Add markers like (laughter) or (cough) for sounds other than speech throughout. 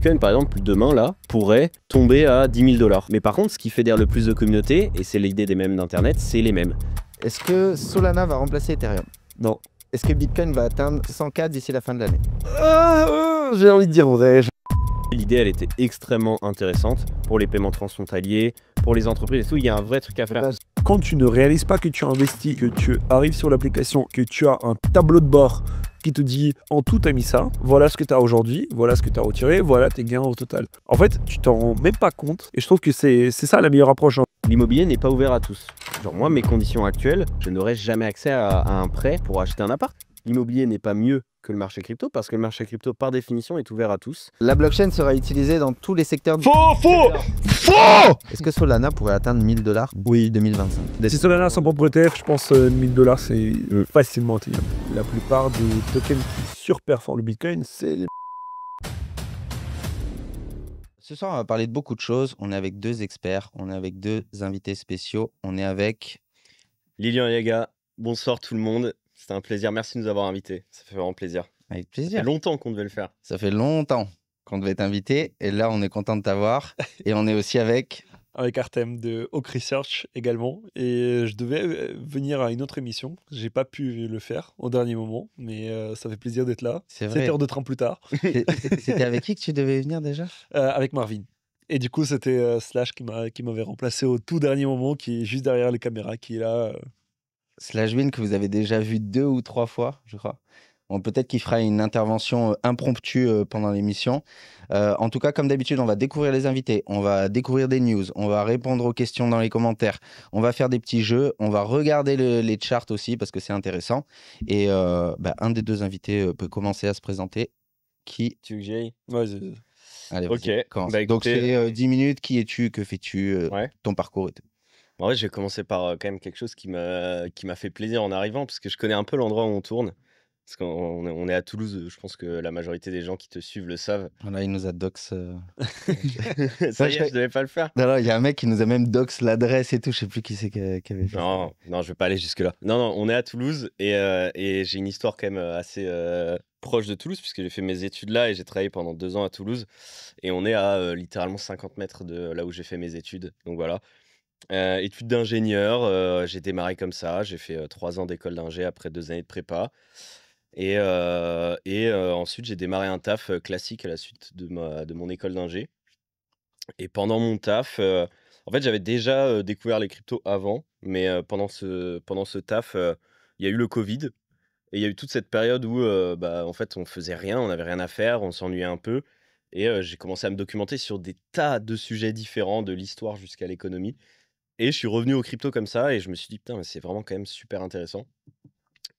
Bitcoin, par exemple, demain, là, pourrait tomber à 10 000 dollars. Mais par contre, ce qui fédère le plus de communautés, et c'est l'idée des mêmes d'Internet, c'est les mêmes. Est-ce que Solana va remplacer Ethereum Non. Est-ce que Bitcoin va atteindre 104 d'ici la fin de l'année ah, euh, J'ai envie de dire, on L'idée, elle était extrêmement intéressante pour les paiements transfrontaliers, pour les entreprises et tout. Il y a un vrai truc à faire. Quand tu ne réalises pas que tu investis, que tu arrives sur l'application, que tu as un tableau de bord qui te dit en tout t'as mis ça, voilà ce que t'as aujourd'hui, voilà ce que t'as retiré, voilà tes gains au total. En fait, tu t'en rends même pas compte et je trouve que c'est ça la meilleure approche. Hein. L'immobilier n'est pas ouvert à tous. Genre moi, mes conditions actuelles, je n'aurais jamais accès à, un prêt pour acheter un appart. L'immobilier n'est pas mieux que le marché crypto parce que le marché crypto, par définition, est ouvert à tous. La blockchain sera utilisée dans tous les secteurs. Faux, faux, faux Est-ce que Solana pourrait atteindre 1000 dollars Oui, 2025. Si Solana sans ETF, je pense 1000 euh, dollars, c'est euh, facilement atteignable. La plupart des tokens qui surperforment le Bitcoin, c'est ce soir, on va parler de beaucoup de choses. On est avec deux experts, on est avec deux invités spéciaux. On est avec. Lilian Yaga. bonsoir tout le monde. C'était un plaisir. Merci de nous avoir invités. Ça fait vraiment plaisir. Avec plaisir. Ça longtemps qu'on devait le faire. Ça fait longtemps qu'on devait t'inviter. Et là, on est content de t'avoir. (laughs) et on est aussi avec. Avec Artem de Oak Research également. Et je devais euh, venir à une autre émission. J'ai pas pu le faire au dernier moment, mais euh, ça fait plaisir d'être là. C'est vrai. 7 heure de train plus tard. (laughs) C'était avec qui que tu devais venir déjà euh, Avec Marvin. Et du coup, c'était Slash qui m'avait remplacé au tout dernier moment, qui est juste derrière les caméras, qui est là Slashbin que vous avez déjà vu deux ou trois fois, je crois. Bon, peut-être qu'il fera une intervention euh, impromptue euh, pendant l'émission. Euh, en tout cas, comme d'habitude, on va découvrir les invités, on va découvrir des news, on va répondre aux questions dans les commentaires, on va faire des petits jeux, on va regarder les charts aussi parce que c'est intéressant. Et bah, un des deux invités peut commencer à se présenter. Qui Tu veux Allez, ok. Bah, Donc, c'est 10 minutes. Qui es-tu Que fais-tu Ton parcours et bah en vrai, j'ai commencé par quand même quelque chose qui m'a qui m'a fait plaisir en arrivant, parce que je connais un peu l'endroit où on tourne. Parce qu'on on est- à Toulouse, je pense que la majorité des gens qui te suivent le savent. Voilà, il nous a dox. (laughs) Ça y est, je devais pas le faire. Non, non, il y a un mec qui nous a même dox l'adresse et tout. Je sais plus qui c'est qui avait fait. Non, non, je vais pas aller jusque-là. Non, non, on est à Toulouse et, et j'ai une histoire quand même assez proche de Toulouse, puisque j'ai fait mes études là et j'ai travaillé pendant deux ans à Toulouse. Et on est à littéralement 50 mètres de là où j'ai fait mes études. Donc voilà. Euh, études d'ingénieur, euh, j'ai démarré comme ça. J'ai fait euh, trois ans d'école d'ingé après deux années de prépa. Et, et ensuite, j'ai démarré un taf classique à la suite de, ma, de mon école d'ingé. Et pendant mon taf, en fait, j'avais déjà découvert les cryptos avant, mais pendant, ce, pendant ce taf, il y a eu le Covid. Et il y a eu toute cette période où, bah, en fait, on faisait rien, on n'avait rien à faire, on s'ennuyait un peu. Et j'ai commencé à me documenter sur des tas de sujets différents, de l'histoire jusqu'à l'économie. Et je suis revenu aux crypto comme ça et je me suis dit, putain, mais c'est vraiment quand même super intéressant.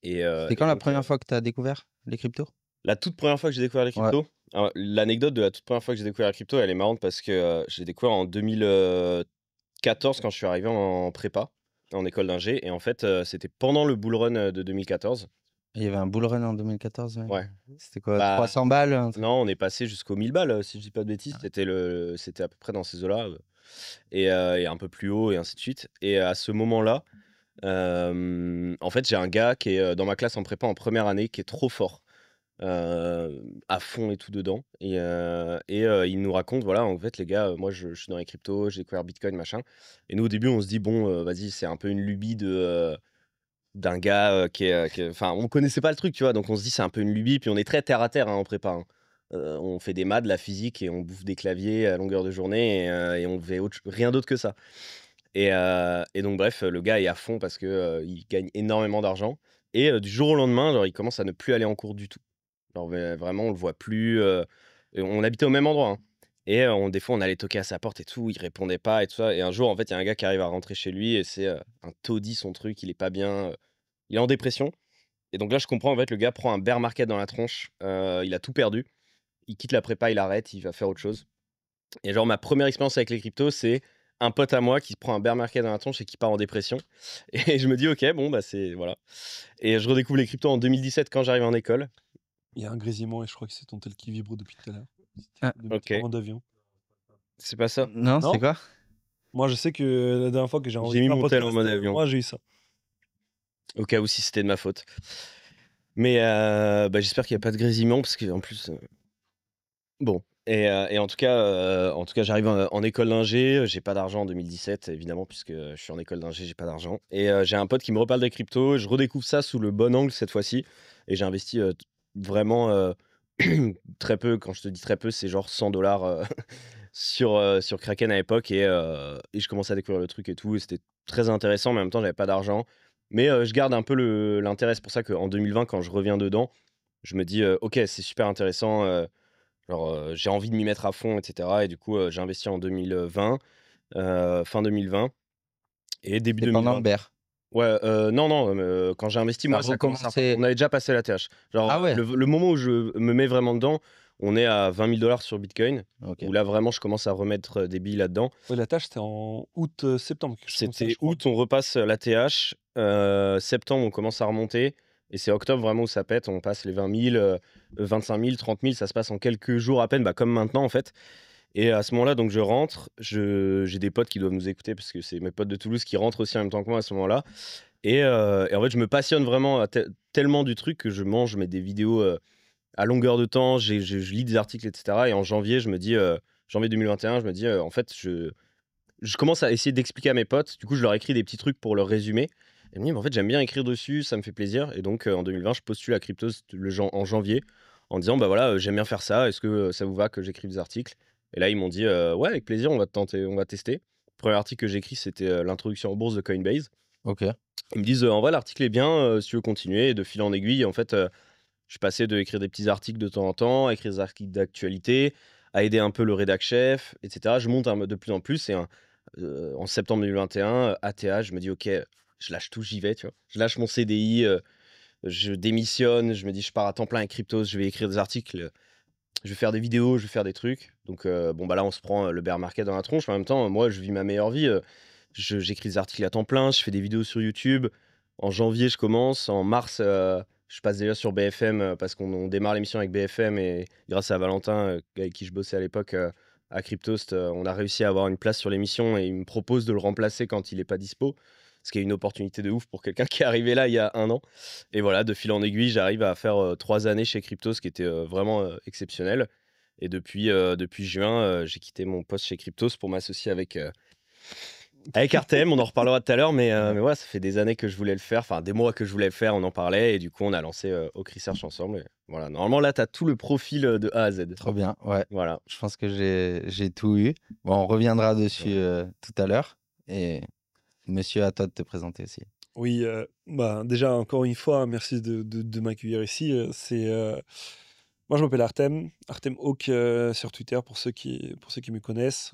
Et euh, c'est quand la euh première fois que tu as découvert les cryptos La toute première fois que j'ai découvert les cryptos hein, L'anecdote de la toute première fois que j'ai découvert les cryptos, elle est marrante parce que j'ai découvert en 2014 quand je suis arrivé en prépa, en école d'ingé. Et en fait, c'était pendant le bullrun run de 2014. Il y avait un bullrun run en 2014. Ouais. ouais. C'était quoi 300 bah, balles Non, on est passé jusqu'aux 1000 balles, si je dis pas de bêtises. Ah. C'était le, c'était à peu près dans ces eaux-là. Euh, et, un peu plus haut, et ainsi de suite. Et euh, à ce moment-là, euh, en fait, j'ai un gars qui est dans ma classe en prépa en première année qui est trop fort. à fond et tout dedans. Et, il nous raconte, voilà, en fait, les gars, moi, je, suis dans les cryptos, j'ai découvert Bitcoin, machin. Et nous, au début, on se dit, bon, vas-y, c'est un peu une lubie de... d'un gars qui est... Enfin, on connaissait pas le truc, tu vois, donc on se dit c'est un peu une lubie, puis on est très terre à terre hein, en prépa. Hein on fait des maths, de la physique et on bouffe des claviers à longueur de journée et, on fait rien d'autre que ça. Et, donc, bref, le gars est à fond parce qu'il il gagne énormément d'argent. Et du jour au lendemain, genre, il commence à ne plus aller en cours du tout. vraiment, on le voit plus. on habitait au même endroit. Hein. Et on, des fois, on allait toquer à sa porte et tout, il répondait pas et tout ça. Et un jour, en fait, il y a un gars qui arrive à rentrer chez lui et c'est un taudis, son truc, il est pas bien. il est en dépression. Et donc là, je comprends, en fait, le gars prend un bear market dans la tronche. il a tout perdu il quitte la prépa, il arrête, il va faire autre chose. Et genre, ma première expérience avec les cryptos, c'est un pote à moi qui se prend un bear market dans la tronche et qui part en dépression. (laughs) Et je me dis, ok, bon, bah c'est. Voilà. Et je redécouvre les cryptos en 2017 quand j'arrive en école. Il y a un grésillement et je crois que c'est ton tel qui vibre depuis tout à l'heure. Ah, ok. C'est pas ça Non, c'est quoi Moi, je sais que la dernière fois que j'ai envie J'ai mis mon tel en mode avion. Moi, j'ai eu ça. Au cas où, si c'était de ma faute. Mais euh, bah, j'espère qu'il n'y a pas de grésillement parce qu'en plus. Euh, Bon. Euh, et, en tout cas, euh, cas, j'arrive euh, en, école d'ingé. J'ai pas d'argent en 2017, évidemment, puisque je suis en école d'ingé, j'ai pas d'argent. Et j'ai un pote qui me reparle des crypto Je redécouvre ça sous le bon angle cette fois-ci. Et j'ai investi vraiment (clears throat) très peu. Quand je te dis très peu, c'est genre 100 dollars (laughs) sur, sur Kraken à l'époque. Et, et, je commençais à découvrir le truc et tout. Et c'était très intéressant, mais en même temps, j'avais pas d'argent. Mais je garde un peu l'intérêt. C'est pour ça qu'en 2020, quand je reviens dedans, je me dis, OK, c'est super intéressant euh, j'ai envie de m'y mettre à fond, etc. Et du coup, euh, j'ai investi en 2020, euh, fin 2020 et début Pendant 2020. Ouais, non, non, quand j'ai investi, on avait déjà passé la TH. Ah le, moment où je me mets vraiment dedans, on est à 20 000 dollars sur Bitcoin, où là, vraiment, je commence à remettre des billes là-dedans. la TH c'était en août-septembre. C'était août, on repasse la TH. septembre, on commence à remonter. Et c'est octobre vraiment où ça pète. On passe les 20 000, 25 000, 30 000. Ça se passe en quelques jours à peine, bah, comme maintenant en fait. Et à ce moment-là, donc je rentre. j'ai des potes qui doivent nous écouter parce que c'est mes potes de Toulouse qui rentrent aussi en même temps que moi à ce moment-là. Et, euh, en fait, je me passionne vraiment tellement du truc que je mange, je mets des vidéos euh, à longueur de temps. je, lis des articles, etc. Et en janvier, je me dis, euh, janvier 2021, je me dis, en fait, je, je commence à essayer d'expliquer à mes potes. Du coup, je leur écris des petits trucs pour leur résumer. Et me en fait, j'aime bien écrire dessus, ça me fait plaisir. Et donc, euh, en 2020, je postule à Cryptos le en janvier en disant, bah voilà, euh, j'aime bien faire ça, est-ce que euh, ça vous va que j'écrive des articles Et là, ils m'ont dit, ouais, avec plaisir, on va tenter, on va tester. Le premier article que j'écris, c'était l'introduction aux bourses de Coinbase. Ok. Ils me disent, en vrai, l'article est bien, si tu veux continuer, de fil en aiguille, en fait, je suis passé de écrire des petits articles de temps en temps, à écrire des articles d'actualité, à aider un peu le rédac chef, etc. Je monte un, de plus en plus, et en septembre 2021, ATA, je me dis, ok, je lâche tout, j'y vais, tu vois. Je lâche mon CDI, euh, je démissionne, je me dis, je pars à temps plein avec Cryptos, je vais écrire des articles, je vais faire des vidéos, je vais faire des trucs. Donc, euh, bon, bah là, on se prend euh, le bear market dans la tronche, en même temps, moi, je vis ma meilleure vie. J'écris des articles à temps plein, je fais des vidéos sur YouTube. En janvier, je commence. En mars, je passe déjà sur BFM parce qu'on démarre l'émission avec BFM et grâce à Valentin, avec qui je bossais à l'époque, à Cryptos, on a réussi à avoir une place sur l'émission et il me propose de le remplacer quand il n'est pas dispo ce qui est une opportunité de ouf pour quelqu'un qui est arrivé là il y a un an. Et voilà, de fil en aiguille, j'arrive à faire euh, trois années chez Cryptos, ce qui était euh, vraiment euh, exceptionnel. Et depuis, depuis juin, j'ai quitté mon poste chez Cryptos pour m'associer avec, avec Artem. On en reparlera tout à l'heure, mais, mais ça fait des années que je voulais le faire, enfin des mois que je voulais le faire, on en parlait, et du coup, on a lancé au Search ensemble. voilà, normalement, là, tu as tout le profil de A à Z. Trop bien, ouais. Voilà. Je pense que j'ai tout eu. Bon, on reviendra dessus tout à l'heure. Et Monsieur, à toi de te présenter aussi. Oui, euh, bah, déjà, encore une fois, merci de, m'accueillir ici. Euh, c'est, euh, moi, je m'appelle Artem, Artem Hawk sur Twitter, pour ceux qui, pour ceux qui me connaissent.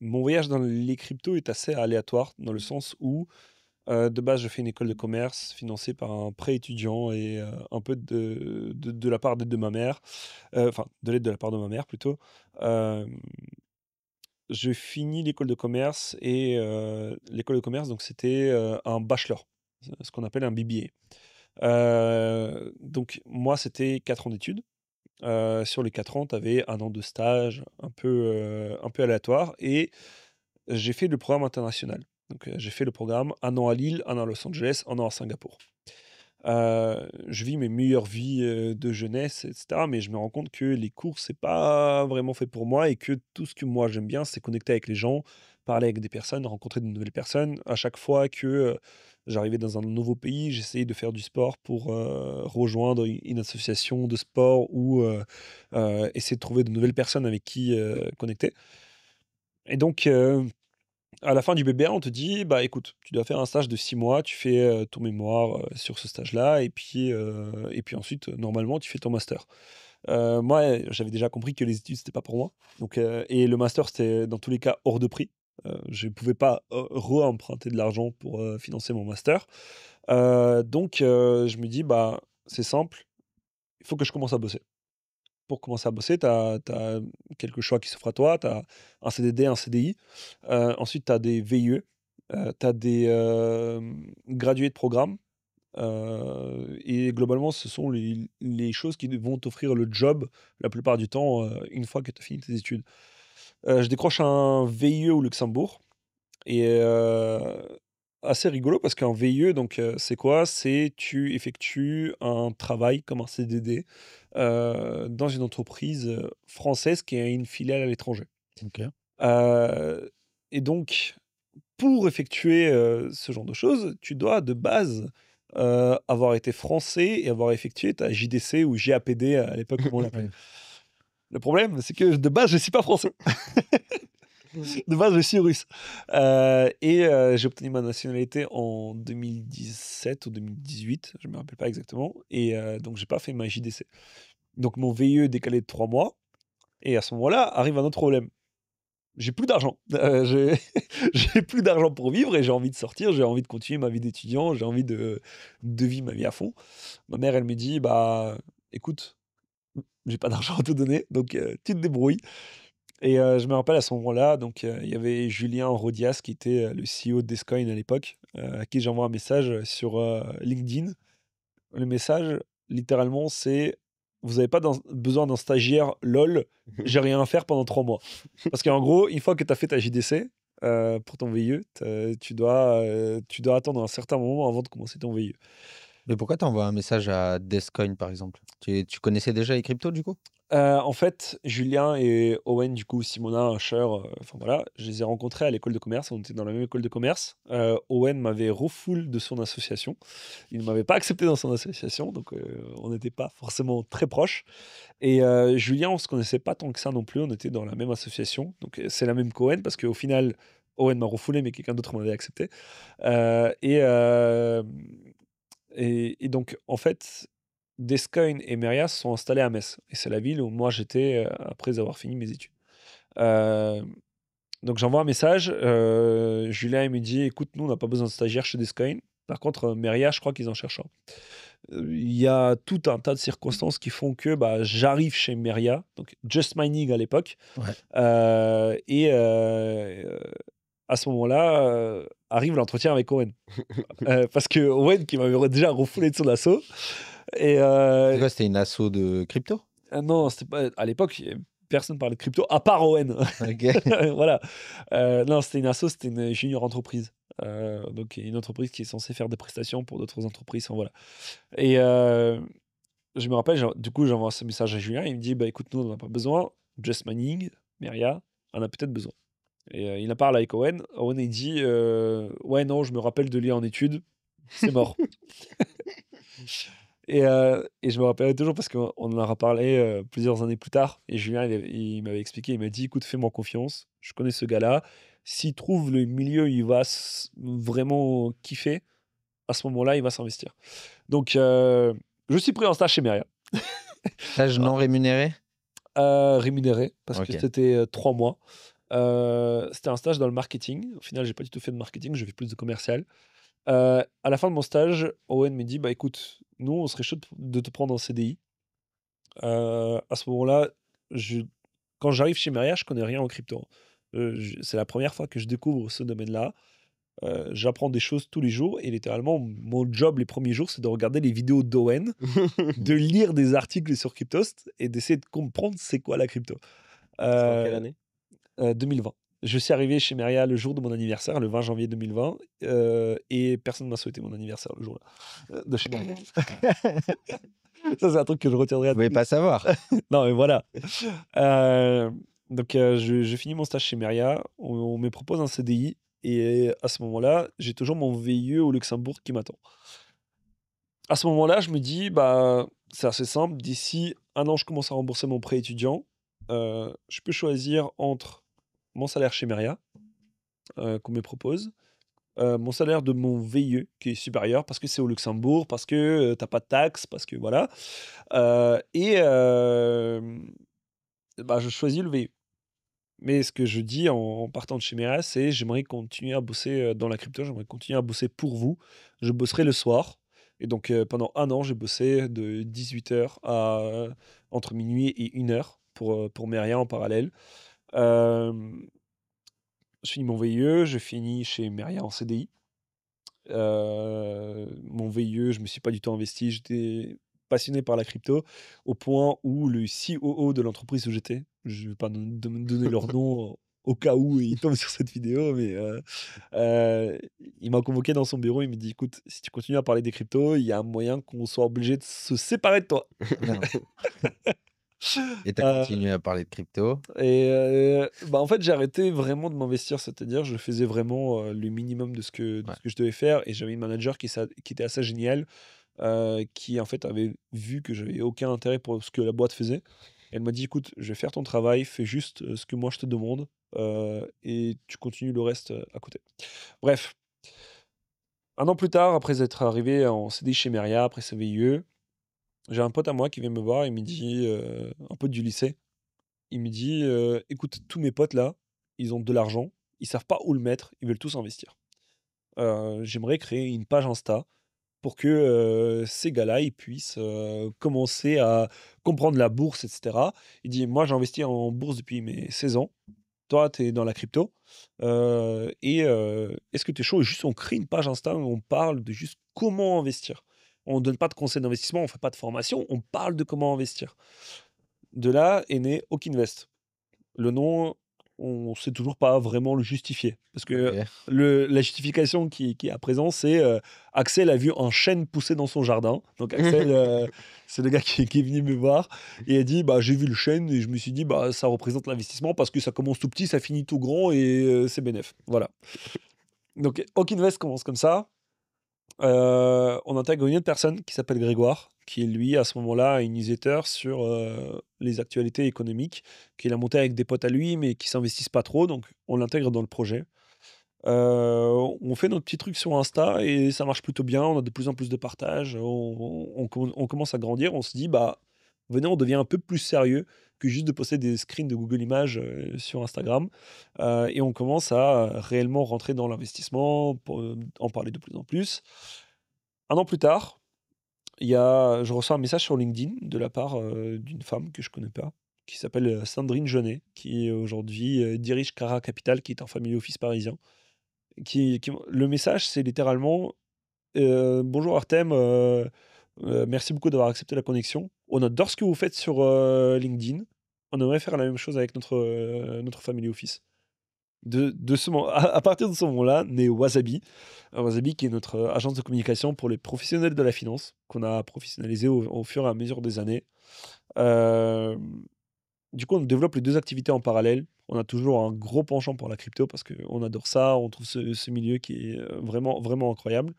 mon voyage dans les cryptos est assez aléatoire, dans le sens où, de base, je fais une école de commerce financée par un prêt étudiant et un peu de, de, la part de ma mère, enfin, de l'aide de la part de ma mère plutôt je finis l'école de commerce et l'école de commerce, donc c'était un bachelor, ce qu'on appelle un BBA. donc moi, c'était 4 ans d'études. sur les 4 ans, tu avais un an de stage un peu, un peu aléatoire et j'ai fait le programme international. Donc j'ai fait le programme un an à Lille, un an à Los Angeles, un an à Singapour. Euh, je vis mes meilleures vies euh, de jeunesse, etc. Mais je me rends compte que les cours, c'est pas vraiment fait pour moi et que tout ce que moi j'aime bien, c'est connecter avec les gens, parler avec des personnes, rencontrer de nouvelles personnes. À chaque fois que euh, j'arrivais dans un nouveau pays, j'essayais de faire du sport pour rejoindre une association de sport ou essayer de trouver de nouvelles personnes avec qui connecter. Et donc, à la fin du BBA, on te dit bah écoute, tu dois faire un stage de six mois, tu fais ton mémoire sur ce stage-là, et puis et puis ensuite normalement tu fais ton master. moi, j'avais déjà compris que les études c'était pas pour moi, donc et le master c'était dans tous les cas hors de prix. je ne pouvais pas re-emprunter de l'argent pour financer mon master. donc je me dis bah c'est simple, il faut que je commence à bosser pour commencer à bosser, tu as, quelques choix qui s'offrent à toi. Tu as un CDD, un CDI. Euh, ensuite, tu as des VIE. Euh, tu as des euh, gradués de programme. et globalement, ce sont les, choses qui vont t'offrir le job la plupart du temps une fois que tu as fini tes études. je décroche un VIE au Luxembourg. Et assez rigolo parce qu'un VIE, donc euh, c'est quoi C'est tu effectues un travail comme un CDD euh, dans une entreprise euh, française qui a une filiale à l'étranger. et donc, pour effectuer ce genre de choses, tu dois de base avoir été français et avoir effectué ta JDC ou JAPD à l'époque, on (laughs) Le problème, c'est que de base, je ne suis pas français. (laughs) (laughs) de base, je suis russe. Euh, et euh, j'ai obtenu ma nationalité en 2017 ou 2018, je ne me rappelle pas exactement. Et euh, donc, j'ai pas fait ma JDC. Donc, mon VIE est décalé de trois mois. Et à ce moment-là, arrive un autre problème. J'ai plus d'argent. (laughs) (laughs) j'ai plus d'argent pour vivre et j'ai envie de sortir, j'ai envie de continuer ma vie d'étudiant, j'ai envie de, de vivre ma vie à fond. Ma mère, elle me dit bah, écoute, j'ai pas d'argent à te donner, donc tu te débrouilles. Et euh, je me rappelle à ce moment-là, donc euh, il y avait Julien Rodias qui était euh, le CEO de d'Escoin à l'époque, à qui j'envoie un message sur LinkedIn. Le message, littéralement, c'est vous n'avez pas besoin d'un stagiaire lol, (laughs) j'ai rien à faire pendant trois mois. Parce qu'en gros, une fois que tu as fait ta JDC pour ton VIE, tu dois, tu dois attendre un certain moment avant de commencer ton VIE. Mais pourquoi tu envoies un message à Descoin par exemple tu, tu, connaissais déjà les cryptos du coup euh, en fait, Julien et Owen, du coup, Simona, un euh, enfin voilà, je les ai rencontrés à l'école de commerce. On était dans la même école de commerce. Euh, Owen m'avait refoulé de son association. Il ne m'avait pas accepté dans son association, donc euh, on n'était pas forcément très proches. Et Julien, on se connaissait pas tant que ça non plus. On était dans la même association, donc c'est la même qu'Owen parce qu'au final, Owen m'a refoulé, mais quelqu'un d'autre m'avait accepté. Et, et, et donc, en fait, Descoigne et se sont installés à Metz. Et c'est la ville où moi j'étais euh, après avoir fini mes études. Euh, donc j'envoie un message. Euh, Julien me dit écoute, nous on n'a pas besoin de stagiaire chez Descoigne. Par contre, Meria, je crois qu'ils en cherchent il y a tout un tas de circonstances qui font que bah, j'arrive chez Meria, donc Just Mining à l'époque. et à ce moment-là, arrive l'entretien avec Owen. (laughs) parce que Owen, qui m'avait déjà refoulé de son assaut, et euh... c'était une asso de crypto euh, Non, c'était pas... à l'époque, personne parlait de crypto, à part Owen. ok (laughs) voilà. Euh, non, c'était une asso, c'était une junior entreprise. Euh, donc, une entreprise qui est censée faire des prestations pour d'autres entreprises. Voilà. Et je me rappelle, du coup, j'envoie ce message à Julien. Il me dit bah, écoute, nous, on n'en a pas besoin. Just Manning, Meria, on a peut-être besoin. Et il en parle avec Owen. Owen, il dit Ouais, non, je me rappelle de lire en études. C'est mort. (laughs) Euh, et, je me rappellerai toujours parce qu'on en a reparlé euh, plusieurs années plus tard. Et Julien, il, m'avait expliqué, il m'a dit écoute, fais-moi confiance, je connais ce gars-là. S'il trouve le milieu, il va vraiment kiffer. À ce moment-là, il va s'investir. Donc, euh, je suis pris en stage chez Meria. stage (laughs) non rémunéré Rémunéré, parce que c'était trois mois. c'était un stage dans le marketing. Au final, j'ai pas du tout fait de marketing, je fais plus de commercial. à la fin de mon stage, Owen me dit bah écoute, nous, on serait chaud de te prendre en CDI. Euh, à ce moment-là, quand j'arrive chez Maria, je connais rien en crypto. Hein. Euh, c'est la première fois que je découvre ce domaine-là. Euh, j'apprends des choses tous les jours et littéralement mon job les premiers jours c'est de regarder les vidéos d'Owen, (laughs) de lire des articles sur Cryptost et d'essayer de comprendre c'est quoi la crypto. en quelle année 2020. Je suis arrivé chez Meria le jour de mon anniversaire, le 20 janvier 2020, euh, et personne ne m'a souhaité mon anniversaire le jour-là euh, de chez Meria. (laughs) Ça, c'est un truc que je retiendrai. Vous ne pouvez pas savoir. (laughs) non, mais voilà. Euh, donc, je, finis mon stage chez Meria. On, me propose un CDI. Et à ce moment-là, j'ai toujours mon VIE au Luxembourg qui m'attend. À ce moment-là, je me dis, bah, c'est assez simple. D'ici un an, je commence à rembourser mon prêt étudiant. je peux choisir entre mon salaire chez Meria euh, qu'on me propose, euh, mon salaire de mon VIE qui est supérieur parce que c'est au Luxembourg, parce que euh, t'as pas de taxes, parce que voilà. et bah, je choisis le VIE. Mais ce que je dis en, partant de chez Meria, c'est j'aimerais continuer à bosser dans la crypto, j'aimerais continuer à bosser pour vous. Je bosserai le soir. Et donc pendant un an, j'ai bossé de 18h à entre minuit et 1h pour, pour Meria en parallèle je finis mon VIE, je finis chez Meria en CDI. mon VIE, je me suis pas du tout investi. J'étais passionné par la crypto au point où le COO de l'entreprise où j'étais, je ne vais pas donner leur (laughs) nom au cas où ils tombent sur cette vidéo, mais il m'a convoqué dans son bureau. Il me dit écoute, si tu continues à parler des cryptos, il y a un moyen qu'on soit obligé de se séparer de toi. (laughs) (laughs) Et t'as euh, continué à parler de crypto. Et euh, bah, en fait, j'ai arrêté vraiment de m'investir, c'est-à-dire je faisais vraiment euh, le minimum de ce que, je devais faire. Et j'avais une manager qui, qui était assez géniale, qui en fait avait vu que j'avais aucun intérêt pour ce que la boîte faisait. Elle m'a dit, écoute, je vais faire ton travail, fais juste ce que moi je te demande et tu continues le reste à côté. Bref, un an plus tard, après être arrivé en CD chez Meria, après CVIE, j'ai un pote à moi qui vient me voir, il me dit, euh, un pote du lycée, il me dit euh, écoute, tous mes potes là, ils ont de l'argent, ils savent pas où le mettre, ils veulent tous investir. Euh, j'aimerais créer une page Insta pour que ces gars-là, ils puissent commencer à comprendre la bourse, etc. Il dit moi, j'ai investi en bourse depuis mes 16 ans. Toi, tu es dans la crypto. et est-ce que tu es chaud Juste, on crée une page Insta où on parle de juste comment investir on ne donne pas de conseils d'investissement, on ne fait pas de formation, on parle de comment investir. De là est né Okinvest. Le nom, on ne sait toujours pas vraiment le justifier. Parce que la justification qui, est à présent, c'est euh, Axel a vu un chêne pousser dans son jardin. Donc Axel, (laughs) euh, c'est le gars qui, est venu me voir et a dit bah, J'ai vu le chêne et je me suis dit bah, Ça représente l'investissement parce que ça commence tout petit, ça finit tout grand et euh, c'est bénéf. Voilà. Donc Okinvest commence comme ça. Euh, on intègre une autre personne qui s'appelle Grégoire, qui est lui à ce moment-là un newsletter sur euh, les actualités économiques, qu'il a monté avec des potes à lui, mais qui s'investissent pas trop, donc on l'intègre dans le projet. Euh, on fait notre petit truc sur Insta et ça marche plutôt bien. On a de plus en plus de partages. On, on commence à grandir. On se dit, bah, venez, on devient un peu plus sérieux que juste de poster des screens de Google Images euh, sur Instagram. Euh, et on commence à euh, réellement rentrer dans l'investissement, en parler de plus en plus. Un an plus tard, il y a, je reçois un message sur LinkedIn de la part d'une femme que je connais pas, qui s'appelle Sandrine Jeunet, qui aujourd'hui dirige Cara Capital, qui est un family office parisien. Qui, le message, c'est littéralement Bonjour Artem, merci beaucoup d'avoir accepté la connexion. On adore ce que vous faites sur LinkedIn on aimerait faire la même chose avec notre, euh, notre Family Office. De, ce moment, à, partir de ce moment-là, naît Wasabi. Euh, Wasabi qui est notre euh, agence de communication pour les professionnels de la finance, qu'on a professionnalisé au, fur et à mesure des années. du coup, on développe les deux activités en parallèle. On a toujours un gros penchant pour la crypto parce qu'on adore ça, on trouve ce, milieu qui est vraiment, vraiment incroyable.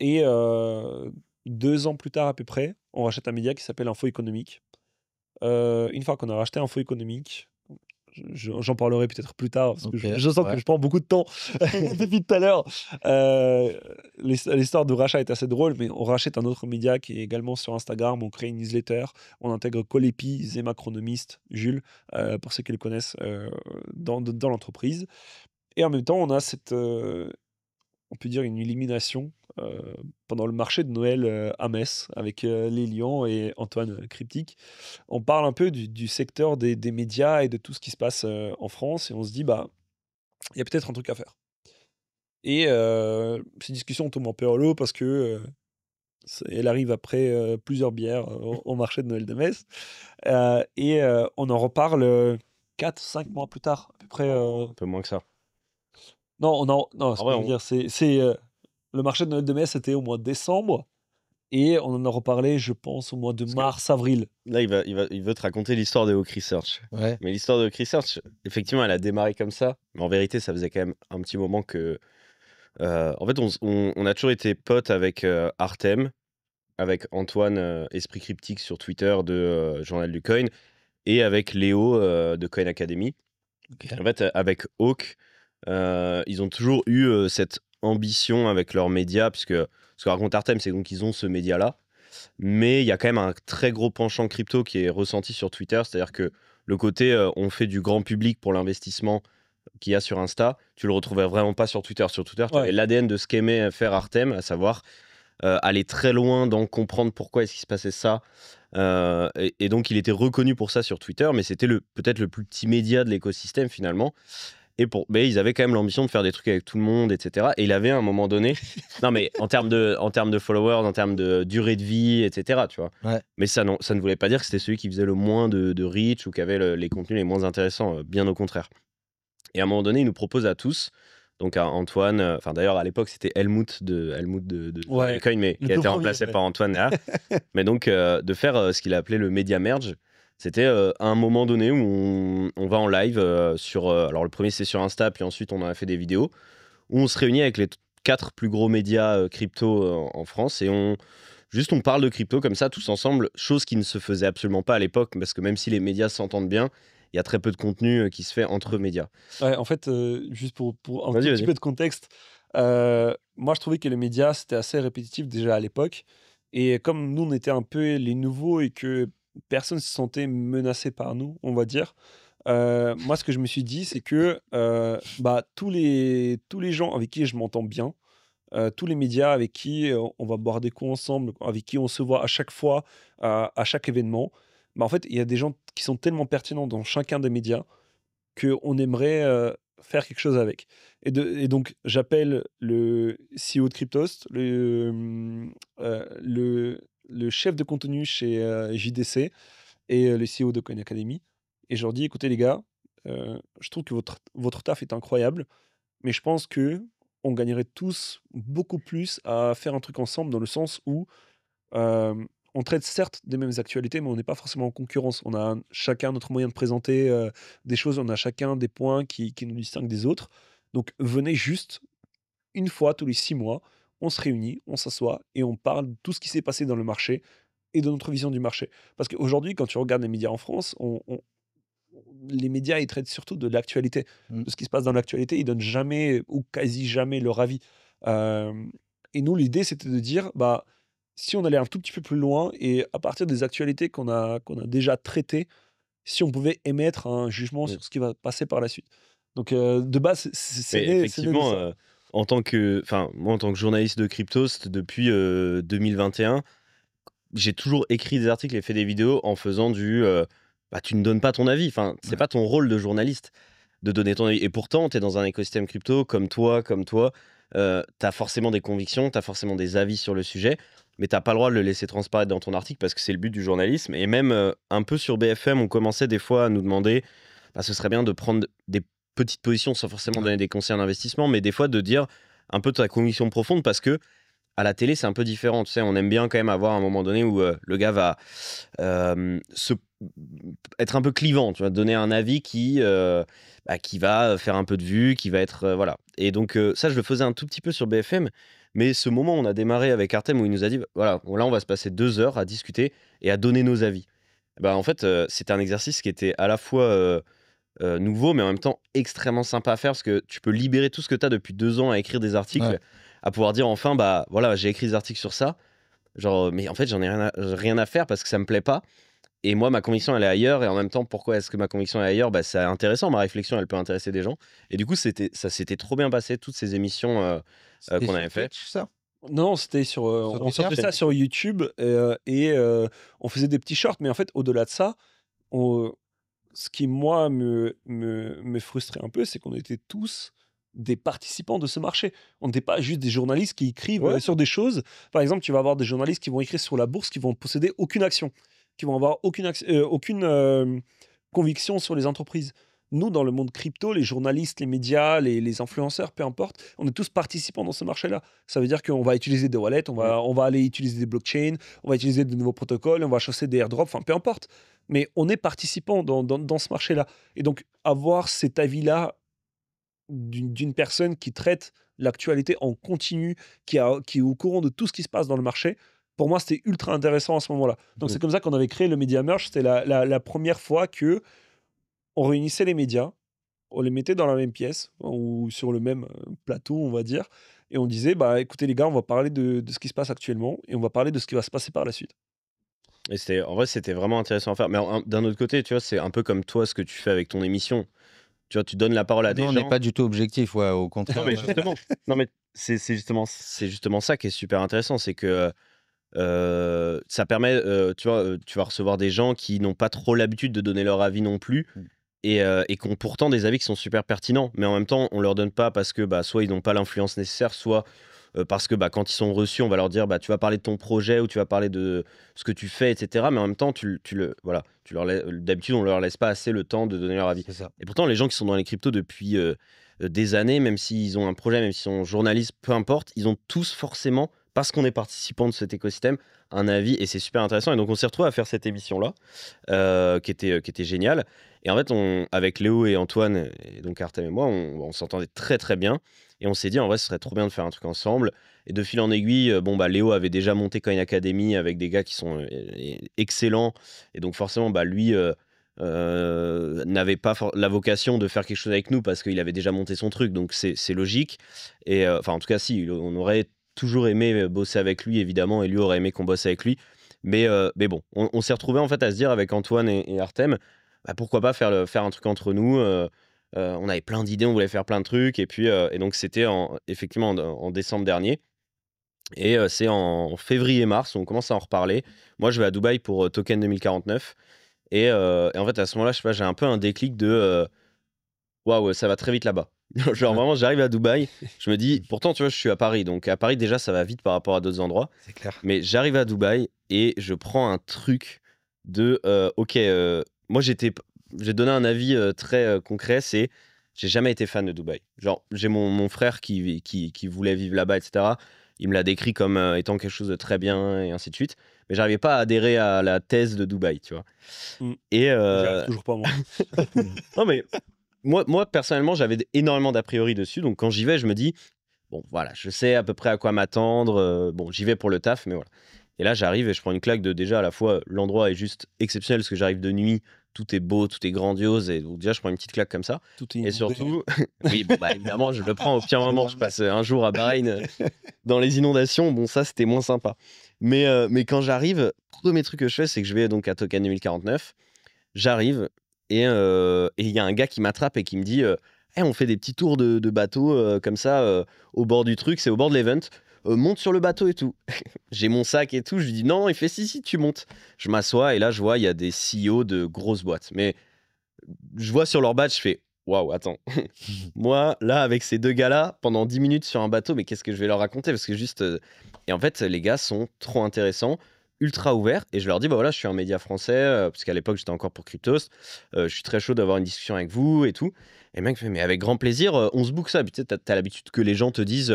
et deux ans plus tard à peu près, on rachète un média qui s'appelle Info Économique, euh, une fois qu'on a racheté Info Économique, j'en parlerai peut-être plus tard, parce que je, sens que je prends beaucoup de temps (laughs) (laughs) depuis tout à l'heure. Euh, l'histoire de rachat est assez drôle, mais on rachète un autre média qui est également sur Instagram, on crée une newsletter, on intègre Colépi, Zemacronomiste, Chronomiste, Jules, euh, pour ceux qui le connaissent, dans, dans l'entreprise. Et en même temps, on a cette on peut dire une illumination euh, pendant le marché de Noël euh, à Metz avec Lélian euh, les et Antoine Cryptique. On parle un peu du, secteur des, médias et de tout ce qui se passe en France et on se dit bah il y a peut-être un truc à faire. Et ces discussions tombent en l'eau parce que elle arrive après plusieurs bières au, marché de Noël de Metz et on en reparle 4-5 mois plus tard à peu près. Un peu moins que ça. Non, non, non, ah c'est C'est, euh, le marché de Noël de mai, c'était au mois de décembre. Et on en a reparlé, je pense, au mois de mars, avril. Là, il, il, veut te raconter l'histoire de Oak Research. Mais l'histoire de Oak Research, effectivement, elle a démarré comme ça. Mais en vérité, ça faisait quand même un petit moment que. Euh, en fait, on, a toujours été potes avec euh, Artem, avec Antoine, Esprit Cryptique sur Twitter de Journal du Coin, et avec Léo de Coin Academy. En fait, avec Hawk, euh, ils ont toujours eu euh, cette ambition avec leurs médias, puisque ce que raconte Artem, c'est donc qu'ils ont ce média-là. Mais il y a quand même un très gros penchant crypto qui est ressenti sur Twitter, c'est-à-dire que le côté euh, on fait du grand public pour l'investissement qu'il y a sur Insta, tu le retrouvais vraiment pas sur Twitter. Sur Twitter, ouais. l'ADN de ce qu'aimait faire Artem, à savoir aller très loin dans comprendre pourquoi est-ce qu'il se passait ça. et, donc il était reconnu pour ça sur Twitter, mais c'était peut-être le plus petit média de l'écosystème finalement. Et pour, mais ils avaient quand même l'ambition de faire des trucs avec tout le monde, etc. Et il avait à un moment donné, (laughs) non mais en termes de, en termes de followers, en termes de durée de vie, etc. Tu vois. Mais ça, non, ça ne voulait pas dire que c'était celui qui faisait le moins de, de reach ou qui avait les contenus les moins intéressants. Euh, bien au contraire. Et à un moment donné, il nous propose à tous, donc à Antoine, euh, enfin d'ailleurs à l'époque c'était Helmut de Helmut de, de, mais qui a été remplacé par Antoine. (laughs) mais donc euh, de faire ce qu'il a appelé le media merge, c'était euh, un moment donné où on, va en live euh, sur. Euh, alors le premier c'est sur Insta, puis ensuite on a fait des vidéos où on se réunit avec les quatre plus gros médias crypto en France et on juste on parle de crypto comme ça tous ensemble, chose qui ne se faisait absolument pas à l'époque parce que même si les médias s'entendent bien, il y a très peu de contenu qui se fait entre médias. en fait, juste pour, pour un petit peu de contexte, moi je trouvais que les médias c'était assez répétitif déjà à l'époque. Et comme nous, on était un peu les nouveaux et que personne se sentait menacé par nous, on va dire. Euh, moi, ce que je me suis dit, c'est que euh, bah, tous, les, tous les gens avec qui je m'entends bien, euh, tous les médias avec qui on va boire des coups ensemble, avec qui on se voit à chaque fois, à chaque événement, bah, en fait, il y a des gens qui sont tellement pertinents dans chacun des médias qu'on aimerait faire quelque chose avec. Et, donc, j'appelle le CEO de Cryptost, le, le le chef de contenu chez euh, JDC et euh, le CEO de Coin Academy. Et je leur dis, écoutez les gars, euh, je trouve que votre, votre taf est incroyable, mais je pense que on gagnerait tous beaucoup plus à faire un truc ensemble dans le sens où on traite certes des mêmes actualités, mais on n'est pas forcément en concurrence. On a chacun notre moyen de présenter des choses, on a chacun des points qui, qui, nous distinguent des autres. Donc venez juste une fois tous les six mois on se réunit, on s'assoit et on parle de tout ce qui s'est passé dans le marché et de notre vision du marché. Parce qu'aujourd'hui, quand tu regardes les médias en France, les médias, ils traitent surtout de l'actualité, mm. de ce qui se passe dans l'actualité. Ils donnent jamais ou quasi jamais leur avis. Euh, et nous, l'idée, c'était de dire, bah, si on allait un tout petit peu plus loin et à partir des actualités qu'on a, déjà traitées, si on pouvait émettre un jugement mm. sur ce qui va passer par la suite. Donc, euh, de base, c'est effectivement. En tant que, enfin, moi, en tant que journaliste de Crypto, depuis 2021, euh, j'ai toujours écrit des articles et fait des vidéos en faisant du euh, bah, tu ne donnes pas ton avis. Enfin, c'est pas ton rôle de journaliste de donner ton avis. Et pourtant, tu es dans un écosystème crypto comme toi, comme toi. Euh, tu as forcément des convictions, tu as forcément des avis sur le sujet, mais tu pas le droit de le laisser transparaître dans ton article parce que c'est le but du journalisme. Et même un peu sur BFM, on commençait des fois à nous demander bah, ce serait bien de prendre des petite position sans forcément donner des conseils en investissement, mais des fois de dire un peu ta conviction profonde parce que à la télé, c'est un peu différent. Tu sais, on aime bien quand même avoir un moment donné où euh, le gars va euh, se... être un peu clivant, tu vois, donner un avis qui, euh, bah, qui va faire un peu de vue, qui va être. voilà. Et donc, ça, je le faisais un tout petit peu sur BFM. Mais ce moment, on a démarré avec Artem où il nous a dit voilà, là, on va se passer deux heures à discuter et à donner nos avis. Bah, en fait, c'était un exercice qui était à la fois euh, nouveau, mais en même temps extrêmement sympa à faire parce que tu peux libérer tout ce que tu as depuis deux ans à écrire des articles, à pouvoir dire enfin, bah voilà, j'ai écrit des articles sur ça. Genre, mais en fait, j'en ai rien à, faire parce que ça me plaît pas. Et moi, ma conviction, elle est ailleurs. Et en même temps, pourquoi est-ce que ma conviction est ailleurs bah, C'est intéressant, ma réflexion, elle peut intéresser des gens. Et du coup, c'était, ça s'était trop bien passé, toutes ces émissions euh, euh, qu'on avait fait non, c'était sur. on sortait ça sur YouTube et on faisait des petits shorts, mais en fait, au-delà de ça, on, ce qui, moi, me, me, frustrait un peu, c'est qu'on était tous des participants de ce marché. On n'était pas juste des journalistes qui écrivent euh, sur des choses. Par exemple, tu vas avoir des journalistes qui vont écrire sur la bourse, qui vont posséder aucune action, qui vont avoir aucune, euh, aucune euh, conviction sur les entreprises nous, dans le monde crypto, les journalistes, les médias, les, les influenceurs, peu importe, on est tous participants dans ce marché-là. Ça veut dire qu'on va utiliser des wallets, on va, on va aller utiliser des blockchains, on va utiliser de nouveaux protocoles, on va chasser des airdrops, enfin peu importe. Mais on est participants dans, dans, dans, ce marché-là. Et donc, avoir cet avis-là d'une, personne qui traite l'actualité en continu, qui, a, qui est au courant de tout ce qui se passe dans le marché, pour moi, c'était ultra intéressant à ce moment-là. Donc, c'est comme ça qu'on avait créé le Media Merge. C'était la, la, la première fois que on réunissait les médias, on les mettait dans la même pièce ou sur le même euh, plateau, on va dire, et on disait bah écoutez les gars, on va parler de, ce qui se passe actuellement et on va parler de ce qui va se passer par la suite. Et c'était en vrai c'était vraiment intéressant à faire. Mais d'un autre côté, tu vois, c'est un peu comme toi ce que tu fais avec ton émission. Tu vois, tu donnes la parole à des gens. On n'est pas du tout objectif, ouais, au contraire. non mais justement, c'est justement c'est justement ça qui est super intéressant, c'est que euh, ça permet, euh, tu vois, tu vas recevoir des gens qui n'ont pas trop l'habitude de donner leur avis non plus. Mm et, euh, qui ont pourtant des avis qui sont super pertinents. Mais en même temps, on ne leur donne pas parce que bah, soit ils n'ont pas l'influence nécessaire, soit euh, parce que bah, quand ils sont reçus, on va leur dire bah, tu vas parler de ton projet ou tu vas parler de ce que tu fais, etc. Mais en même temps, tu, le, voilà, d'habitude, on ne leur laisse pas assez le temps de donner leur avis. Et pourtant, les gens qui sont dans les cryptos depuis euh, des années, même s'ils ont un projet, même s'ils sont journalistes, peu importe, ils ont tous forcément parce qu'on est participant de cet écosystème, un avis, et c'est super intéressant. Et donc, on s'est retrouvé à faire cette émission-là, euh, qui, était, euh, qui était géniale. Et en fait, avec Léo et Antoine, et donc Artem et moi, bah, on, s'entendait très très bien. Et on s'est dit, en vrai, ce serait trop bien de faire un truc ensemble. Et de fil en aiguille, euh, bon, bah, Léo avait déjà monté Coin Academy avec des gars qui sont excellents. Et donc, forcément, bah, lui n'avait pas la vocation de faire quelque chose avec nous parce qu'il avait déjà monté son truc. Donc, c'est logique. Et enfin, en tout cas, si, on aurait toujours aimé euh, bosser avec lui, évidemment, et lui aurait aimé qu'on bosse avec lui. Mais, euh, mais bon, on, s'est retrouvé en fait à se dire avec Antoine et, Artem, bah, pourquoi pas faire, le, faire un truc entre nous euh, On avait plein d'idées, on voulait faire plein de trucs. Et puis, et donc, c'était effectivement en, décembre dernier. Et c'est en février-mars, on commence à en reparler. Moi, je vais à Dubaï pour Token 2049. Et, en fait, à ce moment-là, je sais j'ai un peu un déclic de waouh, ça va très vite là-bas. (laughs) Genre vraiment, j'arrive à Dubaï, je me dis, (laughs) pourtant tu vois, je suis à Paris, donc à Paris déjà ça va vite par rapport à d'autres endroits. C'est clair. Mais j'arrive à Dubaï et je prends un truc de, euh, ok, euh, moi j'étais, j'ai donné un avis euh, très concret, c'est, j'ai jamais été fan de Dubaï. Genre, j'ai mon, mon frère qui, qui, qui voulait vivre là-bas, etc. Il me l'a décrit comme étant quelque chose de très bien et ainsi de suite mais j'arrivais pas à adhérer à la thèse de Dubaï, tu vois. Mmh. Et euh... toujours pas moi. (laughs) non mais moi, personnellement, j'avais énormément d'a priori dessus. Donc quand j'y vais, je me dis, bon, voilà, je sais à peu près à quoi m'attendre. Euh, bon, j'y vais pour le taf, mais voilà. Et là, j'arrive et je prends une claque de déjà à la fois l'endroit est juste exceptionnel parce que j'arrive de nuit, tout est beau, tout est grandiose et donc déjà je prends une petite claque comme ça. Tout est et surtout, (laughs) oui, bah, évidemment, je le prends au pire (laughs) moment. Je passe un jour à Bahreïn euh, dans les inondations. Bon, ça c'était moins sympa. Mais, euh, mais quand j'arrive, premier truc que je fais, c'est que je vais donc à Token 2049. J'arrive, euh, et il y a un gars qui m'attrape et qui me dit euh, «Eh, On fait des petits tours de, bateau euh, comme ça au bord du truc, c'est au bord de l'event. monte sur le bateau et tout. (laughs) J'ai mon sac et tout. Je lui dis non, il fait si, si, tu montes. Je m'assois et là, je vois, il y a des CEO de grosses boîtes. Mais je vois sur leur badge, je fais waouh, attends. (laughs) Moi, là, avec ces deux gars-là, pendant 10 minutes sur un bateau, mais qu'est-ce que je vais leur raconter Parce que juste. Et en fait, les gars sont trop intéressants ultra ouvert et je leur dis bah voilà je suis un média français euh, parce qu'à l'époque j'étais encore pour Cryptos euh, je suis très chaud d'avoir une discussion avec vous et tout et le mec fait mais avec grand plaisir euh, on se book ça tu as l'habitude que les gens te disent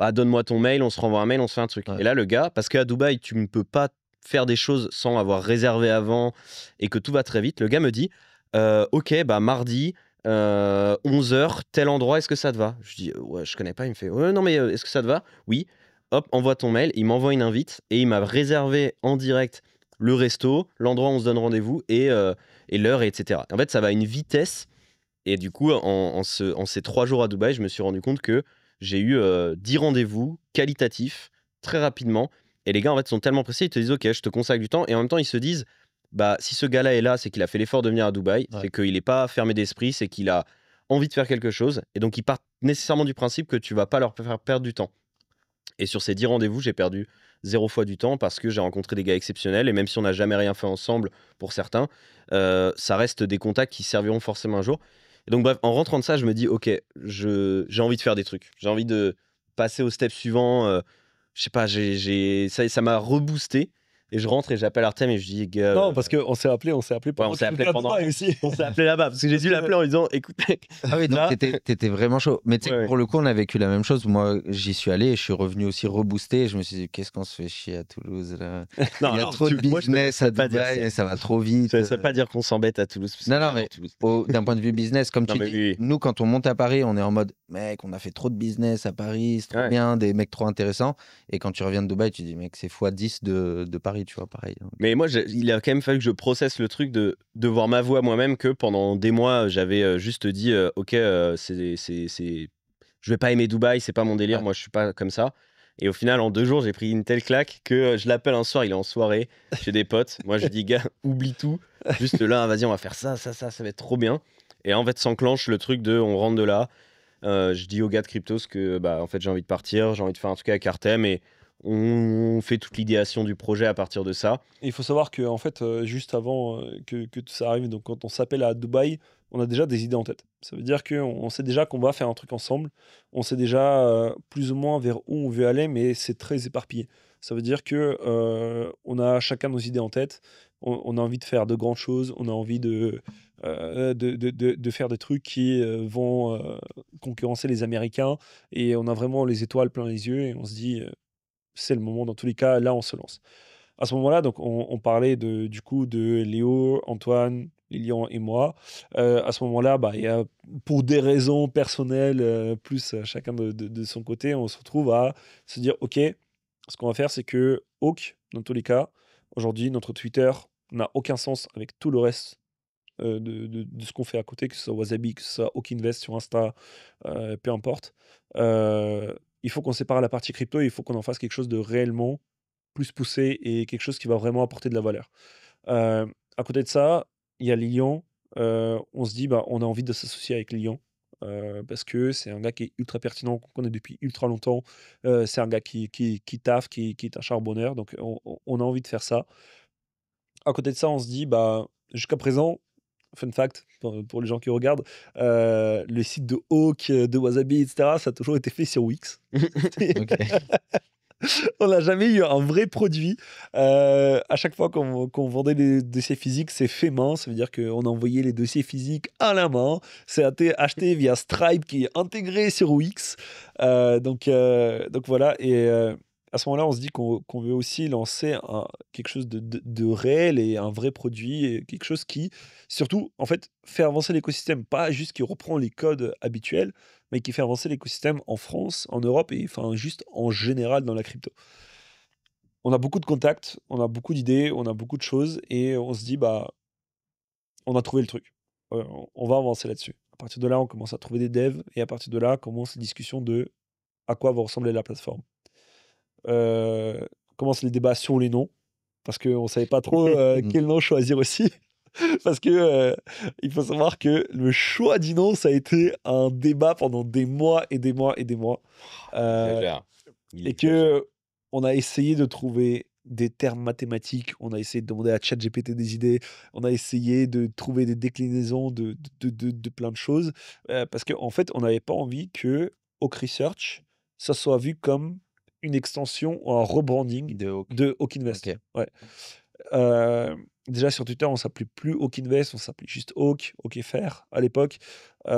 ah, donne-moi ton mail on se renvoie un mail on se fait un truc et là le gars parce qu'à Dubaï tu ne peux pas faire des choses sans avoir réservé avant et que tout va très vite le gars me dit ok bah mardi 11h tel endroit est-ce que ça te va je dis ouais je connais pas il me fait non mais est-ce que ça te va oui hop, envoie ton mail, il m'envoie une invite et il m'a réservé en direct le resto, l'endroit où on se donne rendez-vous et, euh, et l'heure, etc. En fait, ça va à une vitesse. Et du coup, en, ces trois jours à Dubaï, je me suis rendu compte que j'ai eu euh, dix rendez-vous qualitatifs très rapidement. Et les gars, en fait, sont tellement pressés, ils te disent Ok, je te consacre du temps. Et en même temps, ils se disent Bah, si ce gars-là est là, c'est qu'il a fait l'effort de venir à Dubaï, c'est qu'il n'est pas fermé d'esprit, c'est qu'il a envie de faire quelque chose. Et donc, ils partent nécessairement du principe que tu vas pas leur faire perdre du temps. Et sur ces 10 rendez-vous, j'ai perdu zéro fois du temps parce que j'ai rencontré des gars exceptionnels. Et même si on n'a jamais rien fait ensemble pour certains, euh, ça reste des contacts qui serviront forcément un jour. donc, bref, en rentrant de ça, je me dis, OK, j'ai envie de faire des trucs. J'ai envie de passer au step suivant. Euh, je sais pas, j'ai ça m'a reboosté. Et je rentre et j'appelle Artem et je dis. non, euh, parce qu'on s'est appelé, on s'est appelé pendant. on s'est appelé pendant. (laughs) on s'est appelé là-bas parce que j'ai dû l'appeler en disant écoutez. (laughs) Ah oui, donc t'étais, vraiment chaud. Mais tu sais, pour le coup, on a vécu la même chose. Moi, j'y suis allé et je suis revenu aussi reboosté. je me suis dit qu'est-ce qu'on se fait chier à Toulouse là (laughs) Il y a trop de business à Dubaï ça va trop vite. Ça veut pas dire qu'on s'embête à Toulouse. Non, non, mais d'un point de vue business, comme tu dis, nous, quand on monte à Paris, on est en mode mec, on a fait trop de business à Paris, c'est trop bien, des mecs trop intéressants. Et quand tu reviens de Dubaï, tu dis mec, c'est x10 de, de Paris tu vois, pareil. Hein. Mais moi, il a quand même fallu que je processe le truc de, de voir ma voix moi-même que pendant des mois, j'avais euh, juste dit, euh, ok, euh, c'est c'est, c'est, je vais pas aimer Dubaï, c'est pas mon délire, moi je suis pas comme ça. Et au final, en deux jours, j'ai pris une telle claque que je l'appelle un soir, il est en soirée chez des potes. Moi, je dis, gars, (laughs) oublie tout. Juste là, vas-y, on va faire ça, ça, ça, ça va être trop bien. Et en fait, s'enclenche le truc de on rentre de là. je dis au gars de Cryptos que bah, en fait, j'ai envie de partir, j'ai envie de faire un truc avec Cartem Et on fait toute l'idéation du projet à partir de ça. Il faut savoir que en fait, euh, juste avant euh, que, tout ça arrive, donc quand on s'appelle à Dubaï, on a déjà des idées en tête. Ça veut dire qu'on sait déjà qu'on va faire un truc ensemble. On sait déjà euh, plus ou moins vers où on veut aller, mais c'est très éparpillé. Ça veut dire que on a chacun nos idées en tête. On, a envie de faire de grandes choses. On a envie de, de, faire des trucs qui vont concurrencer les Américains. Et on a vraiment les étoiles plein les yeux. Et on se dit, c'est le moment dans tous les cas, là on se lance. À ce moment-là, donc on, parlait du coup de Léo, Antoine, Lilian et moi. Euh, à ce moment-là, bah, y a, pour des raisons personnelles, euh, plus euh, chacun de, de, son côté, on se retrouve à se dire ok, ce qu'on va faire, c'est que Hawk, dans tous les cas, aujourd'hui, notre Twitter n'a aucun sens avec tout le reste de, de, ce qu'on fait à côté, que ce soit Wasabi, que ce soit Invest sur Insta, peu importe il faut qu'on sépare la partie crypto, il faut qu'on en fasse quelque chose de réellement plus poussé et quelque chose qui va vraiment apporter de la valeur. à côté de ça, il y a Lyon. on se dit, bah, on a envie de s'associer avec Lyon. parce que c'est un gars qui est ultra pertinent, qu'on connaît depuis ultra longtemps. c'est un gars qui, qui, qui taffe, qui, est un charbonneur. Donc, on, a envie de faire ça. À côté de ça, on se dit, bah, jusqu'à présent, fun fact pour, les gens qui regardent, euh, le site de Hawk, euh, de Wasabi, etc., ça a toujours été fait sur Wix. (laughs) (laughs) on n'a jamais eu un vrai produit. Euh, à chaque fois qu'on vendait des dossiers physiques, c'est fait main. Ça veut dire qu'on envoyait les dossiers physiques à la main. C'est acheté via Stripe qui est intégré sur Wix. donc, donc voilà. Et à ce moment-là, on se dit qu'on veut aussi lancer quelque chose de, réel et un vrai produit, quelque chose qui, surtout, en fait, fait avancer l'écosystème, pas juste qui reprend les codes habituels, mais qui fait avancer l'écosystème en France, en Europe et enfin juste en général dans la crypto. On a beaucoup de contacts, on a beaucoup d'idées, on a beaucoup de choses et on se dit bah on a trouvé le truc. Euh, on va avancer là-dessus. À partir de là, on commence à trouver des devs et à partir de là, commence la discussion de à quoi va ressembler la plateforme on euh, commence les débats sur les noms, parce qu'on ne savait pas trop (laughs) euh, quel nom choisir aussi. (laughs) parce que euh, il faut savoir que le choix du nom, ça a été un débat pendant des mois et des mois et des mois. et que on a essayé de trouver des termes mathématiques, on a essayé de demander à ChatGPT des idées, on a essayé de trouver des déclinaisons de, de, de, plein de choses, parce qu'en en fait, on n'avait pas envie que Oak Research, ça soit vu comme une extension ou un rebranding de, Hawk. de Ouais. déjà sur Twitter, on s'appelait plus Invest, on s'appelait juste Hawk, Hawkfr à l'époque. et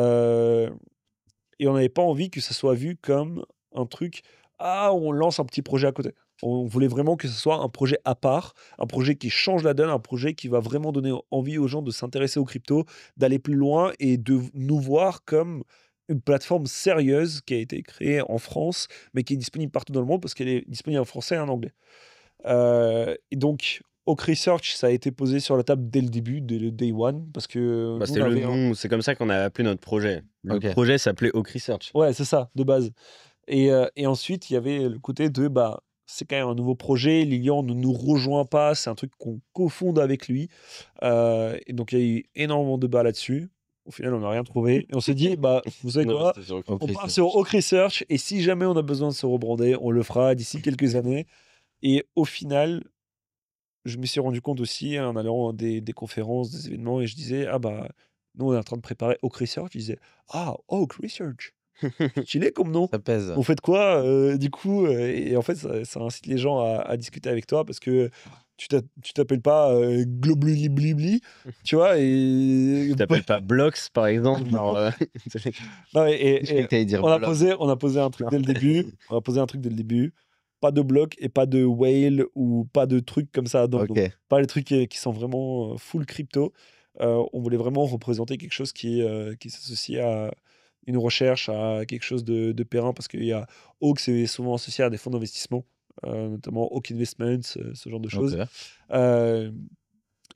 on n'avait pas envie que ça soit vu comme un truc ah, on lance un petit projet à côté. On voulait vraiment que ce soit un projet à part, un projet qui change la donne, un projet qui va vraiment donner envie aux gens de s'intéresser aux cryptos, d'aller plus loin et de nous voir comme une plateforme sérieuse qui a été créée en France, mais qui est disponible partout dans le monde parce qu'elle est disponible en français et en anglais. Euh, et donc, Oak Research, ça a été posé sur la table dès le début, dès le day one, parce que. Bah, c'est comme ça qu'on a appelé notre projet. Le projet s'appelait Oak Research. Ouais, c'est ça, de base. Euh, et, ensuite, il y avait le côté de, bah, c'est quand même un nouveau projet, Lilian ne nous rejoint pas, c'est un truc qu'on cofonde avec lui. Euh, et donc, il y a eu énormément de bas là-dessus. Au final, on n'a rien trouvé. Et on s'est dit, bah, vous savez quoi On part sur Oak Research et si jamais on a besoin de se rebrander, on le fera d'ici (laughs) quelques années. Et au final, je me suis rendu compte aussi hein, en allant à des, conférences, des événements, et je disais, ah bah, nous on est en train de préparer Oak Research. Je disais, ah, Oak Research. Chilé comme nom. (laughs) Ça pèse. On fait quoi euh, Du coup, euh, et en fait, ça, incite les gens à discuter avec toi parce que tu t'appelles pas euh, Blibli, (laughs) tu vois. Et... Tu t'appelles pas Blocks, par exemple. non, euh, (laughs) on, a posé, on a posé un truc dès le début. On a posé un truc dès le début. Pas de bloc et pas de whale ou pas de trucs comme ça. Donc, pas les trucs qui, sont vraiment euh, full crypto. Euh, on voulait vraiment représenter quelque chose qui, qui s'associe à une recherche, à quelque chose de, de périn, parce qu'il y a Hawk, c'est souvent associé à des fonds d'investissement. Euh, notamment Hawk Investments, euh, ce genre de choses. Euh,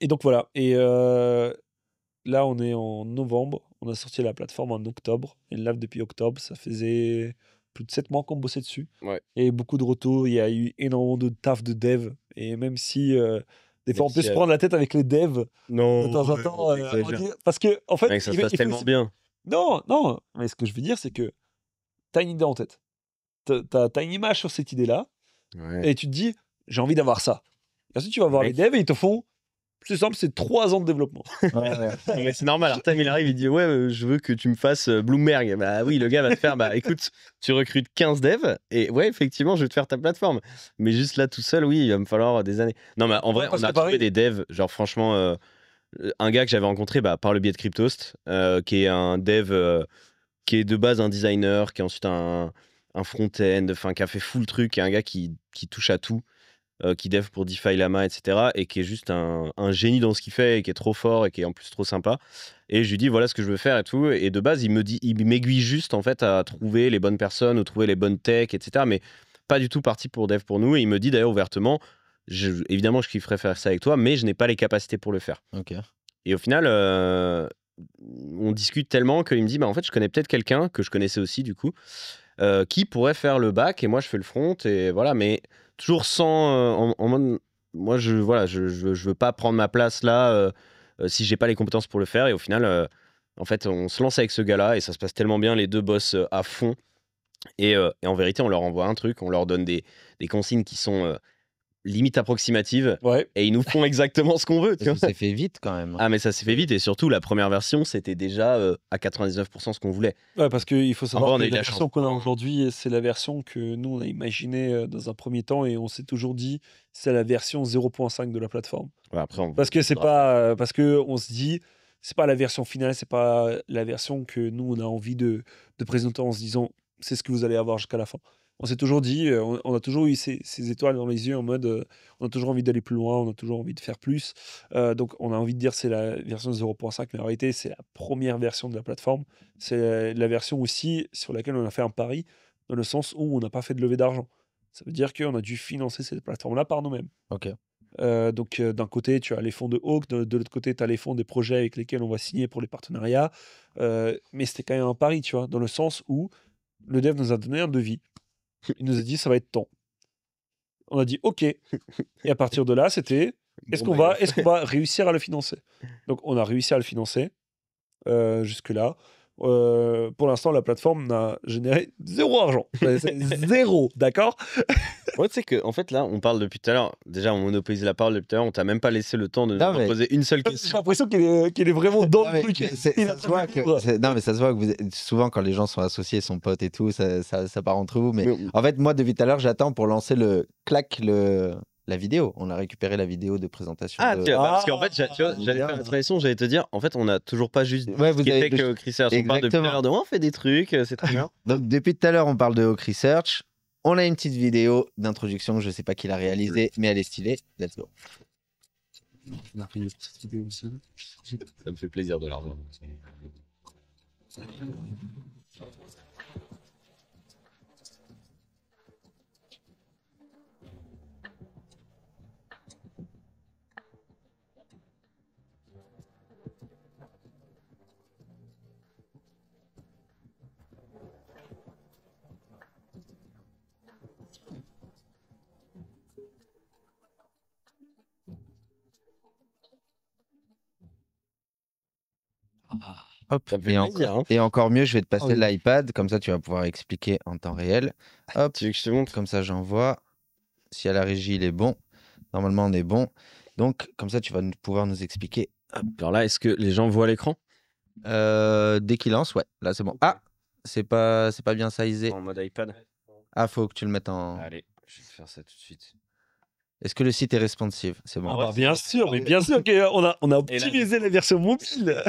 et donc voilà. Et là, on est en novembre. On a sorti la plateforme en octobre. Et lave depuis octobre. Ça faisait plus de 7 mois qu'on bossait dessus. Et beaucoup de retours. Il y a eu énormément de taf de dev. Et même si des fois on peut se prendre la tête avec les devs de temps en temps, parce que en fait, ça tellement bien. Non, non. Mais ce que je veux dire, c'est que tu as une idée en tête. Tu as, une image sur cette idée-là. Et tu te dis, j'ai envie d'avoir ça. Et ensuite, tu vas voir les devs et ils te font, c'est simple, c'est trois ans de développement. (laughs) c'est normal. Artem, il arrive, il dit Ouais, euh, je veux que tu me fasses euh, Bloomberg. Bah oui, le gars va te faire Bah écoute, tu recrutes 15 devs et ouais, effectivement, je vais te faire ta plateforme. Mais juste là, tout seul, oui, il va me falloir des années. Non, mais en vrai, on a trouvé des devs, genre franchement, euh, un gars que j'avais rencontré bah, par le biais de Cryptost, qui est un dev qui est de base un designer, qui est ensuite un un front-end, enfin, qui a fait le truc, qui un gars qui, qui touche à tout, euh, qui dev pour DeFi Lama, etc. Et qui est juste un, génie dans ce qu'il fait et qui est trop fort et qui est en plus trop sympa. Et je lui dis, voilà ce que je veux faire et tout. Et de base, il me dit, il m'aiguille juste, en fait, à trouver les bonnes personnes ou trouver les bonnes techs, etc. Mais pas du tout parti pour dev pour nous. Et il me dit d'ailleurs ouvertement, évidemment, je kifferais faire ça avec toi, mais je n'ai pas les capacités pour le faire. Et au final, euh, on discute tellement qu'il me dit, bah, en fait, je connais peut-être quelqu'un que je connaissais aussi, du coup, euh, qui pourrait faire le bac et moi je fais le front et voilà, mais toujours sans euh, en, moi je voilà, je, veux pas prendre ma place là euh, si j'ai pas les compétences pour le faire et au final en fait on se lance avec ce gars-là et ça se passe tellement bien, les deux bossent à fond et, en vérité on leur envoie un truc, on leur donne des, des consignes qui sont limite approximative. Et ils nous font (laughs) exactement ce qu'on veut. Ça s'est fait vite quand même. Ah, mais ça s'est fait vite. Et surtout, la première version, c'était déjà euh, à 99% ce qu'on voulait. Ouais, parce qu'il faut savoir que la, version qu'on a aujourd'hui, euh, c'est la version que nous, on a imaginé euh, dans un premier temps. Et on s'est toujours dit, c'est la version 0.5 de la plateforme. Parce que c'est pas. Parce que on se dit. C'est pas la version finale, c'est pas la version que nous on a envie de, de présenter en se disant c'est ce que vous allez avoir jusqu'à la fin on s'est toujours dit, euh, on, a toujours eu ces, étoiles dans les yeux en mode, euh, on a toujours envie d'aller plus loin, on a toujours envie de faire plus. Euh, donc on a envie de dire c'est la version 0.5, mais en réalité c'est la première version de la plateforme. C'est la, version aussi sur laquelle on a fait un pari, dans le sens où on n'a pas fait de levée d'argent. Ça veut dire qu'on a dû financer cette plateforme-là par nous-mêmes. donc d'un côté, tu as les fonds de Hawk, de, l'autre côté, tu as les fonds des projets avec lesquels on va signer pour les partenariats. mais c'était quand même un pari, tu vois, dans le sens où le dev nous a donné un devis. Il nous a dit ça va être temps. On a dit ok. Et à partir de là, c'était (laughs) est-ce qu'on va, est qu'on va réussir à le financer Donc on a réussi à le financer euh, jusque-là. Euh, pour l'instant, la plateforme n'a généré zéro argent. (laughs) Bah, zéro, d'accord (laughs) Ouais, tu sais que, en fait, là, on parle depuis tout à l'heure. Déjà, on monopolise la parole depuis tout à l'heure. On t'a même pas laissé le temps de poser une seule question. J'ai l'impression qu'il est, vraiment dans le truc. Ça non, mais ça se voit que vous, souvent, quand les gens sont associés, sont potes et tout, ça, ça, part entre vous. Mais, mais... en fait, moi, depuis tout à l'heure, j'attends pour lancer le clac, le la vidéo. On a récupéré la vidéo de présentation. Ah, de... parce qu'en fait, ah, j'allais faire une j'allais te dire, en fait, on n'a toujours pas juste. Ouais, vous avez que Hawk Research. On parle de, de on fait des trucs, euh, c'est très bien. (laughs) Donc, depuis tout à l'heure, on parle de Hawk Research. On a une petite vidéo d'introduction, je sais pas qui l'a réalisée, mais elle est stylée. Let's go. Ça me fait plaisir de la revoir. Ah, hop, hein. et, encore mieux, je vais te passer oh l'iPad, comme ça tu vas pouvoir expliquer en temps réel. Ah, hop, tu je te montre Comme ça j'envoie. Si à la régie il est bon, normalement on est bon. Donc comme ça tu vas pouvoir nous expliquer. Alors là, est-ce que les gens voient l'écran euh, Dès qu'il lance, ouais, là c'est bon. Ah, c'est pas, c'est pas bien sizé. En mode iPad Ah, faut que tu le mettes en. Allez, je vais faire ça tout de suite. Est-ce que le site est responsive C'est bon. Ah bah, bien sûr, mais bien sûr qu'on a, on a optimisé la version mobile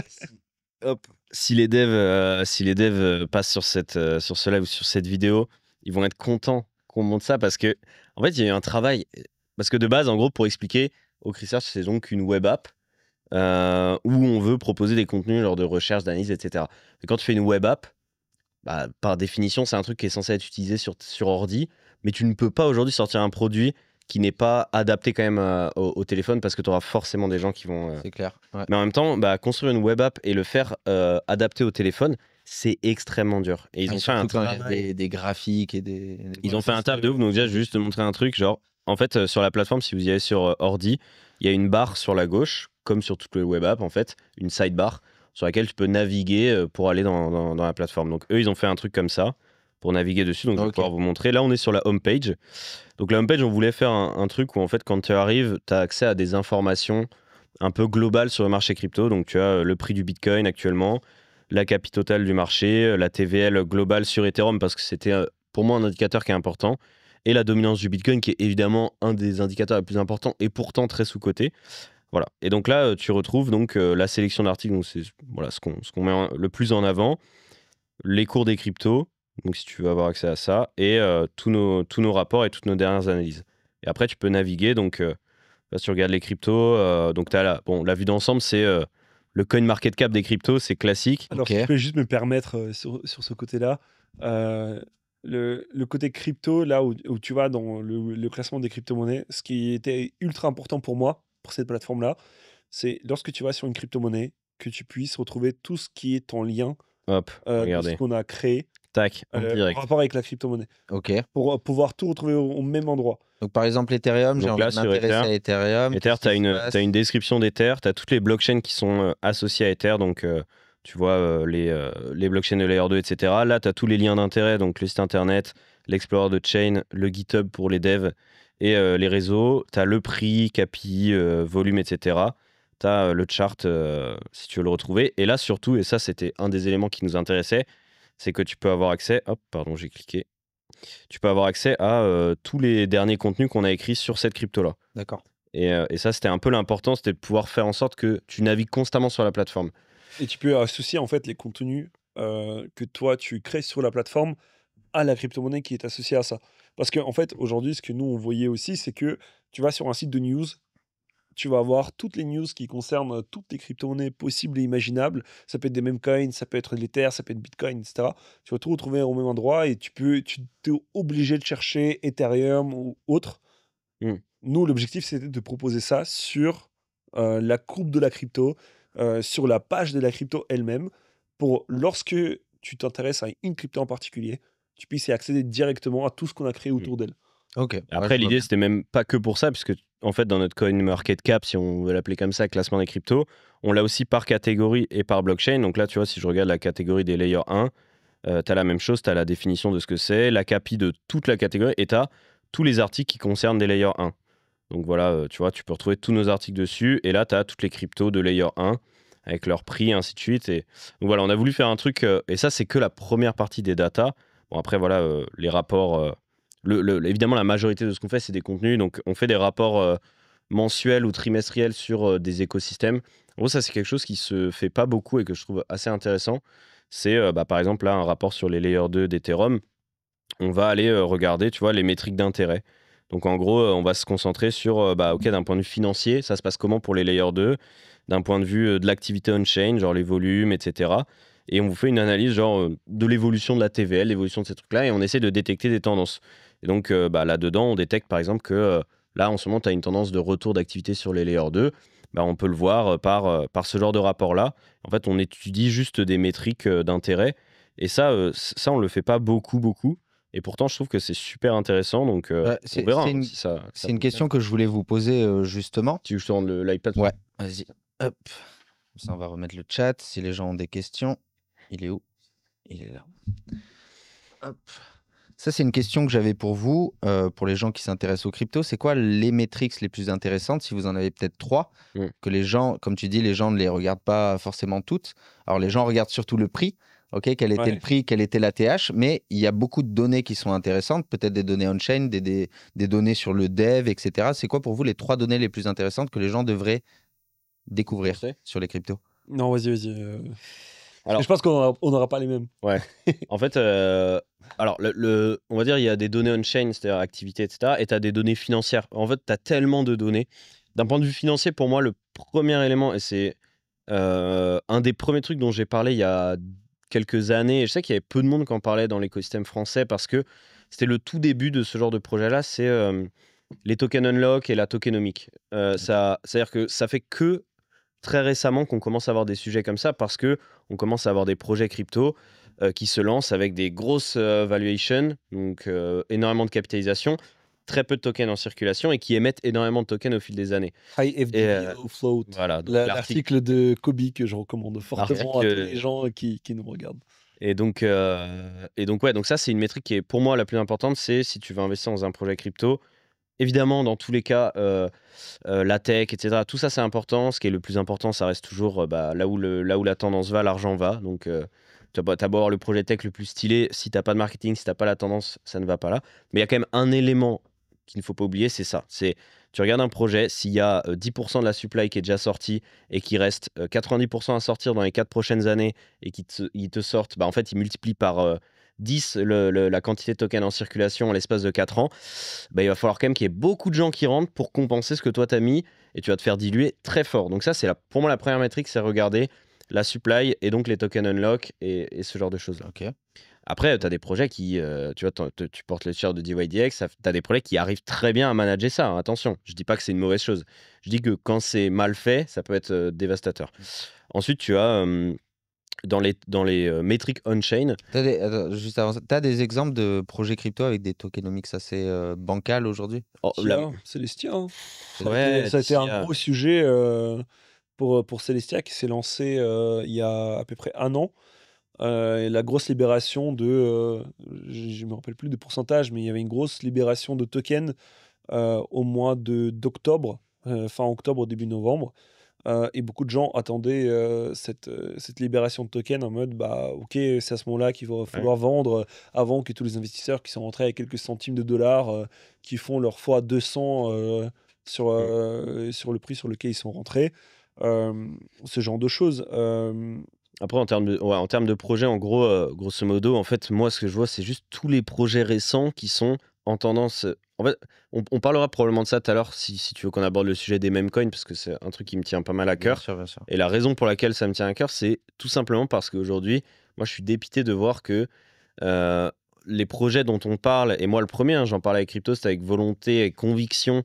si les devs, euh, si les euh, passent sur, cette, euh, sur ce live ou sur cette vidéo, ils vont être contents qu'on monte ça parce que, en fait, il y a eu un travail. Parce que de base, en gros, pour expliquer, Ocrisearch, c'est donc une web app où on veut proposer des contenus lors de recherche, d'analyse, etc. quand tu fais une web app, bah, par définition, c'est un truc qui est censé être utilisé sur, sur ordi, mais tu ne peux pas aujourd'hui sortir un produit qui n'est pas adapté quand même euh, au, téléphone parce que tu auras forcément des gens qui vont. Euh, c'est clair. Mais en même temps, bah, construire une web app et le faire euh, adapter au téléphone, c'est extrêmement dur. Et ils ah, ont fait un travail. Des, des, graphiques et des. ils ont fait un tas de ouf. Donc, déjà, je vais juste te montrer un truc. Genre, en fait, sur la plateforme, si vous y allez sur ordi, il y a une barre sur la gauche, comme sur toutes les web apps, en fait, une sidebar sur laquelle tu peux naviguer pour aller dans la plateforme. Donc, eux, ils ont fait un truc comme ça pour naviguer dessus. Donc, je vais pouvoir vous montrer. Là, on est sur la home page. Donc, la home page, on voulait faire un, truc où, en fait, quand tu arrives, tu as accès à des informations un peu globales sur le marché crypto. Donc, tu as euh, le prix du Bitcoin actuellement, la capitale totale du marché, euh, la TVL globale sur Ethereum, parce que c'était euh, pour moi un indicateur qui est important, et la dominance du Bitcoin, qui est évidemment un des indicateurs les plus importants et pourtant très sous-coté. Voilà. Et donc là, tu retrouves donc la sélection d'articles, donc c'est voilà, ce qu'on ce qu'on met le plus en avant, les cours des cryptos, donc si tu veux avoir accès à ça, et euh, tous, nos, tous nos rapports et toutes nos dernières analyses. Et après, tu peux naviguer. Donc euh, bah, si tu regardes les cryptos, euh, donc tu la, bon, la vue d'ensemble, c'est le coin market cap des cryptos, c'est classique. Alors, je peux juste me permettre sur, ce côté-là, le, côté crypto, là où, tu vas dans le, classement des crypto-monnaies, ce qui était ultra important pour moi, pour cette plateforme-là, c'est lorsque tu vas sur une crypto-monnaie, que tu puisses retrouver tout ce qui est en lien Hop, ce qu'on a créé en euh, direct. rapport avec la crypto-monnaie. OK. Pour euh, pouvoir tout retrouver au, même endroit. Donc, par exemple, Ethereum, j'ai envie de m'intéresser à Ethereum. Ether, tu as, une description d'Ether, tu as toutes les blockchains qui sont euh, associées à Ether. Donc, tu vois les, les blockchains de Layer 2, etc. Là, tu as tous les liens d'intérêt, donc le site internet, l'explorer de chain, le GitHub pour les devs et les réseaux. Tu as le prix, CAPI, volume, etc tu as le chart si tu veux le retrouver. Et là, surtout, et ça, c'était un des éléments qui nous intéressait, c'est que tu peux avoir accès. Hop, pardon, j'ai cliqué. Tu peux avoir accès à euh, tous les derniers contenus qu'on a écrits sur cette crypto-là. D'accord. Et, euh, ça, c'était un peu l'important, c'était de pouvoir faire en sorte que tu navigues constamment sur la plateforme. Et tu peux associer en fait les contenus euh, que toi tu crées sur la plateforme à la crypto-monnaie qui est associée à ça. Parce qu'en en fait, aujourd'hui, ce que nous on voyait aussi, c'est que tu vas sur un site de news, tu vas avoir toutes les news qui concernent euh, toutes les crypto-monnaies possibles et imaginables. Ça peut être des mêmes coins, ça peut être l'Ether, ça peut être Bitcoin, etc. Tu vas tout retrouver au même endroit et tu peux, tu es obligé de chercher Ethereum ou autre. Mmh. Nous, l'objectif, c'était de proposer ça sur euh, la coupe de la crypto, euh, sur la page de la crypto elle-même, pour lorsque tu t'intéresses à une crypto en particulier, tu puisses y accéder directement à tout ce qu'on a créé mmh. autour d'elle. Après, l'idée, c'était même pas que pour ça, puisque en fait, dans notre coin market cap, si on veut l'appeler comme ça, classement des cryptos, on l'a aussi par catégorie et par blockchain. Donc là, tu vois, si je regarde la catégorie des layers 1, euh, t'as tu as la même chose, tu as la définition de ce que c'est, la capi de toute la catégorie et tu as tous les articles qui concernent des layers 1. Donc voilà, euh, tu vois, tu peux retrouver tous nos articles dessus et là, tu as toutes les cryptos de layer 1 avec leur prix, ainsi de suite. Et donc voilà, on a voulu faire un truc, euh, et ça, c'est que la première partie des data. Bon, après, voilà, les rapports évidemment, la majorité de ce qu'on fait, c'est des contenus. Donc, on fait des rapports euh, mensuels ou trimestriels sur euh, des écosystèmes. En gros, ça, c'est quelque chose qui se fait pas beaucoup et que je trouve assez intéressant. C'est, euh, bah, par exemple, là, un rapport sur les layers 2 d'Ethereum. On va aller regarder, tu vois, les métriques d'intérêt. Donc, en gros, on va se concentrer sur, bah, OK, d'un point de vue financier, ça se passe comment pour les layers 2 D'un point de vue de l'activité on-chain, genre les volumes, etc et on vous fait une analyse genre de l'évolution de la TVL, l'évolution de ces trucs-là, et on essaie de détecter des tendances. Et donc euh, bah, là-dedans, on détecte par exemple que euh, là, en ce moment, tu as une tendance de retour d'activité sur les layers 2. Bah, on peut le voir euh, par, par ce genre de rapport-là. En fait, on étudie juste des métriques d'intérêt. Et ça, ça, on le fait pas beaucoup, beaucoup. Et pourtant, je trouve que c'est super intéressant. Donc, bah, on verra. C'est hein, une, une question que je voulais vous poser justement. Tu veux que je te l'iPad Ouais, vas-y. Hop. Ça, on va remettre le chat. Si les gens ont des questions, il est où Il est là. Hop. Ça, c'est une question que j'avais pour vous, euh, pour les gens qui s'intéressent aux crypto. C'est quoi les métriques les plus intéressantes, si vous en avez peut-être trois, que les gens, comme tu dis, les gens ne les regardent pas forcément toutes. Alors, les gens regardent surtout le prix. OK, quel était le prix, Quel était la TH, mais il y a beaucoup de données qui sont intéressantes, peut-être des données on-chain, des, données sur le dev, etc. C'est quoi pour vous les trois données les plus intéressantes que les gens devraient découvrir sur les cryptos Non, vas-y, vas-y. Euh je pense qu'on n'aura pas les mêmes. Ouais. (laughs) en fait, euh, alors, le, on va dire, il y a des données on-chain, c'est-à-dire activité, etc. Et tu as des données financières. En fait, tu as tellement de données. D'un point de vue financier, pour moi, le premier élément, et c'est euh, un des premiers trucs dont j'ai parlé il y a quelques années, et je sais qu'il y avait peu de monde qui en parlait dans l'écosystème français parce que c'était le tout début de ce genre de projet-là, c'est euh, les tokens unlock et la tokenomique. ça, C'est-à-dire que ça fait que très récemment qu'on commence à avoir des sujets comme ça parce que on commence à avoir des projets crypto euh, qui se lancent avec des grosses euh, valuations, donc euh, énormément de capitalisation, très peu de tokens en circulation et qui émettent énormément de tokens au fil des années. High L'article de Kobe que je recommande fortement à tous les gens qui, qui nous regardent. Et donc, et donc, ouais, donc ça, c'est une métrique qui est pour moi la plus importante. C'est si tu veux investir dans un projet crypto, évidemment, dans tous les cas, euh, euh, la tech, etc. Tout ça, c'est important. Ce qui est le plus important, ça reste toujours euh, bah, là, où le, là où la tendance va, l'argent va. Donc, tu beau avoir le projet tech le plus stylé. Si tu n'as pas de marketing, si tu n'as pas la tendance, ça ne va pas là. Mais il y a quand même un élément qu'il ne faut pas oublier, c'est ça. C'est tu regardes un projet, s'il y a 10% de la supply qui est déjà sortie et qui reste 90% à sortir dans les 4 prochaines années et qui te, te sortent, bah, en fait, ils multiplient par 10 la quantité de tokens en circulation en l'espace de 4 ans, bah, il va falloir quand même qu'il y ait beaucoup de gens qui rentrent pour compenser ce que toi t'as mis et tu vas te faire diluer très fort. Donc ça, c'est pour moi la première métrique, c'est regarder la supply et donc les tokens unlock et, ce genre de choses-là. Après, tu as des projets qui, euh, tu vois, tu portes les tiers de DYDX, tu as des projets qui arrivent très bien à manager ça, hein, attention. Je ne dis pas que c'est une mauvaise chose. Je dis que quand c'est mal fait, ça peut être euh, dévastateur. Mmh. Ensuite, tu as dans les, dans les euh, métriques on-chain. Juste avant tu as des exemples de projets crypto avec des tokenomics assez euh, bancales aujourd'hui oh, Celestia. Hein. ça a été un gros sujet euh, pour, pour Celestia qui s'est lancé il y a à peu près un an. la grosse libération de. je ne me rappelle plus des pourcentages mais il y avait une grosse libération de tokens au mois d'octobre, fin octobre, début novembre. Euh, et beaucoup de gens attendaient euh, cette, euh, cette, libération de token en mode bah ok c'est à ce moment-là qu'il va falloir vendre avant que tous les investisseurs qui sont rentrés à quelques centimes de dollars qui font leur fois 200 sur, mm. sur le prix sur lequel ils sont rentrés ce genre de choses après, en termes, de, en termes de projet, en gros, grosso modo, en fait, moi, ce que je vois, c'est juste tous les projets récents qui sont en tendance on, parlera probablement de ça tout à l'heure si, tu veux qu'on aborde le sujet des meme coins parce que c'est un truc qui me tient pas mal à cœur. Et la raison pour laquelle ça me tient à cœur, c'est tout simplement parce qu'aujourd'hui, moi, je suis dépité de voir que euh, les projets dont on parle, et moi le premier, hein, j'en parlais avec Crypto, c'est avec volonté et conviction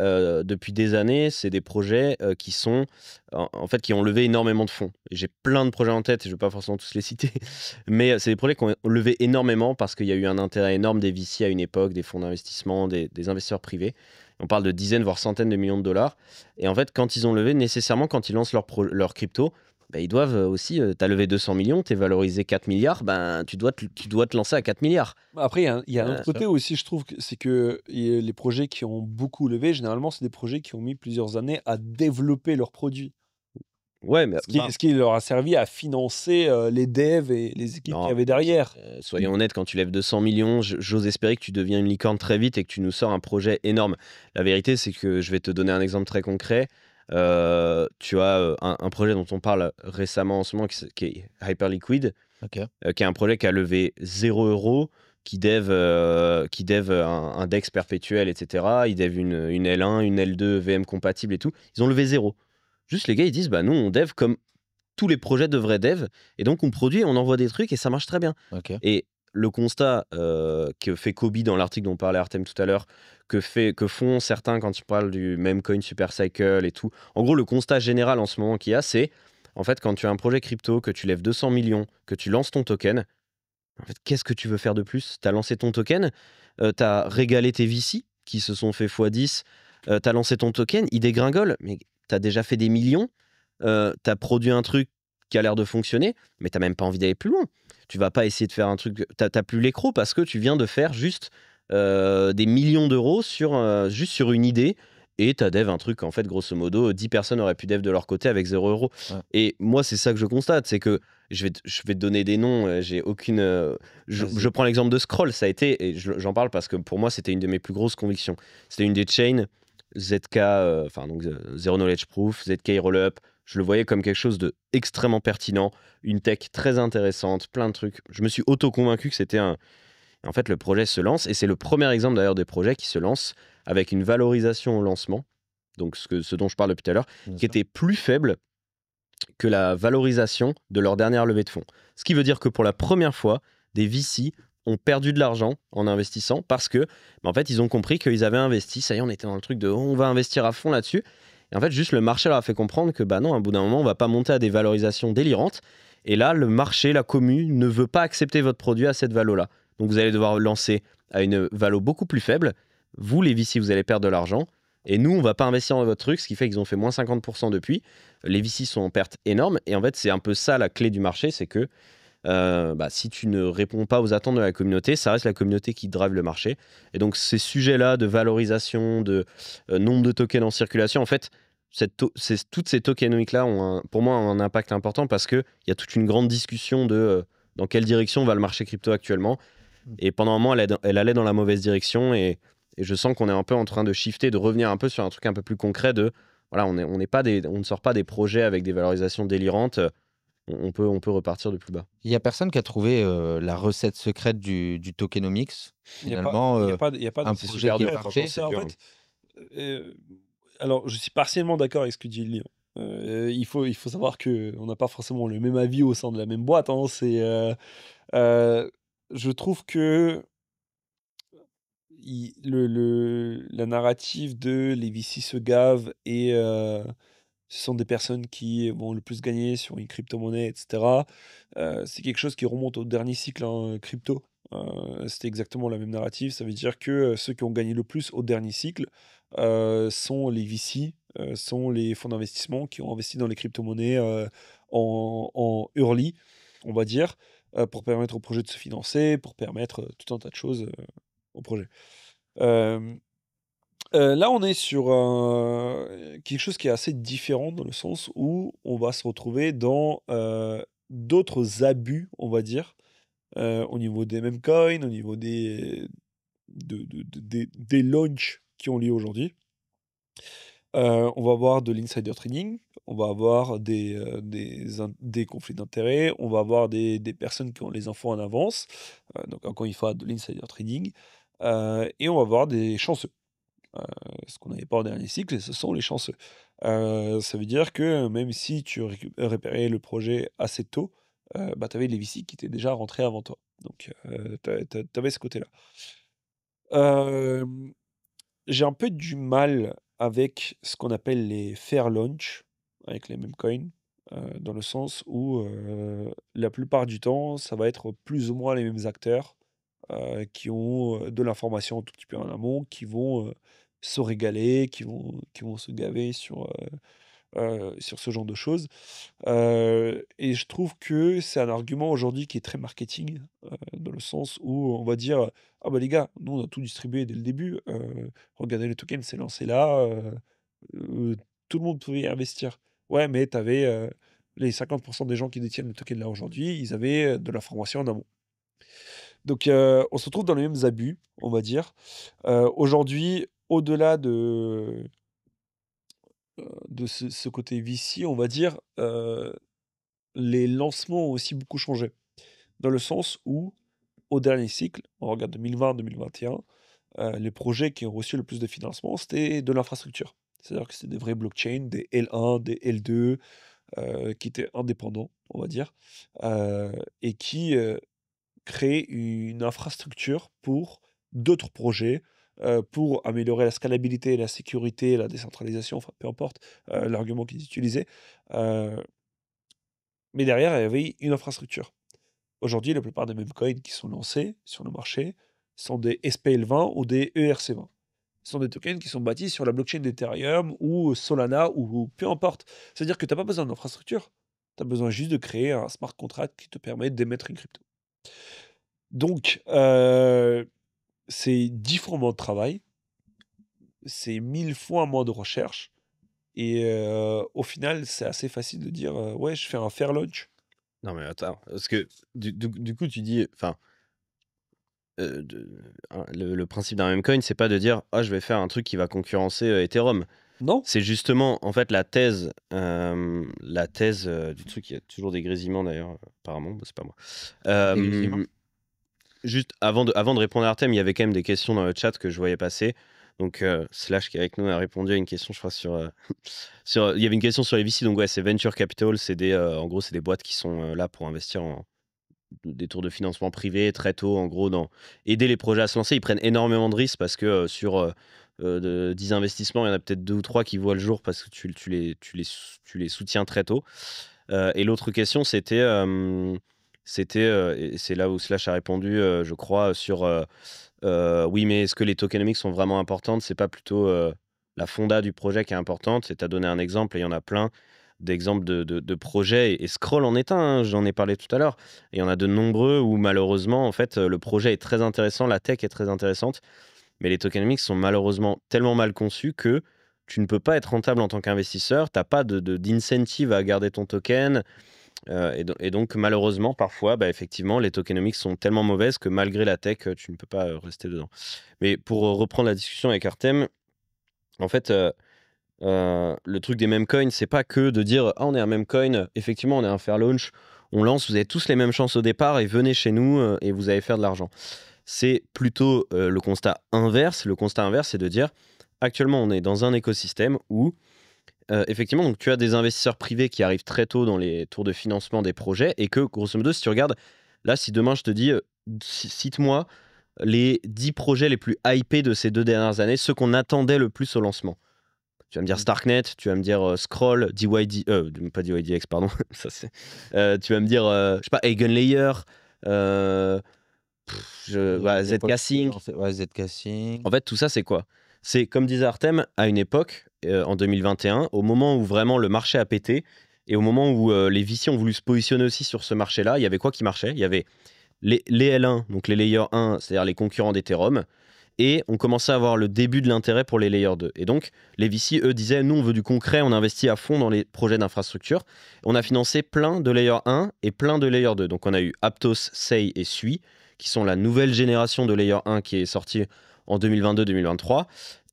euh, depuis des années, c'est des projets euh, qui sont en, fait qui ont levé énormément de fonds. J'ai plein de projets en tête, je ne vais pas forcément tous les citer, (laughs) mais euh, c'est des projets qui ont levé énormément parce qu'il y a eu un intérêt énorme des VC à une époque, des fonds d'investissement, des, investisseurs privés. On parle de dizaines voire centaines de millions de dollars. Et en fait, quand ils ont levé, nécessairement quand ils lancent leur crypto, ben, ils doivent euh, aussi, euh, tu as levé 200 millions, tu es valorisé 4 milliards, ben, tu, dois te, tu dois te lancer à 4 milliards. Bah, après, il y a un, euh, autre côté aussi, je trouve, c'est que les projets qui ont beaucoup levé, généralement, c'est des projets qui ont mis plusieurs années à développer leurs produits. Ouais, mais ce qui, bah leur a servi à financer les devs et les équipes qu'il y avait derrière. soyons honnêtes, quand tu lèves 200 millions, j'ose espérer que tu deviens une licorne très vite et que tu nous sors un projet énorme. La vérité, c'est que je vais te donner un exemple très concret. Euh, tu as euh, un, projet dont on parle récemment en ce moment qui, est Hyperliquid, euh, qui est un projet qui a levé 0 euros, qui dev, qui dev un, DEX perpétuel, etc. Ils dev une, une, L1, une L2 VM compatible et tout. Ils ont levé 0. Juste les gars, ils disent bah nous, on dev comme tous les projets de dev, et donc on produit, on envoie des trucs et ça marche très bien. Et le constat euh, que fait Kobe dans l'article dont parlait Artem tout à l'heure, que, que font certains quand tu parles du même coin super cycle et tout. En gros, le constat général en ce moment qu'il y a, c'est en fait quand tu as un projet crypto, que tu lèves 200 millions, que tu lances ton token, en fait, qu'est-ce que tu veux faire de plus Tu as lancé ton token, euh, tu as régalé tes VC qui se sont fait x10, tu as lancé ton token, il dégringole, mais tu as déjà fait des millions, euh, tu as produit un truc qui a l'air de fonctionner, mais tu n'as même pas envie d'aller plus loin. Tu vas pas essayer de faire un truc. tu n'as plus l'écrou parce que tu viens de faire juste euh, des millions d'euros sur, euh, juste sur une idée et as dev un truc en fait grosso modo 10 personnes auraient pu dev de leur côté avec 0 euros et moi c'est ça que je constate c'est que je vais, je vais te donner des noms euh, j'ai aucune je, prends l'exemple de Scroll ça a été et j'en parle parce que pour moi c'était une de mes plus grosses convictions c'était une des chains ZK enfin donc Zero Knowledge Proof ZK Rollup je le voyais comme quelque chose de extrêmement pertinent, une tech très intéressante, plein de trucs. Je me suis auto-convaincu que c'était un. En fait, le projet se lance, et c'est le premier exemple d'ailleurs des projets qui se lancent avec une valorisation au lancement, donc ce, que, ce dont je parle depuis tout à l'heure, qui était plus faible que la valorisation de leur dernière levée de fonds. Ce qui veut dire que pour la première fois, des VCs ont perdu de l'argent en investissant parce que, bah, en fait, ils ont compris qu'ils avaient investi. Ça y est, on était dans le truc de on va investir à fond là-dessus. Et en fait, juste le marché leur a fait comprendre que, bah non, à bout d'un moment, on va pas monter à des valorisations délirantes. Et là, le marché, la commune, ne veut pas accepter votre produit à cette valo-là. Donc vous allez devoir lancer à une valo beaucoup plus faible. Vous, les vici, vous allez perdre de l'argent. Et nous, on va pas investir dans votre truc, ce qui fait qu'ils ont fait moins 50% depuis. Les vici sont en perte énorme. Et en fait, c'est un peu ça la clé du marché, c'est que euh, bah, si tu ne réponds pas aux attentes de la communauté, ça reste la communauté qui drive le marché. Et donc ces sujets-là de valorisation, de euh, nombre de tokens en circulation, en fait, cette toutes ces tokenomics là ont pour moi un impact important parce qu'il y a toute une grande discussion de euh, dans quelle direction va le marché crypto actuellement. Mm. Et pendant un moment, elle, allait dans la mauvaise direction et, je sens qu'on est un peu en train de shifter, de revenir un peu sur un truc un peu plus concret de voilà, on, pas on ne sort pas des projets avec des valorisations délirantes on, peut, on peut repartir de plus bas. Il n'y a personne qui a trouvé euh, la recette secrète du, tokenomics. il a, pas, y a, pas, y alors, je suis partiellement d'accord avec ce que dit Lyon. Euh, il, faut, il faut savoir qu'on n'a pas forcément le même avis au sein de la même boîte. Hein. Euh, je trouve que le, la narrative de les se gavent et ce sont des personnes qui vont le plus gagner sur une crypto-monnaie, etc. Euh, c'est quelque chose qui remonte au dernier cycle hein, crypto. Euh, C'était exactement la même narrative. Ça veut dire que euh, ceux qui ont gagné le plus au dernier cycle euh, sont les VC, sont les fonds d'investissement qui ont investi dans les crypto-monnaies en, en, early, on va dire, pour permettre au projet de se financer, pour permettre tout un tas de choses au projet. Euh, là, on est sur euh, quelque chose qui est assez différent dans le sens où on va se retrouver dans euh, d'autres abus, on va dire, au niveau des mêmes coins, au niveau des, des, des qui ont lieu aujourd'hui. on va avoir de l'insider trading, on va avoir des, des, des conflits d'intérêts, on va avoir des, personnes qui ont les infos en avance, donc encore une fois de l'insider trading, et on va avoir des chanceux euh, ce qu'on n'avait pas au dernier cycle, et ce sont les chanceux. Euh, ça veut dire que même si tu repérais le projet assez tôt, euh, bah, tu avais les VC qui étaient déjà rentrés avant toi. Donc, tu avais ce côté-là. j'ai un peu du mal avec ce qu'on appelle les fair launch, avec les mêmes coins, dans le sens où la plupart du temps, ça va être plus ou moins les mêmes acteurs qui ont de l'information un tout petit peu en amont, qui vont se régaler, qui vont, qui vont se gaver sur, euh, euh, sur ce genre de choses. Euh, et je trouve que c'est un argument aujourd'hui qui est très marketing, dans le sens où on va dire Ah bah les gars, nous on a tout distribué dès le début, regardez le token s'est lancé là, tout le monde pouvait y investir. Ouais, mais tu avais les 50% des gens qui détiennent le token là aujourd'hui, ils avaient de l'information en amont. Donc on se retrouve dans les mêmes abus, on va dire. Aujourd'hui, au-delà de, euh, de ce, côté VC, on va dire, euh, les lancements ont aussi beaucoup changé. Dans le sens où, au dernier cycle, on regarde 2020-2021, euh, les projets qui ont reçu le plus de financement, c'était de l'infrastructure. C'est-à-dire que c'était des vrais blockchains, des L1, des L2, qui étaient indépendants, on va dire, et qui créaient une infrastructure pour d'autres projets euh, pour améliorer la scalabilité, la sécurité, la décentralisation, enfin peu importe l'argument euh, l'argument qu'ils utilisaient. Euh, mais derrière, il y avait une infrastructure. Aujourd'hui, la plupart des memecoins qui sont lancés sur le marché sont des SPL20 ou des ERC20. Ce sont des tokens qui sont bâtis sur la blockchain d'Ethereum ou Solana ou, peu importe. C'est-à-dire que tu n'as pas besoin d'infrastructure. Tu as besoin juste de créer un smart contract qui te permet d'émettre une crypto. Donc, c'est dix fois moins de travail, c'est mille fois moins de recherche. Et euh, au final, c'est assez facile de dire euh, Ouais, je fais un fair launch. Non, mais attends, parce que du, coup, tu dis Enfin, euh, le, principe d'un même M-Coin c'est pas de dire Ah, je vais faire un truc qui va concurrencer Ethereum. Non. C'est justement, en fait, la thèse, la thèse du truc, il y a toujours des grésillements d'ailleurs, apparemment, c'est pas moi juste avant de, répondre à Artem, il y avait quand même des questions dans le chat que je voyais passer. Donc, euh, Slash qui est avec nous a répondu à une question, je crois, sur. Euh, (laughs) il y avait une question sur les VC. Donc, ouais, c'est Venture Capital. C'est des, euh, en gros, c'est des boîtes qui sont là pour investir en des tours de financement privé très tôt, en gros, dans aider les projets à se lancer. Ils prennent énormément de risques parce que sur de 10 investissements, il y en a peut-être deux ou trois qui voient le jour parce que tu les, tu, les, tu les soutiens très tôt. et l'autre question, c'était c'était, euh, et c'est là où Slash a répondu, euh, je crois, sur euh, oui, mais est-ce que les tokenomics sont vraiment importantes C'est pas plutôt la fonda du projet qui est importante C'est à donner un exemple, et il y en a plein d'exemples de, projets, et Scroll en est un, hein, j'en ai parlé tout à l'heure, il y en a de nombreux où malheureusement, en fait, le projet est très intéressant, la tech est très intéressante, mais les tokenomics sont malheureusement tellement mal conçus que tu ne peux pas être rentable en tant qu'investisseur, tu n'as pas d'incentive de, d'incentive à garder ton token, euh, et, donc, malheureusement, parfois, bah, effectivement, les tokenomics sont tellement mauvaises que malgré la tech, euh, tu ne peux pas euh, rester dedans. Mais pour reprendre la discussion avec Artem, en fait, le truc des même coins, c'est pas que de dire Ah, on est un même coin, effectivement, on est un fair launch, on lance, vous avez tous les mêmes chances au départ et venez chez nous et vous allez faire de l'argent. C'est plutôt le constat inverse. Le constat inverse, c'est de dire Actuellement, on est dans un écosystème où euh, effectivement, donc tu as des investisseurs privés qui arrivent très tôt dans les tours de financement des projets et que, grosso modo, si tu regardes, là, si demain je te dis, euh, cite-moi les 10 projets les plus hypés de ces deux dernières années, ceux qu'on attendait le plus au lancement. Tu vas me dire mmh. Starknet, tu vas me dire euh, Scroll, DYD, pas DYDX, pardon, (laughs) ça c'est. tu vas me dire, je sais pas, Eigenlayer, je, bah, mmh, ZK En fait, tout ça, c'est quoi C'est comme disait Artem, à une époque, euh, en 2021, au moment où vraiment le marché a pété et au moment où euh, les VC ont voulu se positionner aussi sur ce marché-là, il y avait quoi qui marchait Il y avait les, les, L1, donc les Layer 1, c'est-à-dire les concurrents d'Ethereum, et on commençait à avoir le début de l'intérêt pour les Layer 2. Et donc, les VC, eux, disaient nous, on veut du concret, on investit à fond dans les projets d'infrastructure. On a financé plein de Layer 1 et plein de Layer 2. Donc, on a eu Aptos, Sei et Sui, qui sont la nouvelle génération de Layer 1 qui est sortie en 2022-2023.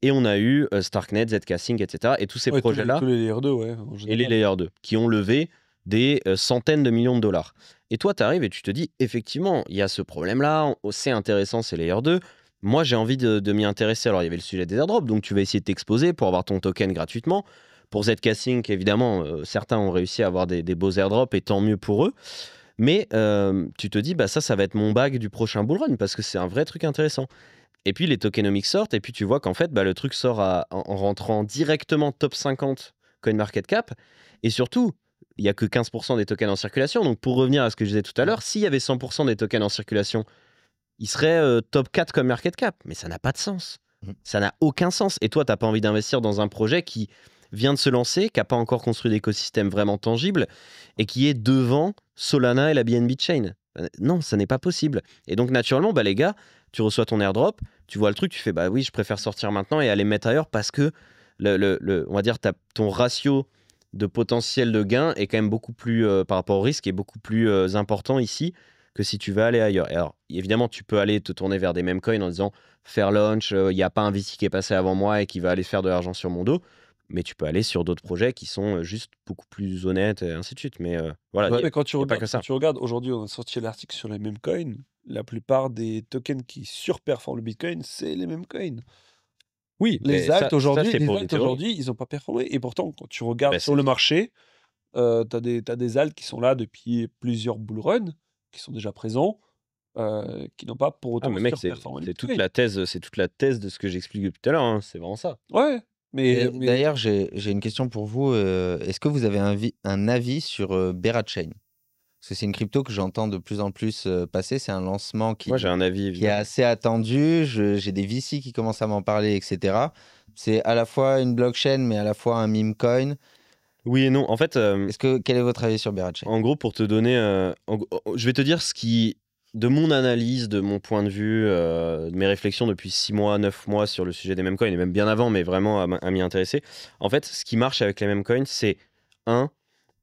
Et on a eu euh, Starknet, ZK etc. Et tous ces projets-là. les 2, Et les layers 2, qui ont levé des euh, centaines de millions de dollars. Et toi, tu arrives et tu te dis, effectivement, il y a ce problème-là, oh, c'est intéressant, c'est layer 2. Moi, j'ai envie de, m'y intéresser. Alors, il y avait le sujet des airdrops, donc tu vas essayer de t'exposer pour avoir ton token gratuitement. Pour ZK évidemment, euh, certains ont réussi à avoir des, beaux airdrops et tant mieux pour eux. Mais tu te dis, bah, ça, ça va être mon bag du prochain bullrun, parce que c'est un vrai truc intéressant. Et puis les tokenomics sortent, et puis tu vois qu'en fait, bah, le truc sort en, rentrant directement top 50 market cap. Et surtout, il n'y a que 15% des tokens en circulation. Donc pour revenir à ce que je disais tout à l'heure, s'il y avait 100% des tokens en circulation, il serait euh, top 4 comme market cap. Mais ça n'a pas de sens. Mmh. Ça n'a aucun sens. Et toi, tu n'as pas envie d'investir dans un projet qui vient de se lancer, qui n'a pas encore construit d'écosystème vraiment tangible et qui est devant Solana et la BNB Chain. Euh, non, ça n'est pas possible. Et donc, naturellement, bah, les gars, tu reçois ton airdrop, tu vois le truc, tu fais bah oui, je préfère sortir maintenant et aller mettre ailleurs parce que le, on va dire ton ratio de potentiel de gain est quand même beaucoup plus euh, par rapport au risque est beaucoup plus euh, important ici que si tu vas aller ailleurs. alors évidemment, tu peux aller te tourner vers des mêmes coins en disant faire launch, euh, il n'y a pas un VC qui est passé avant moi et qui va aller faire de l'argent sur mon dos mais tu peux aller sur d'autres projets qui sont juste beaucoup plus honnêtes et ainsi de suite. Mais voilà, mais quand tu regardes, tu regardes aujourd'hui, on a sorti l'article sur les mêmes coins la plupart des tokens qui surperforment le Bitcoin, c'est les mêmes coins. Oui, les actes aujourd'hui, ils n'ont pas performé. Et pourtant, quand tu regardes bah, sur le marché, euh, tu as des, as des alts qui sont là depuis plusieurs bullruns, qui sont déjà présents. Euh, qui n'ont pas pour ah, autant ah, c'est toute la thèse toute la thèse de ce que j'explique depuis tout à l'heure hein. c'est vraiment ça ouais mais, d'ailleurs j'ai une question pour vous euh, est-ce que vous avez un, un avis sur Berachain parce que c'est une crypto que j'entends de plus en plus euh, passer. C'est un lancement qui, est assez attendu. J'ai des VC qui commencent à m'en parler, etc. C'est à la fois une blockchain, mais à la fois un meme coin. Oui et non. En fait, euh, est que quel est votre avis sur Berace En gros, pour te donner, euh, oh, oh, je vais te dire ce qui, de mon analyse, de mon point de vue, de mes réflexions depuis 6 mois, 9 mois sur le sujet des meme coins et même bien avant, mais vraiment à, à m'y intéresser. En fait, ce qui marche avec les meme coins, c'est un,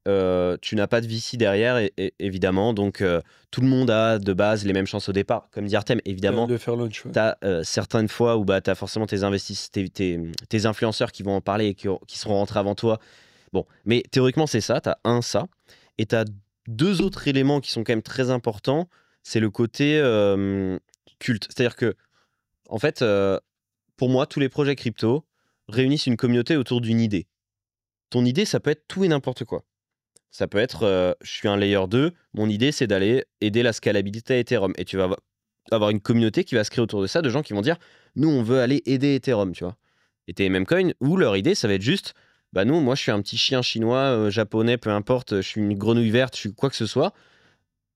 euh, tu n'as pas de VC derrière, et, évidemment. Donc, euh, tout le monde a de base les mêmes chances au départ. Comme dit Artem, évidemment, tu as, euh, certaines fois où bah, tu as forcément tes, tes, tes, influenceurs qui vont en parler et qui, qui seront rentrés avant toi. Bon, mais théoriquement, c'est ça. Tu as un, ça. Et tu as deux autres éléments qui sont quand même très importants. C'est le côté culte. C'est-à-dire que, en fait, pour moi, tous les projets crypto réunissent une communauté autour d'une idée. Ton idée, ça peut être tout et n'importe quoi. Ça peut être, euh, je suis un layer 2, mon idée c'est d'aller aider la scalabilité à Ethereum. Et tu vas avoir une communauté qui va se créer autour de ça, de gens qui vont dire, nous on veut aller aider Ethereum, tu vois. Et TMM Coin, Ou leur idée ça va être juste, bah nous, moi je suis un petit chien chinois, euh, japonais, peu importe, je suis une grenouille verte, je suis quoi que ce soit.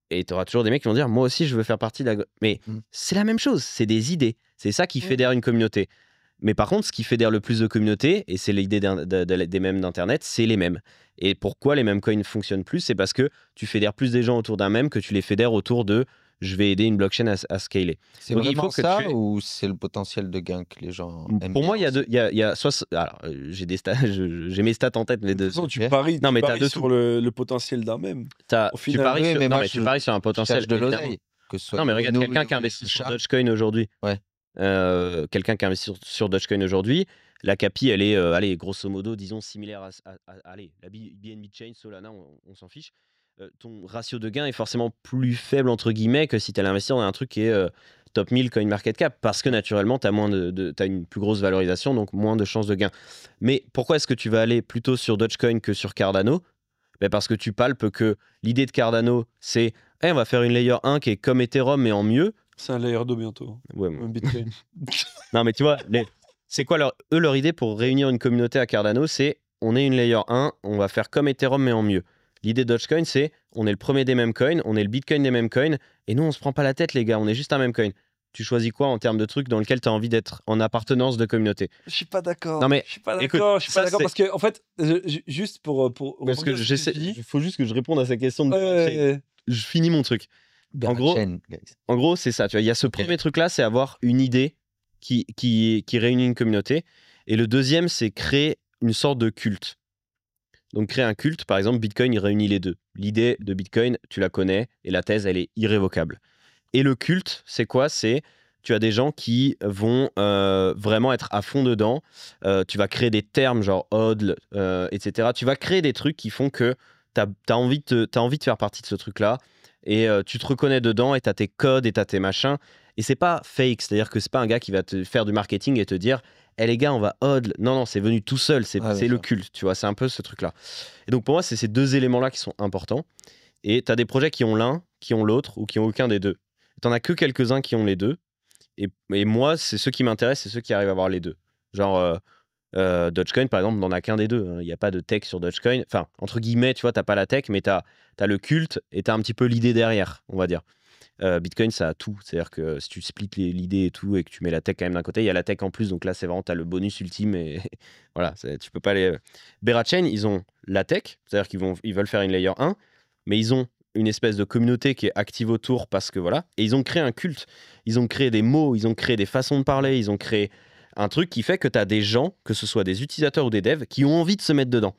Et tu auras toujours des mecs qui vont dire, moi aussi je veux faire partie de la... Mais mmh. c'est la même chose, c'est des idées. C'est ça qui mmh. fédère une communauté. Mais par contre, ce qui fédère le plus de communautés, et c'est l'idée des mêmes d'Internet, c'est les mêmes. Et pourquoi les mêmes coins fonctionnent plus C'est parce que tu fédères plus des gens autour d'un même que tu les fédères autour de je vais aider une blockchain à, scaler. C'est vraiment ça ou c'est le potentiel de gain que les gens aiment Pour moi, il y a deux. Y y a soit... Euh, j'ai (laughs) j'ai mes stats en tête, mais de. Toute façon, tu paries, sur le, potentiel d'un même. tu, paries, sur... un potentiel de l'oseille. Non, mais regarde, quelqu'un qui investit sur Dogecoin aujourd'hui, ouais. Euh, quelqu'un qui investit sur, sur Dogecoin aujourd'hui, la CAPI, elle est, euh, grosso modo, disons, similaire à, allez, la BNB Chain, Solana, on, s'en fiche. Euh, ton ratio de gain est forcément plus faible, entre guillemets, que si tu allais investir dans un truc qui est top 1000 coin market cap, parce que naturellement, tu as, moins de, une plus grosse valorisation, donc moins de chances de gain. Mais pourquoi est-ce que tu vas aller plutôt sur Dogecoin que sur Cardano ben, Parce que tu palpes que l'idée de Cardano, c'est eh, on va faire une layer 1 qui est comme Ethereum, mais en mieux c'est un layer 2 bientôt. Hein. un Bitcoin. (laughs) non, mais tu vois, c'est quoi leur... leur idée pour réunir une communauté à Cardano C'est on est une layer 1, on va faire comme Ethereum mais en mieux. L'idée de Dogecoin, c'est on est le premier des mêmes coins, on est le Bitcoin des mêmes coins, et nous, on se prend pas la tête, les gars, on est juste un même coin. Tu choisis quoi en termes de trucs dans lequel tu as envie d'être en appartenance de communauté Je suis pas d'accord. Non mais je suis pas d'accord. Je suis pas d'accord parce que en fait, juste pour euh, pour parce que j'essaie, il faut juste que je réponde à sa question. De... Je finis mon truc en gros, c'est ça. Tu vois, il y a ce premier truc-là, c'est avoir une idée qui, qui, réunit une communauté. Et le deuxième, c'est créer une sorte de culte. Donc créer un culte, par exemple, Bitcoin il réunit les deux. L'idée de Bitcoin, tu la connais, et la thèse, elle est irrévocable. Et le culte, c'est quoi C'est tu as des gens qui vont euh, vraiment être à fond dedans. Euh, tu vas créer des termes genre hodl, euh, etc. Tu vas créer des trucs qui font que tu as, envie as envie de faire partie de ce truc-là et euh, tu te reconnais dedans et t'as tes codes et t'as tes machins. Et c'est pas fake, c'est-à-dire que c'est pas un gars qui va te faire du marketing et te dire eh les gars, on va odd. Non, non, c'est venu tout seul, c'est c'est le culte, tu vois, c'est un peu ce truc-là. Et donc pour moi, c'est ces deux éléments-là qui sont importants. Et tu as des projets qui ont l'un, qui ont l'autre ou qui ont aucun des deux. Tu as que quelques-uns qui ont les deux. Et, moi, c'est ceux qui m'intéressent, c'est ceux qui arrivent à avoir les deux. Genre, euh, euh, Dogecoin, par exemple, n'en a qu'un des deux. Hein. Il n'y a pas de tech sur Dogecoin. Enfin, entre guillemets, tu vois, t'as pas la tech, mais tu as, le culte et tu as un petit peu l'idée derrière, on va dire. Euh, Bitcoin, ça a tout. C'est-à-dire que si tu splits l'idée et tout et que tu mets la tech quand même d'un côté, il y a la tech en plus. Donc là, c'est vraiment, tu as le bonus ultime et (laughs) voilà, tu peux pas les. Euh. Berachain, ils ont la tech, c'est-à-dire qu'ils vont, ils veulent faire une layer 1, mais ils ont une espèce de communauté qui est active autour parce que voilà. Et ils ont créé un culte. Ils ont créé des mots, ils ont créé des façons de parler, ils ont créé un truc qui fait que tu as des gens, que ce soit des utilisateurs ou des devs, qui ont envie de se mettre dedans,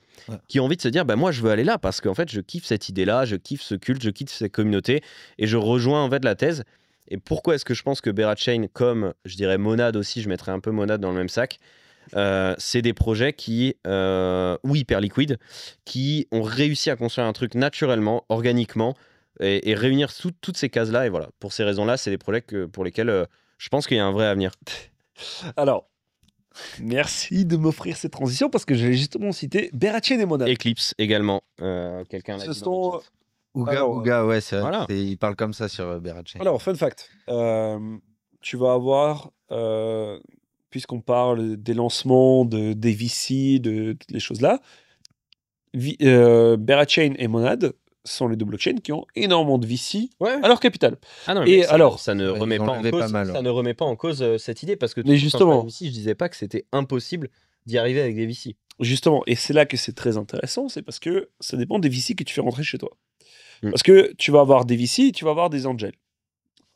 qui ont envie de se dire bah, moi, je veux aller là parce qu'en fait, je kiffe cette idée-là, je kiffe ce culte, je kiffe cette communauté et je rejoins en fait la thèse. Et pourquoi est-ce que je pense que Berachain, Chain, comme je dirais Monade aussi, je mettrais un peu Monade dans le même sac, euh, c'est des projets qui, euh, ou hyper liquides, qui ont réussi à construire un truc naturellement, organiquement, et, réunir toutes ces cases-là. Et voilà, pour ces raisons-là, c'est des projets pour lesquels euh, je pense qu'il y a un vrai avenir. (laughs) Alors, Merci de m'offrir cette transition parce que j'allais justement citer Berachain et Monade, Eclipse également. Euh, quelqu'un l'a dit. Sont... Ouga, ouais, c'est Il parle comme ça sur euh, Berachain. Alors, fun fact. Euh, tu vas avoir, puisqu'on parle des lancements, de, des VC, de toutes les choses là, Berachain et monade sont les deux blockchains qui ont énormément de VC ouais. à leur capital. Ah et ça, alors, hein. ça ne remet pas en cause, ça ne remet pas en cause cette idée parce que mais justement, je disais pas que c'était impossible d'y arriver avec des VC. Justement, et c'est là que c'est très intéressant, c'est parce que ça dépend des VC que tu fais rentrer chez toi. Mm. Parce que tu vas avoir des et tu vas avoir des angels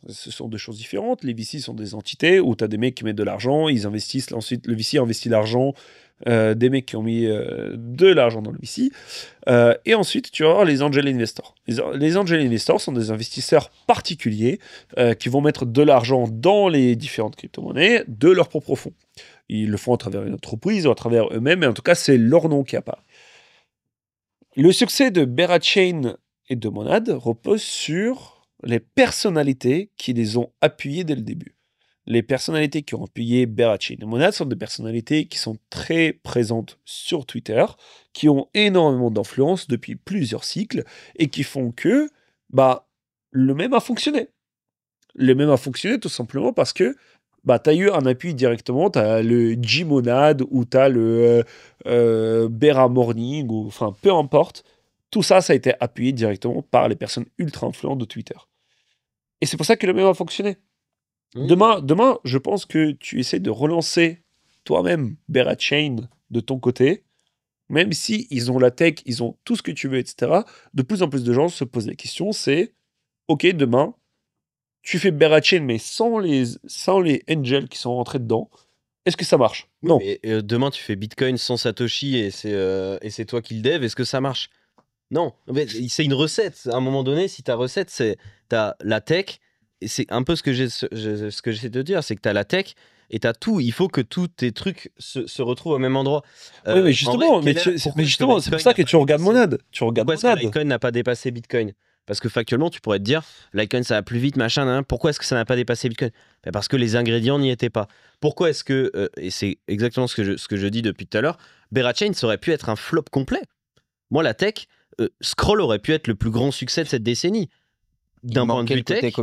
ce sont deux choses différentes. Les VC sont des entités où tu as des mecs qui mettent de l'argent, ils investissent, ensuite le VC investit l'argent, euh, des mecs qui ont mis euh, de l'argent dans le VC. Euh, et ensuite, tu auras les angel investors. Les, angel investors sont des investisseurs particuliers qui vont mettre de l'argent dans les différentes crypto-monnaies de leur propre fonds. Ils le font à travers une entreprise ou à travers eux-mêmes, mais en tout cas, c'est leur nom qui apparaît. Le succès de Berachain et de Monad repose sur les personnalités qui les ont appuyées dès le début. Les personnalités qui ont appuyé Berachi et Monad sont des personnalités qui sont très présentes sur Twitter, qui ont énormément d'influence depuis plusieurs cycles et qui font que bah, le même a fonctionné. Le même a fonctionné tout simplement parce que bah, tu as eu un appui directement, tu as le g ou tu as le euh, euh Morning, ou enfin peu importe, tout ça, ça a été appuyé directement par les personnes ultra influentes de Twitter. Et c'est pour ça que le même a fonctionné. Demain, demain, je pense que tu essaies de relancer toi-même Bera Chain de ton côté, même si ils ont la tech, ils ont tout ce que tu veux, etc. De plus en plus de gens se posent la question, c'est ok demain, tu fais Bera Chain mais sans les sans les angels qui sont rentrés dedans. Est-ce que ça marche Non. Et, euh, demain, tu fais Bitcoin sans Satoshi euh, et c'est toi qui le dev. Est-ce que ça marche non, c'est une recette. À un moment donné, si ta recette, c'est t'as la tech, et c'est un peu ce que j'ai, j'essaie de dire, c'est que t'as la tech et t'as tout. Il faut que tous tes trucs se, retrouvent au même endroit. oui, mais euh, justement, mais, justement, c'est pour ça que tu regardes Monad. Tu regardes Pourquoi Monad. n'a pas dépassé Bitcoin parce que factuellement, tu pourrais te dire, l'icon, ça va plus vite, machin. pourquoi est-ce que ça n'a pas dépassé Bitcoin ben, Parce que les ingrédients n'y étaient pas. Pourquoi est-ce que, euh, et c'est exactement ce que, je, ce que je dis depuis tout à l'heure, Berachain, ça aurait pu être un flop complet. Moi, la tech, euh, Scroll aurait pu être le plus grand succès de cette décennie. D'un point de vue tech,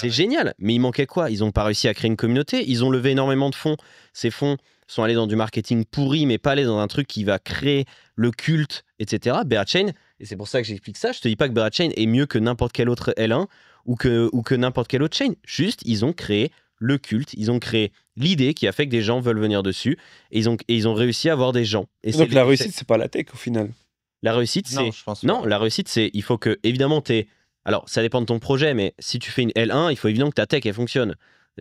c'est génial. Mais il manquait quoi Ils n'ont pas réussi à créer une communauté. Ils ont levé énormément de fonds. Ces fonds sont allés dans du marketing pourri, mais pas allés dans un truc qui va créer le culte, etc. Chain, et c'est pour ça que j'explique ça, je te dis pas que Chain est mieux que n'importe quel autre L1 ou que, ou que n'importe quelle autre chain. Juste, ils ont créé le culte, ils ont créé l'idée qui a fait que des gens veulent venir dessus, et ils ont, ils ont réussi à avoir des gens. Donc la réussite, c'est pas la tech au final la réussite, c'est. Non, la réussite, c'est. Il faut que, évidemment, tu Alors, ça dépend de ton projet, mais si tu fais une L1, il faut évidemment que ta tech, elle fonctionne.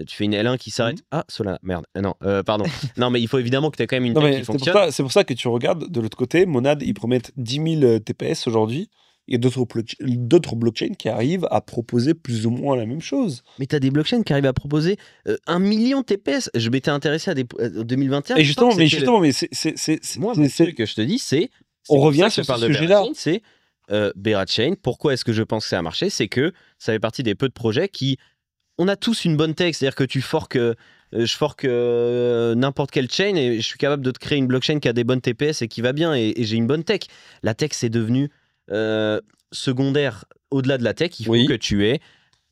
Tu fais une L1 qui s'arrête. Mm-hmm. Ah, cela, merde. Euh, non, euh, pardon. (laughs) non, mais il faut évidemment que tu aies quand même une qui fonctionne. C'est pour, ça que tu regardes de l'autre côté. Monad, ils promettent 10 000 TPS aujourd'hui. Il y a d'autres blockchains qui arrivent à proposer plus ou moins la même chose. Mais tu as des blockchains qui arrivent à proposer euh, un million de TPS. Je m'étais intéressé à des 2021. Et justement, mais justement, mais c'est. Moi, ce que je te dis, c'est on revient sur ce sujet-là. C'est euh, Chain. Pourquoi est-ce que je pense que ça a marché C'est que ça fait partie des peu de projets qui. On a tous une bonne tech, c'est-à-dire que tu forques. Euh, je forque euh, n'importe quelle chain et je suis capable de te créer une blockchain qui a des bonnes TPS et qui va bien et, j'ai une bonne tech. La tech, c'est devenu euh, secondaire. Au-delà de la tech, il faut que tu aies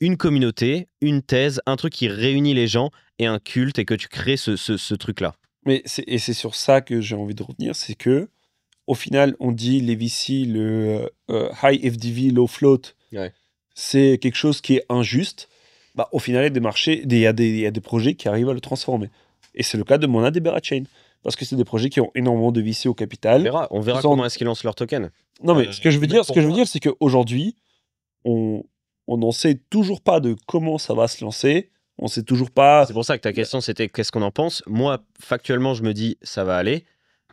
une communauté, une thèse, un truc qui réunit les gens et un culte et que tu crées ce, ce truc-là. Mais et c'est sur ça que j'ai envie de revenir, c'est que au final, on dit les VC, le euh, euh, high FDV, low float, c'est quelque chose qui est injuste. Bah, au final, il y a des marchés, il y des, des projets qui arrivent à le transformer. Et c'est le cas de Mona Debera Chain. Parce que c'est des projets qui ont énormément de VC au capital. On verra, comment est-ce qu'ils lancent leur token. Non, mais euh, ce que je veux dire, ce que je veux dire, c'est qu'aujourd'hui, on n'en sait toujours pas de comment ça va se lancer. On sait toujours pas. C'est pour ça que ta question, c'était qu'est-ce qu'on en pense. Moi, factuellement, je me dis, ça va aller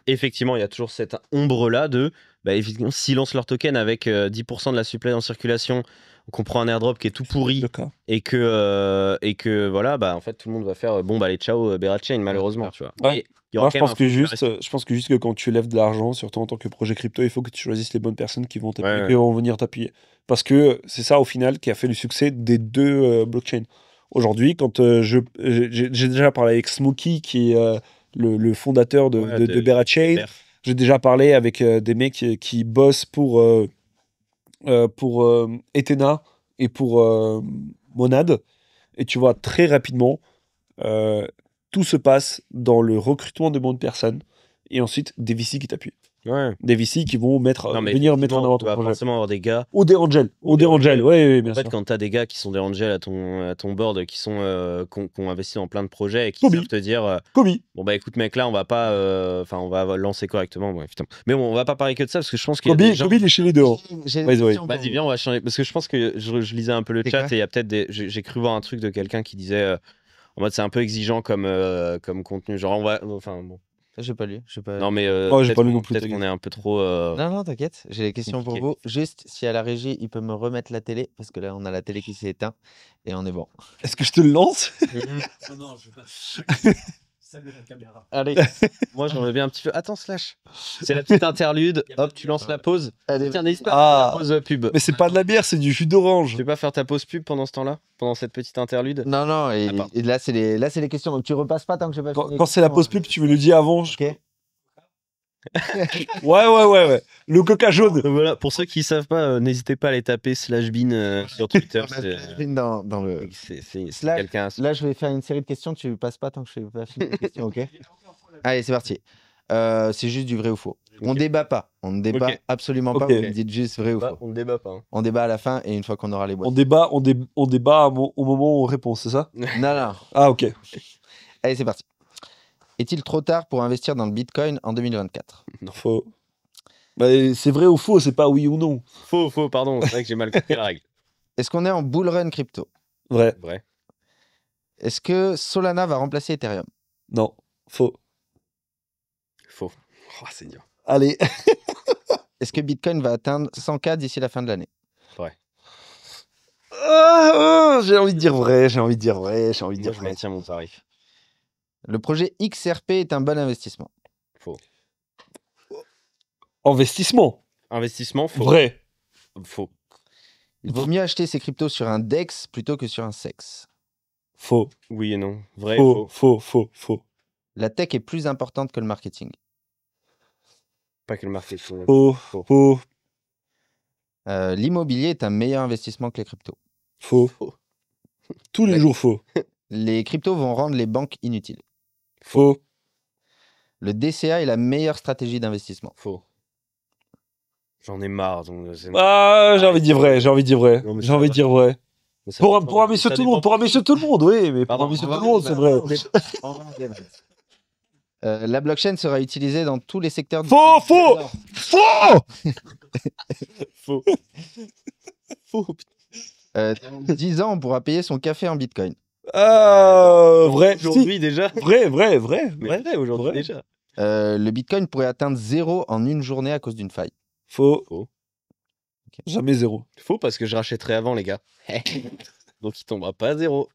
effectivement, il y a toujours cette ombre-là de, bah, évidemment, s'ils lancent leur token avec 10% euh, de la supply en circulation, on prend un airdrop qui est tout pourri, et que, euh, et que voilà, bah, en fait, tout le monde va faire, euh, bon, bah, allez, ciao, Berat Chain, malheureusement, tu vois. Moi, je pense, que juste, je pense que juste quand tu lèves de l'argent, surtout en tant que projet crypto, il faut que tu choisisses les bonnes personnes qui vont, venir t'appuyer. Parce que c'est ça, au final, qui a fait le succès des deux blockchains. Aujourd'hui, quand je j'ai déjà parlé avec Smokey, qui est le, fondateur de, ouais, J'ai déjà parlé avec euh, des mecs qui, bossent pour, euh, euh, pour Etena et pour Monad. Et tu vois, très rapidement, tout se passe dans le recrutement de bonnes personnes et ensuite des VC qui t'appuient. Ouais. Des VC qui vont mettre, venir mettre en avant ton tu vas va forcément avoir des gars. Ou des angels. Ou, des, euh, angels, ouais, ouais, bien en sûr. fait, quand tu as des gars qui sont des angels à ton, à ton board, qui sont euh, ont, dans plein de projets et qui Commis. savent te dire euh, Bon, bah écoute, mec, là, on va pas. Euh, enfin, on va lancer correctement. Ouais, Mais bon, on va pas parler que de ça parce que je pense que y a. Des Kobe, il est chez les deux. Hein. Vas-y, viens, on va changer. Parce que je pense que je, lisais un peu le chat et il y a peut-être des. J'ai cru voir un truc de quelqu'un qui disait en mode c'est un peu exigeant comme, comme contenu. Genre, on va. Enfin, bon. J'ai pas lu. Pas... Non, mais euh, pas Peut-être qu'on est un peu trop. Euh, non, non, t'inquiète. J'ai des questions pour vous. Juste, si à la régie, il peut me remettre la télé, parce que là, on a la télé qui s'est éteinte et on est bon. Est-ce que je te le lance (laughs) Non, non, je vais pas. (laughs) Allez, (laughs) moi j'en veux bien un petit peu. Attends, slash. C'est la petite interlude. Hop, tu lances la pause. pas la ah. pause euh, pub. Mais c'est pas de la bière, c'est du jus d'orange. Tu veux pas faire ta pause pub pendant ce temps-là Pendant cette petite interlude Non, non, et, là c'est les, là, les questions. Donc tu repasses pas tant que je pas Quand, c'est la pause euh, pub, tu me le dis avant. Ok (laughs) ouais, ouais, ouais, ouais. Le coca jaune. Euh, voilà, pour ceux qui savent pas, euh, n'hésitez pas à les taper slash bin euh, sur Twitter. (laughs) dans, le. C'est, c'est, slash, Là, je vais faire une série de questions. Tu passes pas tant que je vais pas finir les questions, ok (laughs) Allez, c'est parti. c'est juste du vrai ou faux. On débat pas. On ne débat absolument pas. Vous me dites juste vrai ou bah, faux. On ne débat pas. Hein. On débat à la fin et une fois qu'on aura les boîtes. On débat, on, débat au moment où on répond, c'est ça Non, non. Ah, ok. Allez, c'est parti. Est-il trop tard pour investir dans le Bitcoin en 2024 Non. Faux. Bah, c'est vrai ou faux, c'est pas oui ou non. Faux, faux, pardon, c'est vrai que j'ai mal compris la règle. (laughs) Est-ce qu'on est en bull run crypto Vrai. Vrai. Est-ce que Solana va remplacer Ethereum Non, faux. Faux. Oh, c'est dur. Allez. (laughs) Est-ce que Bitcoin va atteindre 100K d'ici la fin de l'année Vrai. Ah, ah, j'ai envie de dire vrai, j'ai envie de dire vrai, j'ai envie de dire je maintiens mon tarif. Le projet XRP est un bon investissement. Faux. Oh. Investissement. Investissement, faux. Vrai. Faux. Il vaut mieux acheter ses cryptos sur un DEX plutôt que sur un SEX. Faux. Oui et non. Vrai. Faux, faux, faux, faux. La tech est plus importante que le marketing. Pas que le marketing. Faux, faux. Euh, l'immobilier est un meilleur investissement que les cryptos. Faux. faux. Tous les jours faux. (laughs) Les cryptos vont rendre les banques inutiles. Faux. Le DCA est la meilleure stratégie d'investissement. Faux. J'en ai marre. donc euh, Ah, j'ai envie de dire vrai, j'ai envie de dire vrai. J'ai envie de dire vrai. Pour, pour tout le monde, pour monsieur tout le monde, oui, mais pour un monsieur tout le monde, c'est vrai. Euh, la blockchain sera utilisée dans tous les secteurs. du- Faux, (laughs) faux, faux Faux. Faux. Euh, 10 ans, on pourra payer son café en bitcoin ah vrai. Aujourd'hui déjà. Vrai, vrai, vrai. vrai, aujourd'hui déjà. Euh, le Bitcoin pourrait atteindre zéro en une journée à cause d'une faille. Faux. Jamais zéro. Faux parce que je rachèterai avant, les gars. (laughs) Donc il tombera pas à zéro.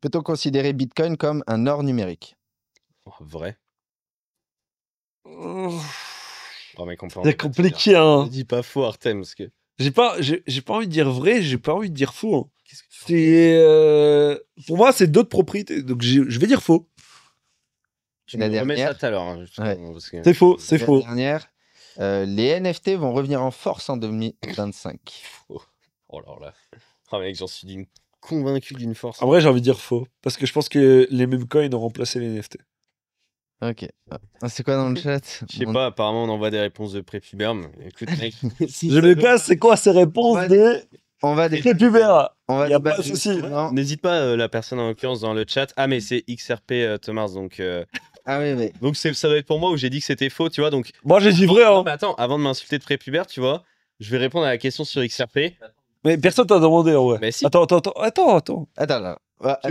Peut-on considérer Bitcoin comme un or numérique oh, Vrai. Oh, mais C'est compliqué, hein. Ne dis pas faux, Artem, parce que. J'ai pas, j'ai, pas envie de dire vrai, j'ai pas envie de dire faux. Hein. C'est euh, pour moi, c'est d'autres propriétés. Donc je vais dire faux. Tu la dernière. tout à l'heure. Hein, c'est faux, c'est faux. dernière. Euh, les NFT vont revenir en force en 2025. (coughs) Oh là là. Ah j'en suis convaincu d'une force. En vrai, j'ai envie de dire faux parce que je pense que les meme coins ont remplacé les NFT. Ok. Ah, c'est quoi dans le chat Je sais pas, apparemment on envoie des réponses de pré (laughs) Je me casse, c'est quoi ces réponses de on va des Prépubert. On a pas de souci. N'hésite pas, euh, la personne en l'occurrence dans le chat. Ah, mais c'est XRP euh, Thomas, donc. Euh, (laughs) ah oui, mais. Donc c'est- ça doit être pour moi où j'ai dit que c'était faux, tu vois. Donc. Moi, j'ai dit vrai, hein. mais attends, avant de m'insulter de prépubère, tu vois, je vais répondre à la question sur XRP. Mais personne t'a demandé, en vrai. Mais si. Attends, attends, attends, attends, attends.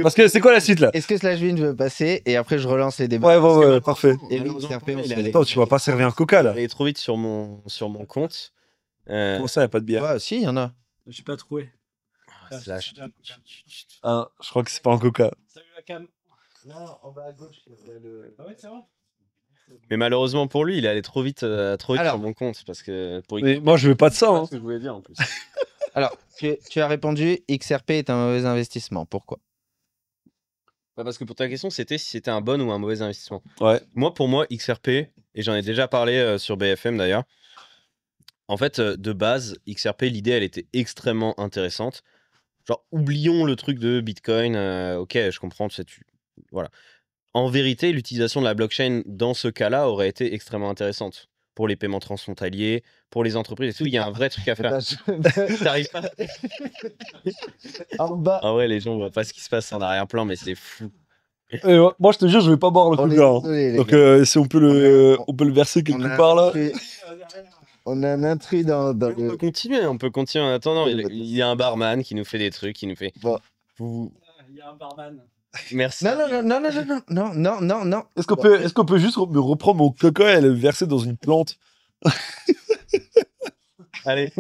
Parce que c'est quoi la suite, là Est-ce que Slashvin veut passer et après je relance les débats Ouais, ouais, ouais, parfait. Et XRP, on Attends, tu vas pas servir un coca, là. est trop vite sur mon sur mon compte. Comment Pour ça, y a pas de bière. Ouais, si, il y en a. J'ai pas trouvé. Ah, ah, ah, je crois que c'est pas un coca. Salut la cam. Non, en bas à gauche, ouais, Mais malheureusement pour lui, il est allé trop vite, euh, sur mon compte parce que. moi, je veux pas de ça. Alors, tu, as répondu XRP est un mauvais investissement. Pourquoi bah, Parce que pour ta question, c'était si c'était un bon ou un mauvais investissement. Ouais. Moi, pour moi, XRP, et j'en ai déjà parlé euh, sur BFM d'ailleurs, en fait, euh, de base, XRP, l'idée, elle était extrêmement intéressante. Genre, oublions le truc de Bitcoin. Euh, ok, je comprends, ça Voilà. En vérité, l'utilisation de la blockchain dans ce cas-là aurait été extrêmement intéressante pour les paiements transfrontaliers, pour les entreprises et tout. Il y a un vrai truc à faire. (laughs) T'arrives pas. en bas. Ah ouais, les gens voient pas ce qui se passe en arrière-plan, mais c'est fou. Eh, moi, je te jure, je vais pas boire le coup là. Donc, euh, si on peut le, on, peut le verser quelque part là on a un intrigue dans, on peut continuer, on peut continuer en attendant. Il, y a un barman qui nous fait des trucs, qui nous fait. Il y a un barman. Merci. Non, non, non, non, non, non, non, non, Est-ce qu'on peut, est qu'on peut juste me reprendre mon coco et le verser dans une plante (laughs) Allez,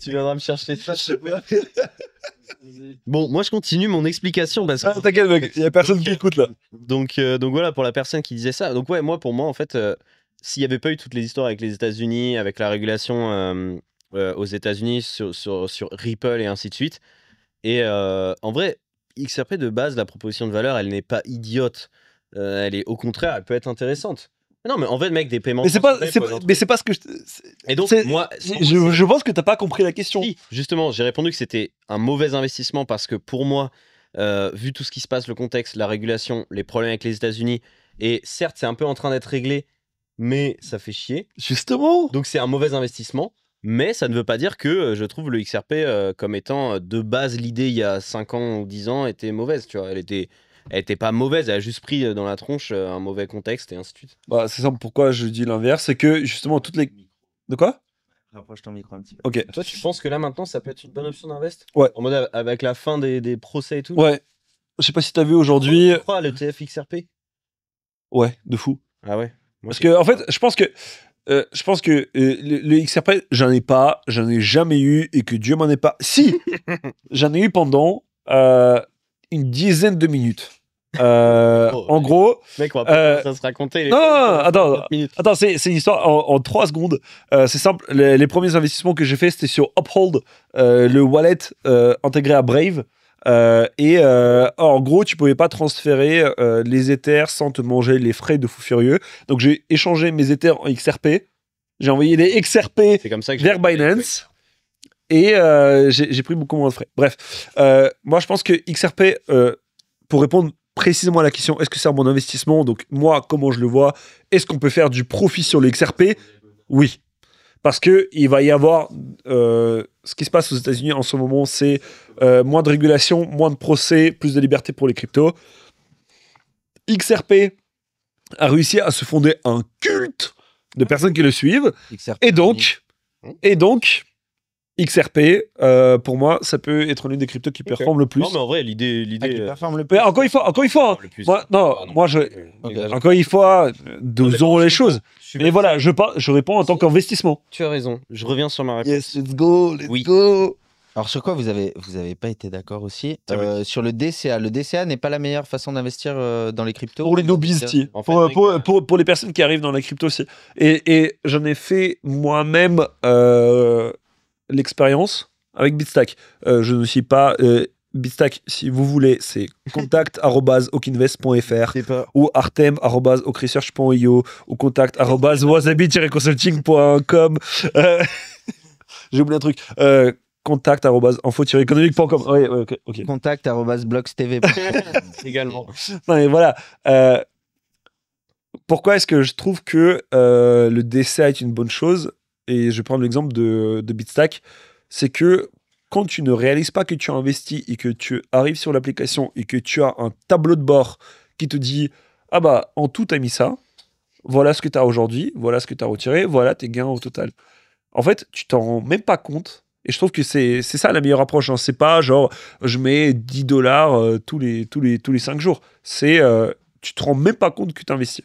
tu viendras me chercher ça, je sais pas. (laughs) Bon, moi je continue mon explication parce ah, que. t'inquiète, mec, il y a personne qui écoute là. Donc, euh, donc voilà, pour la personne qui disait ça. Donc, ouais, moi pour moi, en fait, euh, s'il n'y avait pas eu toutes les histoires avec les États-Unis, avec la régulation aux États-Unis sur, Ripple et ainsi de suite. Et en vrai, XRP de base, la proposition de valeur, elle n'est pas idiote. elle est au contraire, elle peut être intéressante. Non, mais en fait, mec, des paiements. Mais c'est pas, pas ce que je. Et donc, moi. Je, pense que t'as pas compris la question. oui justement, j'ai répondu que c'était un mauvais investissement parce que pour moi, vu tout ce qui se passe, le contexte, la régulation, les problèmes avec les États-Unis, et certes, c'est un peu en train d'être réglé, mais ça fait chier. Justement. Donc c'est un mauvais investissement. Mais ça ne veut pas dire que euh, je trouve le XRP euh, comme étant euh, de base l'idée il y a 5 ans ou 10 ans était mauvaise. Tu vois, elle était, elle était pas mauvaise, elle a juste pris dans la tronche un mauvais contexte et ainsi de suite. Bah, c'est simple. Pourquoi je dis l'inverse, c'est que justement toutes les. De quoi Rapproche ton micro un petit peu. Ok. Toi, tu penses que là maintenant, ça peut être une bonne option d'invest Ouais. En mode avec la fin des, des procès et tout. Ouais. Je sais pas si t'as vu aujourd'hui. le TF XRP Ouais, de fou. Ah ouais. Parce que, en fait, je pense que. Euh, je pense que euh, le, XRP, j'en ai pas, j'en ai jamais eu et que Dieu m'en ait pas. Si (laughs) J'en ai eu pendant euh, une dizaine de minutes. (laughs) Oh, en gros. Mec, on va pas ça se raconter. Les non, attends, attends c'est, une histoire en, trois secondes. c'est simple, les, premiers investissements que j'ai fait, c'était sur Uphold, le wallet intégré à Brave. Euh, et euh, en gros, tu pouvais pas transférer euh, les Ethers sans te manger les frais de fou furieux. Donc j'ai échangé mes Ethers en XRP. J'ai envoyé les XRP vers Binance. Et j'ai pris beaucoup moins de frais. Bref, moi je pense que XRP, pour répondre précisément à la question, est-ce que c'est un bon investissement Donc moi, comment je le vois Est-ce qu'on peut faire du profit sur les XRP Oui, parce que il va y avoir euh, ce qui se passe aux États-Unis en ce moment, c'est euh, moins de régulation, moins de procès, plus de liberté pour les cryptos. XRP a réussi à se fonder un culte de personnes qui le suivent, et donc, et donc, XRP, euh, pour moi, ça peut être l'une des cryptos qui performe le plus. Non, mais en vrai, l'idée. l'idée ah, performe le plus. encore une fois, encore une fois. non, moi, je. encore une fois, dosons les choses. Mais voilà, je, je réponds en tant qu'investissement. Tu as raison, je reviens sur ma réponse. Yes, let's go, let's oui. go. Alors sur quoi vous avez vous avez pas été d'accord aussi ah euh, Sur le DCA, le DCA n'est pas la meilleure façon d'investir euh, dans les cryptos. Pour les pour, pour, pour, les personnes qui arrivent dans la crypto aussi. Et, et j'en ai fait moi-même euh, l'expérience avec Bitstack. je ne suis pas Bitstack, si vous voulez, c'est (laughs) contact.okinvest.fr ou artem.okresearch.io ou contact.wasabi-consulting.com. Euh, (laughs) j'ai oublié un truc. Euh, contact économiquecom Ouais, (laughs) Également. voilà. Euh, pourquoi est-ce que je trouve que euh, le DCA est une bonne chose Et je vais prendre l'exemple de, de Bitstack. C'est que quand tu ne réalises pas que tu as investi et que tu arrives sur l'application et que tu as un tableau de bord qui te dit Ah bah, en tout, tu mis ça, voilà ce que tu as aujourd'hui, voilà ce que tu as retiré, voilà tes gains au total. En fait, tu t'en rends même pas compte. Et je trouve que c'est ça la meilleure approche. Hein. C'est pas genre je mets 10 dollars euh, tous, les, tous, les, tous les 5 jours. C'est euh, tu te rends même pas compte que tu investis.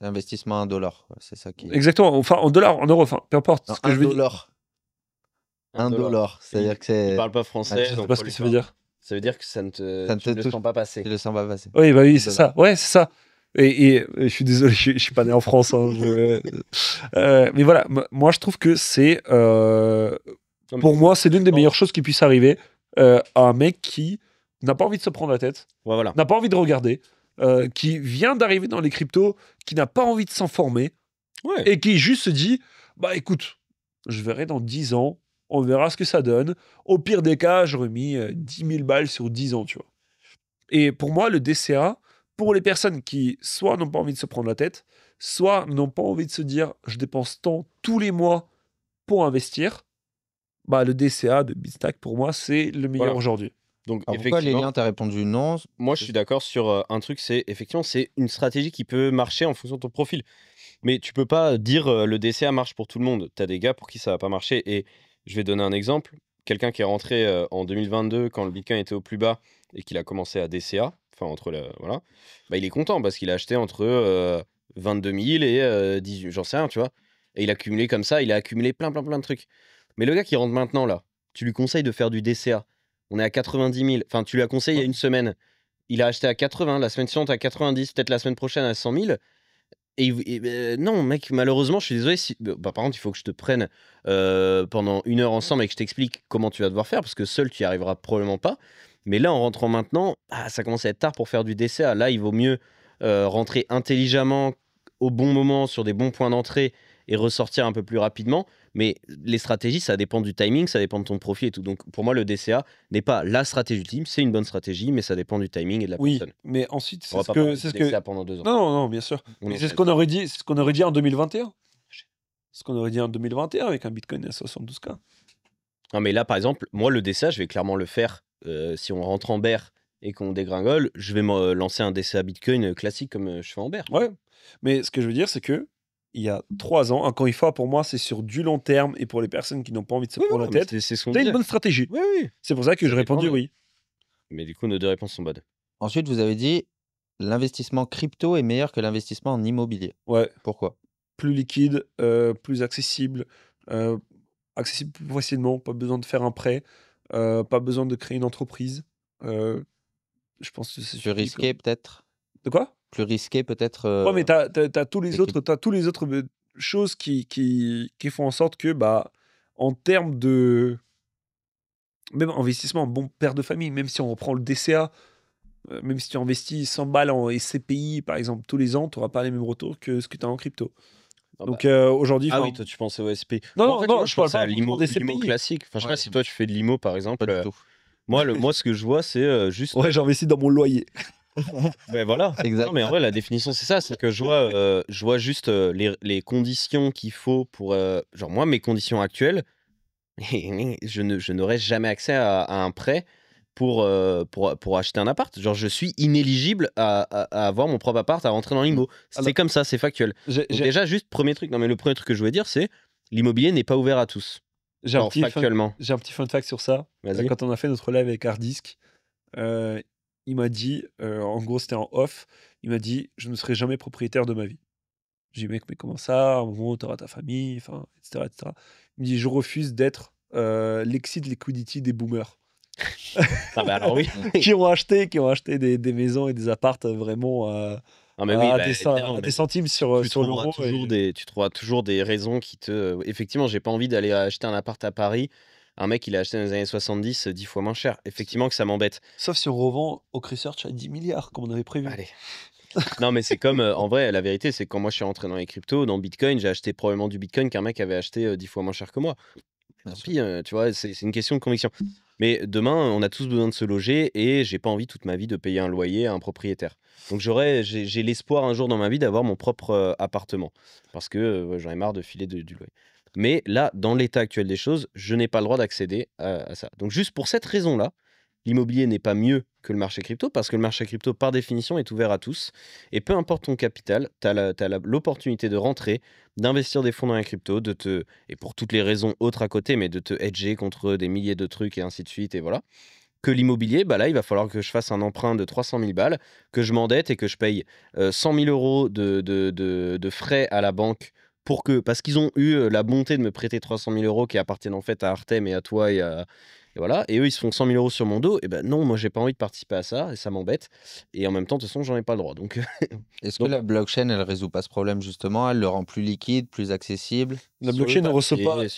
L'investissement en dollars, c'est ça qui. Exactement, enfin en dollars, en euros, enfin peu importe. un dollar dollar, c'est-à-dire que c'est. Tu parles pas français. je ah, sais pas ce que ça veut dire. Ça veut dire que ça ne te, pas passer. Tu le passer. Oui, bah oui, c'est ça. Ouais, c'est ça. Et, je suis désolé, (laughs) je, suis pas né en France. Hein, euh, euh, mais voilà, moi je trouve que c'est, euh, pour moi, c'est l'une des meilleures choses qui puisse arriver à un mec qui n'a pas envie de se prendre la tête, voilà. n'a pas envie de regarder, qui vient d'arriver dans les cryptos, qui n'a pas envie de s'informer, ouais. et qui juste se dit, bah écoute, je verrai dans 10 ans on verra ce que ça donne. Au pire des cas, j'aurais mis 10 000 balles sur 10 ans, tu vois. Et pour moi, le DCA, pour les personnes qui soit n'ont pas envie de se prendre la tête, soit n'ont pas envie de se dire je dépense tant tous les mois pour investir, bah, le DCA de Bitstack, pour moi, c'est le meilleur aujourd'hui. Donc, ah, effectivement, pourquoi tu as répondu non Moi, je suis d'accord sur euh, un truc, c'est effectivement, c'est une stratégie qui peut marcher en fonction de ton profil. Mais tu peux pas dire euh, le DCA marche pour tout le monde. Tu as des gars pour qui ça va pas marcher. Et je vais donner un exemple. Quelqu'un qui est rentré euh, en 2022 quand le Bitcoin était au plus bas et qu'il a commencé à DCA, enfin entre le, voilà, bah, il est content parce qu'il a acheté entre 22 euh, 000 et 18 euh, 18, j'en sais rien, tu vois. Et il a accumulé comme ça, il a accumulé plein, plein, plein de trucs. Mais le gars qui rentre maintenant là, tu lui conseilles de faire du DCA. On est à 90 000. Enfin, tu lui as conseillé il y a une semaine. Il a acheté à 80, la semaine suivante à 90, peut-être la semaine prochaine à 100 000. Et, euh, non, mec, malheureusement, je suis désolé. Bah, bah, par contre, il faut que je te prenne pendant une heure mmh. ensemble et que je t'explique comment tu vas devoir faire, parce que seul, tu y arriveras probablement pas. Mais là, en rentrant maintenant, ah, ça commence à être tard pour faire du DCA. Ah, là, il vaut mieux rentrer intelligemment, au bon moment, sur des bons points d'entrée, et ressortir un peu plus rapidement. Mais les stratégies, ça dépend du timing, ça dépend de ton profit et tout. Donc pour moi, le DCA n'est pas la stratégie ultime. C'est une bonne stratégie, mais ça dépend du timing et de la oui, Mais ensuite, c'est ce que. C'est ce que... pendant deux ans. Non, non, non bien sûr. C'est ce qu'on aurait, dit, ce qu'on aurait dit en 2021. Ce qu'on aurait dit en 2021 avec un Bitcoin à 72K. Non, mais là, par exemple, moi, le DCA, je vais clairement le faire euh, si on rentre en berre et qu'on dégringole, je vais me lancer un DCA Bitcoin classique comme euh, je fais en berre. Ouais, mais ce que je veux dire, c'est que il y a trois ans. Encore une fois, pour moi, c'est sur du long terme et pour les personnes qui n'ont pas envie de se prendre la tête, c'est une bonne stratégie. C'est pour ça que je répondu oui. Mais du coup, nos deux réponses sont bad. Ensuite, vous avez dit l'investissement crypto est meilleur que l'investissement en immobilier. Ouais. Pourquoi Plus liquide, euh, plus accessible, euh, accessible plus facilement, pas besoin de faire un prêt, euh, pas besoin de créer une entreprise. je pense que c'est. Plus risqué, peut-être De quoi plus risqué peut-être. Euh, mais tu as, tous les autres, as tous les autres choses qui, qui, qui, font en sorte que, bah, en termes de. Même investissement, bon père de famille, même si on reprend le DCA, euh, même si tu investis 100 balles en SCPI, par exemple, tous les ans, tu n'auras pas les mêmes retours que ce que tu as en crypto. Ah Donc bah. aujourd'hui. Ah oui, toi, tu pensais au SCPI. Non, non, je, parle pas à l'IMO classique. Enfin, je sais pas si toi, tu fais de l'IMO, par exemple. Moi, le, euh, moi, ce que je vois, c'est juste. Ouais, j'investis dans mon loyer. (laughs) ben voilà. Exactement. mais en vrai, la définition, c'est ça. C'est que je vois, euh, je vois juste euh, les, les, conditions qu'il faut pour. Euh, genre, moi, mes conditions actuelles, (laughs) je, ne, je n'aurais jamais accès à, un prêt pour, pour, pour acheter un appart. Genre, je suis inéligible à, à, avoir mon propre appart, à rentrer dans l'IMO. C'est comme ça, c'est factuel. Déjà, juste, premier truc. Non, mais le premier truc que je voulais dire, c'est l'immobilier n'est pas ouvert à tous. J'ai, un, petit fun, j'ai un petit fact sur ça. Quand on a fait notre live avec Hardisk, euh, il m'a dit, en gros, c'était en off, il m'a dit Je ne serai jamais propriétaire de ma vie. J'ai dit Mec, mais comment ça À un moment, tu auras ta famille, enfin, etc., etc. Il me dit Je refuse d'être euh, l'exit liquidity des boomers. (laughs) ah bah, alors oui. (laughs) qui ont acheté, qui ont acheté des, des maisons et des appartes vraiment à, ah, bah, des, centimes sur, sur l'euro. tu trouveras toujours des raisons qui te. Effectivement, j'ai pas envie d'aller acheter un appart à Paris un mec, il a acheté dans les années 70 10 euh, fois moins cher. Effectivement que ça m'embête. Sauf si on revend au Research à 10 milliards, comme on avait prévu. Allez. (laughs) non, mais c'est comme, euh, en vrai, la vérité, c'est quand moi je suis rentré dans les cryptos, dans Bitcoin, j'ai acheté probablement du Bitcoin qu'un mec avait acheté 10 euh, fois moins cher que moi. Hein, tu vois, c'est une question de conviction. Mais demain, on a tous besoin de se loger et j'ai pas envie toute ma vie de payer un loyer à un propriétaire. Donc j'aurais, j'ai l'espoir un jour dans ma vie d'avoir mon propre appartement parce que j'en ai marre de filer du loyer. Mais là, dans l'état actuel des choses, je n'ai pas le droit d'accéder à, ça. Donc juste pour cette raison-là, l'immobilier n'est pas mieux que le marché crypto parce que le marché crypto, par définition, est ouvert à tous. Et peu importe ton capital, tu as l'opportunité de rentrer, d'investir des fonds dans la crypto, de te, et pour toutes les raisons autres à côté, mais de te hedger contre des milliers de trucs et ainsi de suite. Et voilà. Que l'immobilier, bah là, il va falloir que je fasse un emprunt de 300 000 balles, que je m'endette et que je paye 100 euh, 000 euros de, frais à la banque pour que, parce qu'ils ont eu la bonté de me prêter 300 000 euros qui appartiennent en fait à Artem et à toi et voilà. Et eux, ils se font 100 000 euros sur mon dos. Et ben non, moi, j'ai pas envie de participer à ça et ça m'embête. Et en même temps, de toute façon, j'en ai pas le droit. Donc, (laughs) est-ce que la blockchain, elle résout pas ce problème justement Elle le rend plus liquide, plus accessible La blockchain ne reçoit pas.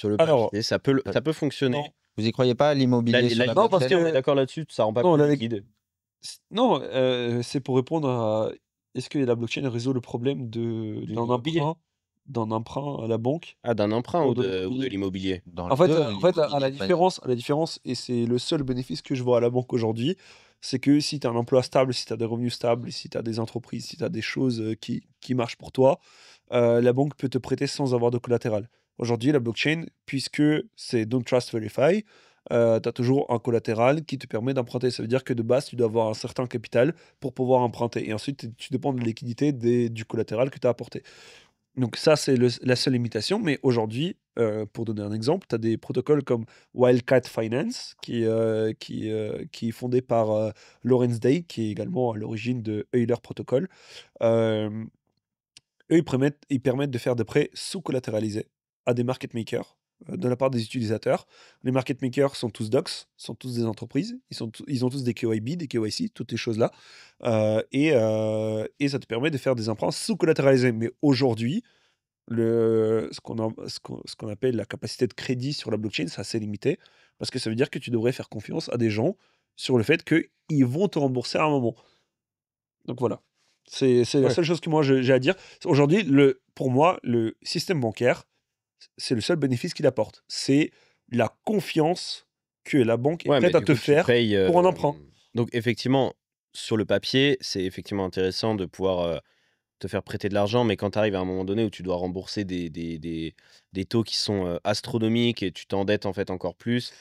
ça peut, ça peut fonctionner. Vous y croyez pas l'immobilier sur la, Non, parce qu'on est d'accord là-dessus, ça rend pas non, plus liquide. Non, euh, c'est pour répondre à. Est-ce que la blockchain résout le problème de d'un d'un emprunt à la banque. Ah, d'un emprunt ou de, l'immobilier. En fait, en fait la, différence, la différence, et c'est le seul bénéfice que je vois à la banque aujourd'hui, c'est que si tu as un emploi stable, si tu as des revenus stables, si tu as des entreprises, si tu as des choses euh, qui, qui marchent pour toi, euh, la banque peut te prêter sans avoir de collatéral. Aujourd'hui, la blockchain, puisque c'est Don't Trust Verify, euh, tu as toujours un collatéral qui te permet d'emprunter. Ça veut dire que de base, tu dois avoir un certain capital pour pouvoir emprunter. Et ensuite, tu dépends de la liquidité des, du collatéral que tu as apporté. Donc ça, c'est la seule limitation. Mais aujourd'hui, euh, pour donner un exemple, tu as des protocoles comme Wildcat Finance, qui, euh, qui, euh, qui est fondé par Lawrence Day, qui est également à l'origine de Euler Protocol. eux, ils ils permettent de faire des prêts sous-collatéralisés à des market makers euh, de la part des utilisateurs. Les market makers sont tous docs, sont tous des entreprises, ils, sont ils ont tous des KYB, des KYC, toutes ces choses-là. Euh, euh, et, ça te permet de faire des emprunts sous-collatéralisés. Mais aujourd'hui, le, ce qu'on appelle la capacité de crédit sur la blockchain, c'est assez limité, parce que ça veut dire que tu devrais faire confiance à des gens sur le fait qu'ils vont te rembourser à un moment. Donc voilà. C'est la seule chose que moi j'ai à dire. Aujourd'hui, pour moi, le système bancaire, c'est le seul bénéfice qu'il apporte. C'est la confiance que la banque est prête à te faire pour un emprunt. Euh, donc effectivement, sur le papier, c'est effectivement intéressant de pouvoir euh, te faire prêter de l'argent, mais quand tu arrives à un moment donné où tu dois rembourser des, des, taux qui sont euh, astronomiques et tu t'endettes en fait encore plus,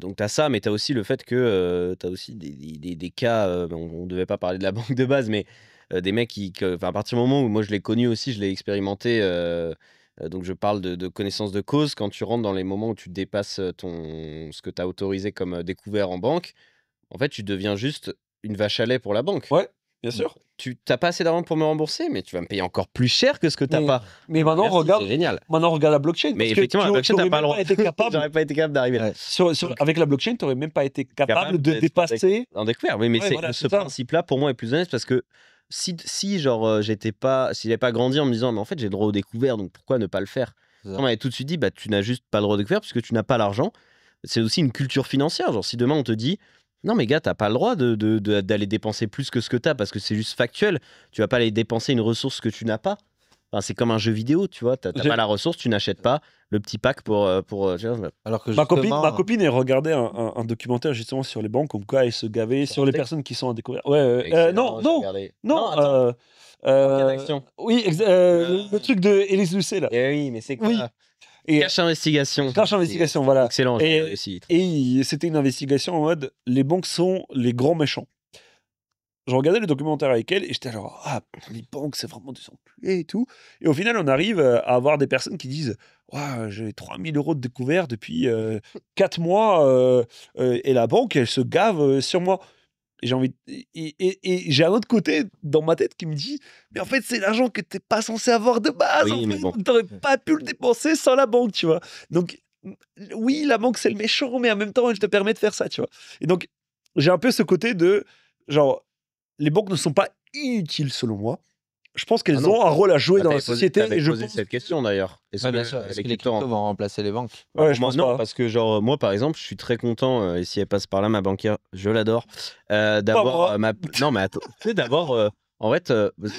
donc tu as ça, mais tu as aussi le fait que tu as aussi des, cas, ben, on ne devait pas parler de la (laughs) banque de base, mais des mecs qui, à partir du moment où moi je l'ai connu aussi, je l'ai expérimenté donc je parle de, connaissance de cause, quand tu rentres dans les moments où tu dépasses ton, ce que tu as autorisé comme découvert en banque, en fait, tu deviens juste une vache à lait pour la banque. Ouais, bien sûr. Tu n'as pas assez d'argent pour me rembourser, mais tu vas me payer encore plus cher que ce que tu n'as pas. Mais maintenant, regarde, génial. maintenant, regarde la blockchain. Mais effectivement, la blockchain, tu pas, été (laughs) capable. pas été capable d'arriver avec la blockchain, tu n'aurais même pas été capable, de dépasser. En découvert, oui, mais ce principe-là, pour moi, est plus honnête parce que si, si genre j'étais pas, si j'avais pas grandi en me disant, mais en fait j'ai le droit au découvert, donc pourquoi ne pas le faire On m'avait tout de suite dit, bah tu n'as juste pas le droit au découvert puisque tu n'as pas l'argent. C'est aussi une culture financière. Genre si demain on te dit, non, mais gars, t'as pas le droit d'aller de, de, dépenser plus que ce que tu as parce que c'est juste factuel. Tu vas pas aller dépenser une ressource que tu n'as pas c'est comme un jeu vidéo, tu vois. T'as pas la ressource, tu n'achètes pas le petit pack pour. Euh, pour euh, Alors que Ma copine, ma euh, copine elle regardait un, documentaire justement sur les banques, comme quoi elle se gavait Sur les personnes qui sont à découvert. Ouais, non, non, non, oui, le- truc de Élise Lucet là. Eh oui, mais c'est quoi Et Cache investigation. Cache Investigation, voilà. Excellent. Et c'était une investigation en mode les banques sont les grands méchants je regardais le documentaire avec elle et j'étais genre, ah, les banques, c'est vraiment des enculés et tout. Et au final, on arrive euh, à avoir des personnes qui disent, ouais j'ai 3000 euros de découvert depuis 4 euh, (laughs) mois euh, et la banque, elle se gave sur moi. Et j'ai envie. Et, j'ai un autre côté dans ma tête qui me dit Mais en fait, c'est l'argent que t'es pas censé avoir de base. en T'aurais pas pu le dépenser sans la banque, tu vois. Donc, oui, la banque, c'est le méchant, mais en même temps, elle te permet de faire ça, tu vois. Et donc, j'ai un peu ce côté de genre, les banques ne sont pas inutiles selon moi. Je pense qu'elles ah ont un rôle à jouer dans bah, la société. et je posé cette question d'ailleurs. Est-ce que, les vont remplacer les banques je pense parce que genre euh, moi par exemple, je suis très content et euh, si elle passe par là, ma banquière, je l'adore, D'abord, euh, d'avoir ma... non mais en fait,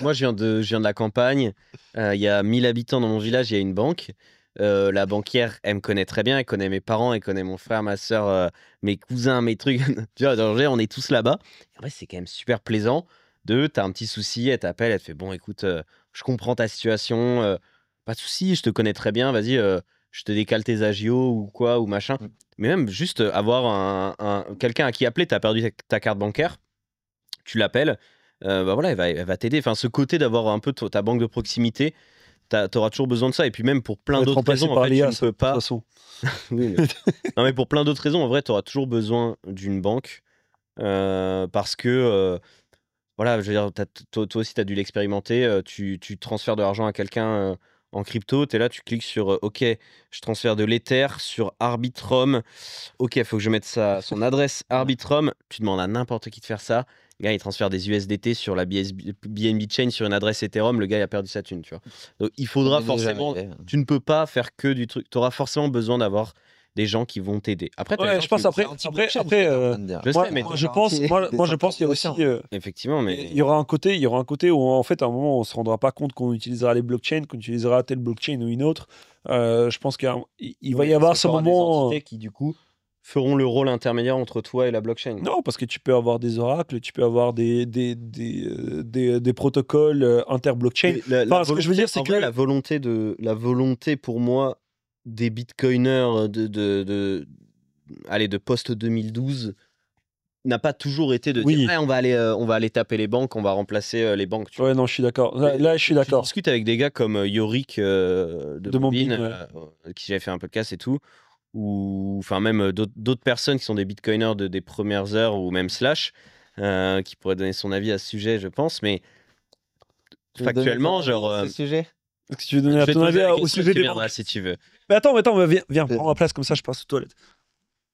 moi je viens de je viens de la campagne. Il y a 1000 habitants dans mon village, il y a une banque. Euh, la banquière, elle me connaît très bien, elle connaît mes parents, elle connaît mon frère, ma soeur, euh, mes cousins, mes trucs. (laughs) tu vois, danger on est tous là-bas. En fait, c'est quand même super plaisant. Deux, as un petit souci, elle t'appelle, elle te fait Bon, écoute, euh, je comprends ta situation, pas de souci, je te connais très bien, vas-y, je te décale tes agios ou quoi, ou machin. Mm. Mais même juste avoir un, quelqu'un à qui appeler, as perdu ta, carte bancaire, tu l'appelles, bah voilà, elle va, va t'aider. Enfin, ce côté d'avoir un peu ta banque de proximité, tu auras toujours besoin de ça. Et puis même pour plein d'autres raisons, en fait, tu peux pas. (laughs) oui, mais... (laughs) non, mais pour plein d'autres raisons, en vrai, tu auras toujours besoin d'une banque euh, parce que. Euh, voilà, je veux dire, toi, aussi, tu as dû l'expérimenter. Euh, tu, tu, transfères de l'argent à quelqu'un en crypto, tu es là, tu cliques sur OK, je transfère de l'Ether sur Arbitrum. OK, il faut que je mette ça, son adresse Arbitrum. Tu demandes à n'importe qui de faire ça. Le gars, il transfère des USDT sur la BNB chain sur une adresse Ethereum. Le gars, il a perdu sa tune tu vois. Donc, il faudra forcément. Hein. Tu ne peux pas faire que du truc. Tu auras forcément besoin d'avoir des gens qui vont t'aider. Après, je pense après, après, euh, je, je pense, moi, je pense qu'il y a aussi, euh, effectivement, mais il y aura un côté, il y aura un côté où en fait, à un moment, on se rendra pas compte qu'on utilisera les blockchains, qu'on utilisera telle blockchain ou une autre. Euh, je pense qu'il va y avoir ce moment qui du coup feront le rôle intermédiaire entre toi et la blockchain. Non, parce que tu peux avoir des oracles, tu peux avoir des, des, euh, euh, protocoles euh, inter-blockchain. je veux c'est que... la, volonté de, la volonté pour moi des bitcoiners de, de, de, de post-2012 n'a pas toujours été de dire eh, on va aller on va aller taper les banques on va remplacer les banques tu ouais non je suis d'accord là, je suis d'accord discute avec des gars comme Yorick de, de qui j'avais fait un podcast et tout ou enfin même euh, d'autres personnes qui sont des bitcoiners de, des premières heures ou même Slash, euh, qui pourrait donner son avis à ce sujet, je pense. Mais factuellement, genre. Euh, sujet que tu veux donner ton avis au sujet des si tu veux. Mais attends, mais attends, viens, viens ma place comme ça, je passe aux toilettes.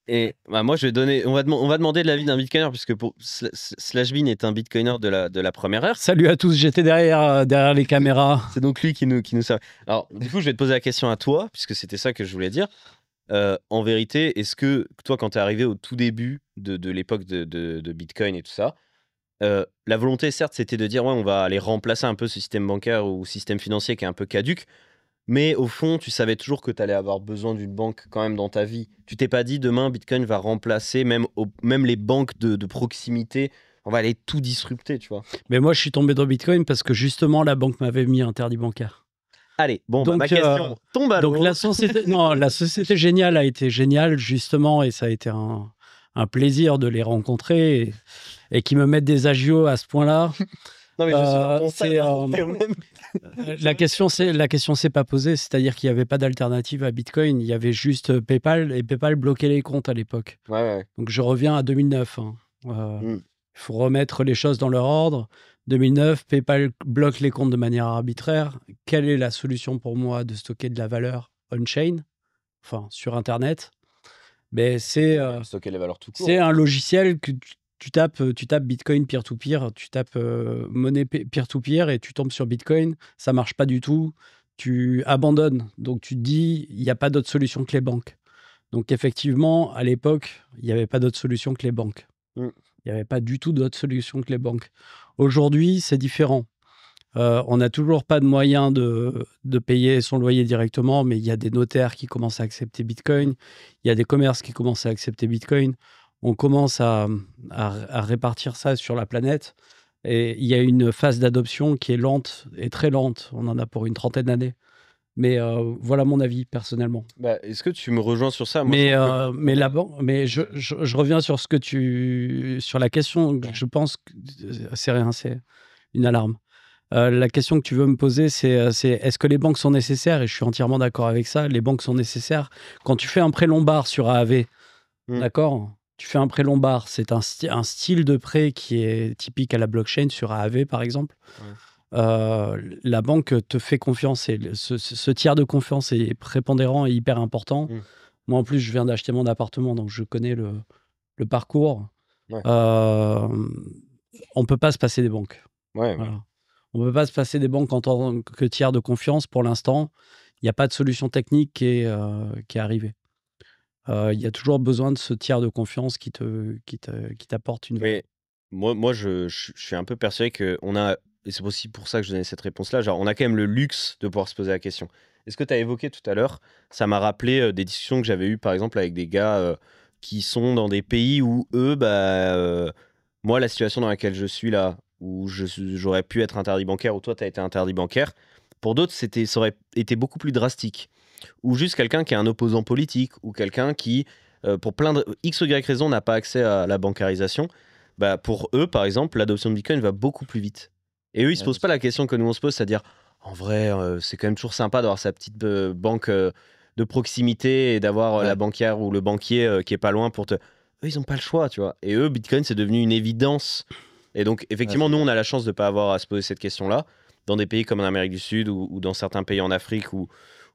Et bah, moi, je vais donner. On va, on va demander de l'avis d'un bitcoiner, puisque pour... Slashbin est un bitcoiner de la, de la première heure. Salut à tous, j'étais derrière, derrière les caméras. C'est donc lui qui nous, qui nous sert. Alors, du coup, je vais te poser la question à toi, puisque c'était ça que je voulais dire en vérité, est-ce que toi, quand tu es arrivé au tout début de, l'époque de, Bitcoin et tout ça, la volonté, certes, c'était de dire, ouais, on va aller remplacer un peu ce système bancaire ou système financier qui est un peu caduque, mais au fond, tu savais toujours que tu allais avoir besoin d'une banque quand même dans ta vie. Tu t'es pas dit, demain, Bitcoin va remplacer même, même les banques de proximité on va aller tout disrupter, tu vois. Mais moi, je suis tombé dans Bitcoin parce que justement, la banque m'avait mis interdit bancaire. Allez, bon, bah, ma question euh, tombe à Donc la société, (laughs) géniale a été géniale justement et ça a été un, plaisir de les rencontrer et, qui me mettent des agios à ce point-là. la question, c'est la question s'est pas posée, c'est-à-dire qu'il n'y avait pas d'alternative à Bitcoin, il y avait juste euh, PayPal et PayPal bloquait les comptes à l'époque. Donc je reviens à 2009. Hein. Euh, mm. Il faut remettre les choses dans leur ordre. 2009, PayPal bloque les comptes de manière arbitraire. Quelle est la solution pour moi de stocker de la valeur on-chain, enfin sur Internet mais C'est un logiciel que tu, tapes, euh, tu tapes Bitcoin peer-to-peer, tu tapes euh, monnaie peer-to-peer et tu tombes sur Bitcoin. Ça marche pas du tout. Tu abandonnes. Donc tu te dis, il n'y a pas d'autre solution que les banques. Donc effectivement, à l'époque, il n'y avait pas d'autre solution que les banques. Mm. Il n'y avait pas du tout d'autre solution que les banques. Aujourd'hui, c'est différent. Euh, on n'a toujours pas de moyen de, payer son loyer directement, mais il y a des notaires qui commencent à accepter Bitcoin, il y a des commerces qui commencent à accepter Bitcoin. On commence à répartir ça sur la planète. Et il y a une phase d'adoption qui est lente et très lente. On en a pour une trentaine d'années. Mais euh, voilà mon avis personnellement. Bah, est-ce que tu me rejoins sur ça Mais, euh, mais, mais je, je, reviens sur ce que tu. sur la question je pense. Euh, c'est rien, c'est une alarme. la question que tu veux me poser, c'est est, est-ce que les banques sont nécessaires Et je suis entièrement d'accord avec ça. Les banques sont nécessaires. Quand tu fais un prêt lombard sur AAV, mmh. d'accord Tu fais un prêt lombard, c'est un, style de prêt qui est typique à la blockchain sur AAV, par exemple. Euh, la banque te fait confiance et ce, tiers de confiance est prépondérant et hyper important. Mmh. Moi, en plus, je viens d'acheter mon appartement, donc je connais le, parcours. Euh, on peut pas se passer des banques. Ouais, ne On peut pas se passer des banques en tant que tiers de confiance pour l'instant. Il n'y a pas de solution technique qui est, euh, arrivée. Euh, il y a toujours besoin de ce tiers de confiance qui te qui t'apporte une. Moi, moi je, je, suis un peu persuadé qu'on a et c'est aussi pour ça que je donnais cette réponse-là, genre on a quand même le luxe de pouvoir se poser la question. est ce que tu as évoqué tout à l'heure, ça m'a rappelé euh, des discussions que j'avais eues par exemple avec des gars euh, qui sont dans des pays où eux, bah, euh, moi la situation dans laquelle je suis là, où j'aurais pu être interdit bancaire, ou toi tu as été interdit bancaire, pour d'autres c'était, ça aurait été beaucoup plus drastique. Ou juste quelqu'un qui est un opposant politique, ou quelqu'un qui, pour plein de X ou Y raisons, n'a pas accès à la bancarisation. Bah, pour eux, par exemple, l'adoption de Bitcoin va beaucoup plus vite. Et eux, ils se posent pas la question que nous on se pose, c'est-à-dire en vrai, euh, c'est quand même toujours sympa d'avoir sa petite euh, banque euh, de proximité et d'avoir la banquière ou le banquier qui est pas loin pour te. Eux, ils ont pas le choix, tu vois. Et eux, Bitcoin, c'est devenu une évidence. Et donc, effectivement, nous, on a la chance de pas avoir à se poser cette question-là. Dans des pays comme en Amérique du Sud ou, ou dans certains pays en Afrique où,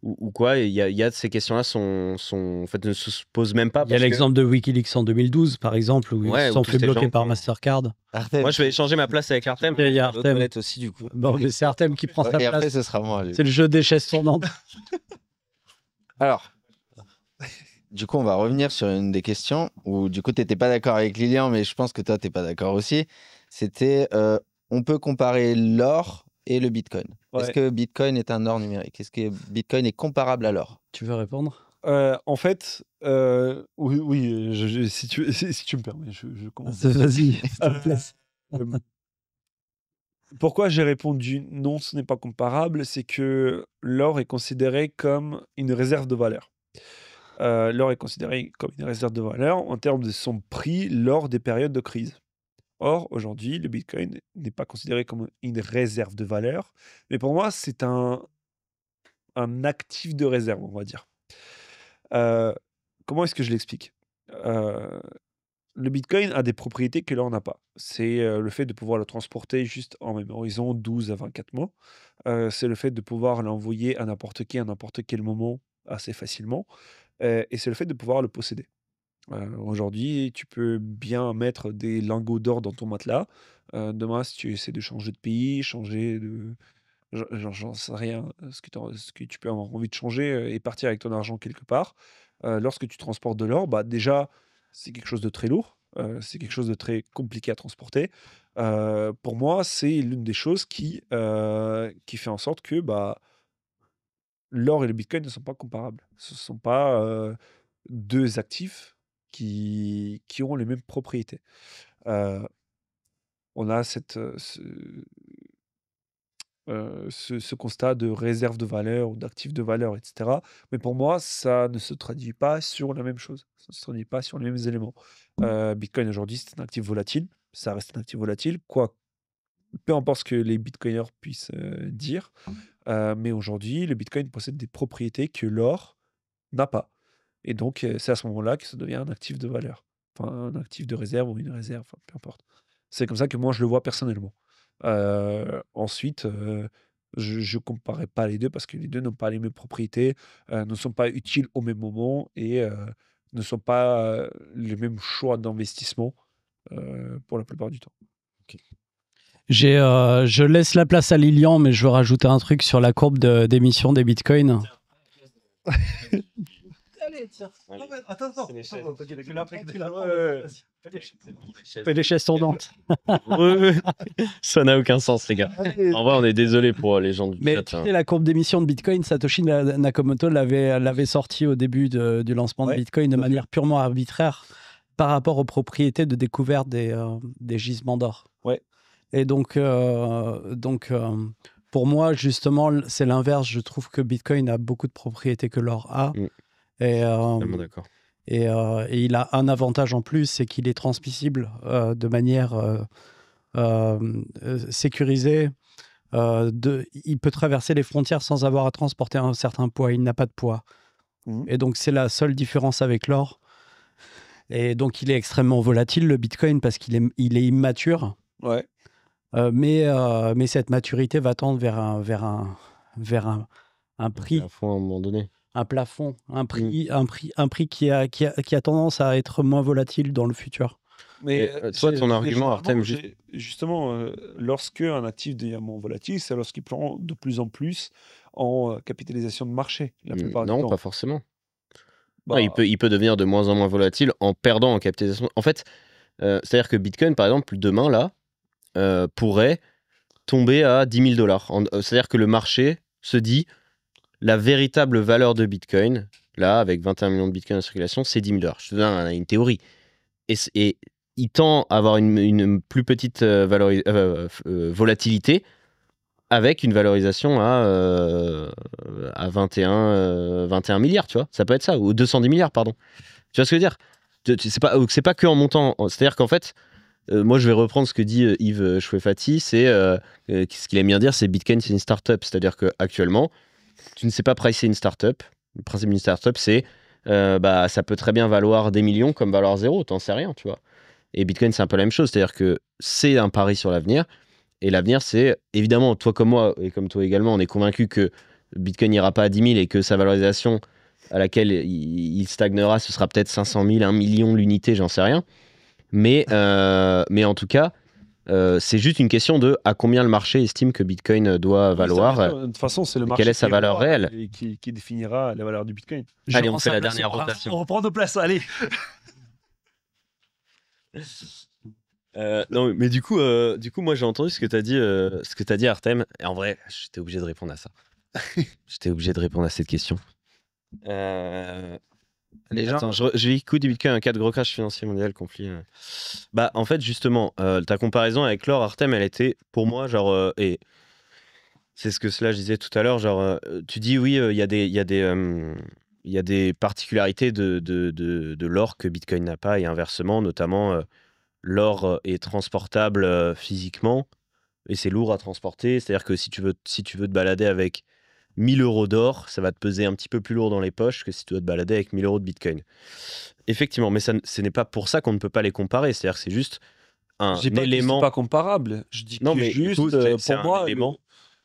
ou, quoi. Il y a, ces questions-là sont, sont, en fait, ne se posent même pas. Il y a l'exemple de Wikileaks en 2012, par exemple, où ils sont fait bloquer par Mastercard. Moi, je vais échanger ma place avec Artem. Il y a Artem. aussi, du coup. c'est Artem qui prend sa place. ce sera moi. C'est le jeu des chaises tournantes. (laughs) Alors, du coup, on va revenir sur une des questions où, du coup, tu n'étais pas d'accord avec Lilian, mais je pense que toi, tu n'es pas d'accord aussi. C'était euh, on peut comparer l'or et le Bitcoin. Est-ce que Bitcoin est un or numérique Est-ce que Bitcoin est comparable à l'or Tu veux répondre euh, en fait, euh, oui, oui (laughs) si, tu, me permets, je, commence. Vas-y, (laughs) euh, Pourquoi j'ai répondu non, ce n'est pas comparable, c'est que l'or est considéré comme une réserve de valeur. l'or est considéré comme une réserve de valeur en termes de son prix lors des périodes de crise. Or, aujourd'hui, le Bitcoin n'est pas considéré comme une réserve de valeur, mais pour moi, c'est un, un actif de réserve, on va dire. Euh, comment est-ce que je l'explique euh, le Bitcoin a des propriétés que l'on n'a pas. C'est euh, le fait de pouvoir le transporter juste en horizon, 12 à 24 mois. c'est le fait de pouvoir l'envoyer à n'importe qui à n'importe quel moment assez facilement. et c'est le fait de pouvoir le posséder. Euh, aujourd'hui, tu peux bien mettre des lingots d'or dans ton matelas. Euh, demain, si tu essaies de changer de pays, changer de. j'en sais rien, euh, ce que, ce que tu peux avoir envie de changer et partir avec ton argent quelque part. lorsque tu transportes de l'or, bah déjà, c'est quelque chose de très lourd, c'est quelque chose de très compliqué à transporter. pour moi, c'est l'une des choses qui, qui fait en sorte que bah, l'or et le bitcoin ne sont pas comparables. Ce ne sont pas deux actifs qui, qui ont les mêmes propriétés. on a cette, ce, constat de réserve de valeur ou d'actif de valeur, etc. Mais pour moi, ça ne se traduit pas sur la même chose. Ça ne se traduit pas sur les mêmes éléments. Bitcoin aujourd'hui, c'est un actif volatile. Ça reste un actif volatile, quoi. Peu importe ce que les bitcoiners puissent dire, mmh. mais aujourd'hui, le bitcoin possède des propriétés que l'or n'a pas. Et donc, c'est à ce moment-là que ça devient un actif de valeur, enfin, un actif de réserve ou une réserve, peu importe. C'est comme ça que moi, je le vois personnellement. ensuite, je ne comparais pas les deux parce que les deux n'ont pas les mêmes propriétés, ne sont pas utiles au même moment et ne sont pas les mêmes choix d'investissement pour la plupart du temps. J'ai, je laisse la place à Lilian, mais je veux rajouter un truc sur la courbe d'émission des bitcoins. (laughs) Fais des chaises tournantes. (laughs) Ça n'a aucun sens, les gars. En vrai, on est désolé pour euh, les gens du chat. Mais hein. la courbe d'émission de Bitcoin, Satoshi Nakamoto l'avait sorti au début du lancement de Bitcoin de manière purement arbitraire par rapport aux propriétés de découverte des, euh, des gisements d'or. Ouais. Et donc, euh, donc pour moi, justement, c'est l'inverse. Je trouve que Bitcoin a beaucoup de propriétés que l'or a. Mm. Et, euh, d'accord. Euh, et, il a un avantage en plus, c'est qu'il est transmissible euh, de manière sécurisée. De, il peut traverser les frontières sans avoir à transporter un certain poids. Il n'a pas de poids. Mmh. Et donc, c'est la seule différence avec l'or. Et donc, il est extrêmement volatile, le Bitcoin, parce qu'il est, il est immature. Ouais. mais, mais cette maturité va tendre vers un, vers un, vers un, un prix. à un moment donné un plafond, un mmh. prix, un prix, un prix qui a, qui, a, tendance à être moins volatile dans le futur. Mais euh, toi, ton argument, Artem, justement, euh, lorsque un actif devient moins volatile, c'est lorsqu'il prend de plus en plus en euh, capitalisation de marché. Mmh, non, pas forcément. Bah il, peut, il peut devenir de moins en moins volatile en perdant en capitalisation. En fait, c'est-à-dire que Bitcoin, par exemple, demain, là, pourrait tomber à 10 000 dollars. C'est-à-dire que le marché se dit, la véritable valeur de Bitcoin, là, avec 21 millions de Bitcoin en circulation, c'est 10 000 dollars. Je te donne une théorie. Et, il tend à avoir une, plus petite euh, euh, euh, volatilité avec une valorisation à, 21, milliards, tu vois. Ça peut être ça, ou 210 milliards, pardon. Tu vois ce que je veux dire c'est pas, pas que en montant. C'est-à-dire qu'en fait, moi, je vais reprendre ce que dit Yves Chouefati, c'est ce qu'il aime bien dire, c'est Bitcoin, c'est une startup. C'est-à-dire qu'actuellement, tu ne sais pas pricer une startup. Le principe d'une startup, c'est euh, bah, ça peut très bien valoir des millions comme valoir zéro, t'en sais rien, tu vois. Et Bitcoin, c'est un peu la même chose, c'est-à-dire que c'est un pari sur l'avenir. Et l'avenir, c'est évidemment, toi comme moi, et comme toi également, on est convaincu que Bitcoin n'ira pas à 10 000 et que sa valorisation à laquelle il, stagnera, ce sera peut-être 500 000, 1 million l'unité, j'en sais rien. Mais, euh, mais en tout cas, euh, c'est juste une question de à combien le marché estime que Bitcoin euh, doit valoir. Euh, de toute façon, c'est le marché quelle est sa valeur réelle qui, définira la valeur du Bitcoin. allez, on fait la dernière rotation. On reprend nos places, allez. (laughs) non, mais du coup, du coup, moi j'ai entendu ce que t'as dit, ce que as dit Artem. Et en vrai, j'étais obligé de répondre à ça. (laughs) j'étais obligé de répondre à cette question. Euh, les gens. Attends, je, je Bitcoin en cas de gros crash financier mondial, conflit. Bah, en fait, justement, euh, ta comparaison avec l'or, Artem, elle était pour moi, genre, euh, et c'est ce que cela je disais tout à l'heure, genre, euh, tu dis oui, il y a des. Y a des il y a des particularités de, de, de, de l'or que Bitcoin n'a pas et inversement, notamment l'or est transportable physiquement et c'est lourd à transporter. C'est-à-dire que si tu veux, si tu veux te balader avec 1000 euros d'or, ça va te peser un petit peu plus lourd dans les poches que si tu dois te balader avec 1000 euros de Bitcoin. Effectivement, mais ça, ce n'est pas pour ça qu'on ne peut pas les comparer. C'est-à-dire que c'est juste un, élément... élément. pas comparable. Je dis mais juste, euh, pour moi,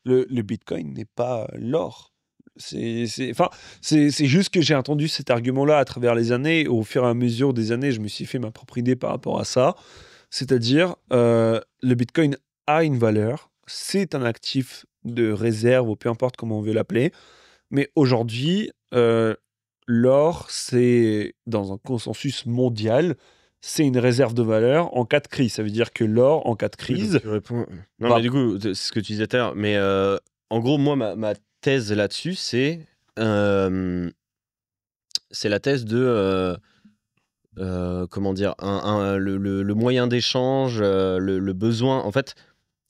le, Bitcoin n'est pas l'or. C'est juste que j'ai entendu cet argument-là à travers les années. Au fur et à mesure des années, je me suis fait ma propre idée par rapport à ça. C'est-à-dire, euh, le Bitcoin a une valeur, c'est un actif de réserve, ou peu importe comment on veut l'appeler. Mais aujourd'hui, euh, l'or, c'est dans un consensus mondial, c'est une réserve de valeur en cas de crise. Ça veut dire que l'or, en cas de crise. Réponds... Euh, non, bah. mais du coup, c'est ce que tu disais tout à l'heure. Mais euh, en gros, moi, ma, thèse là-dessus, c'est. c'est la thèse de. comment dire le, moyen d'échange, le, besoin. En fait,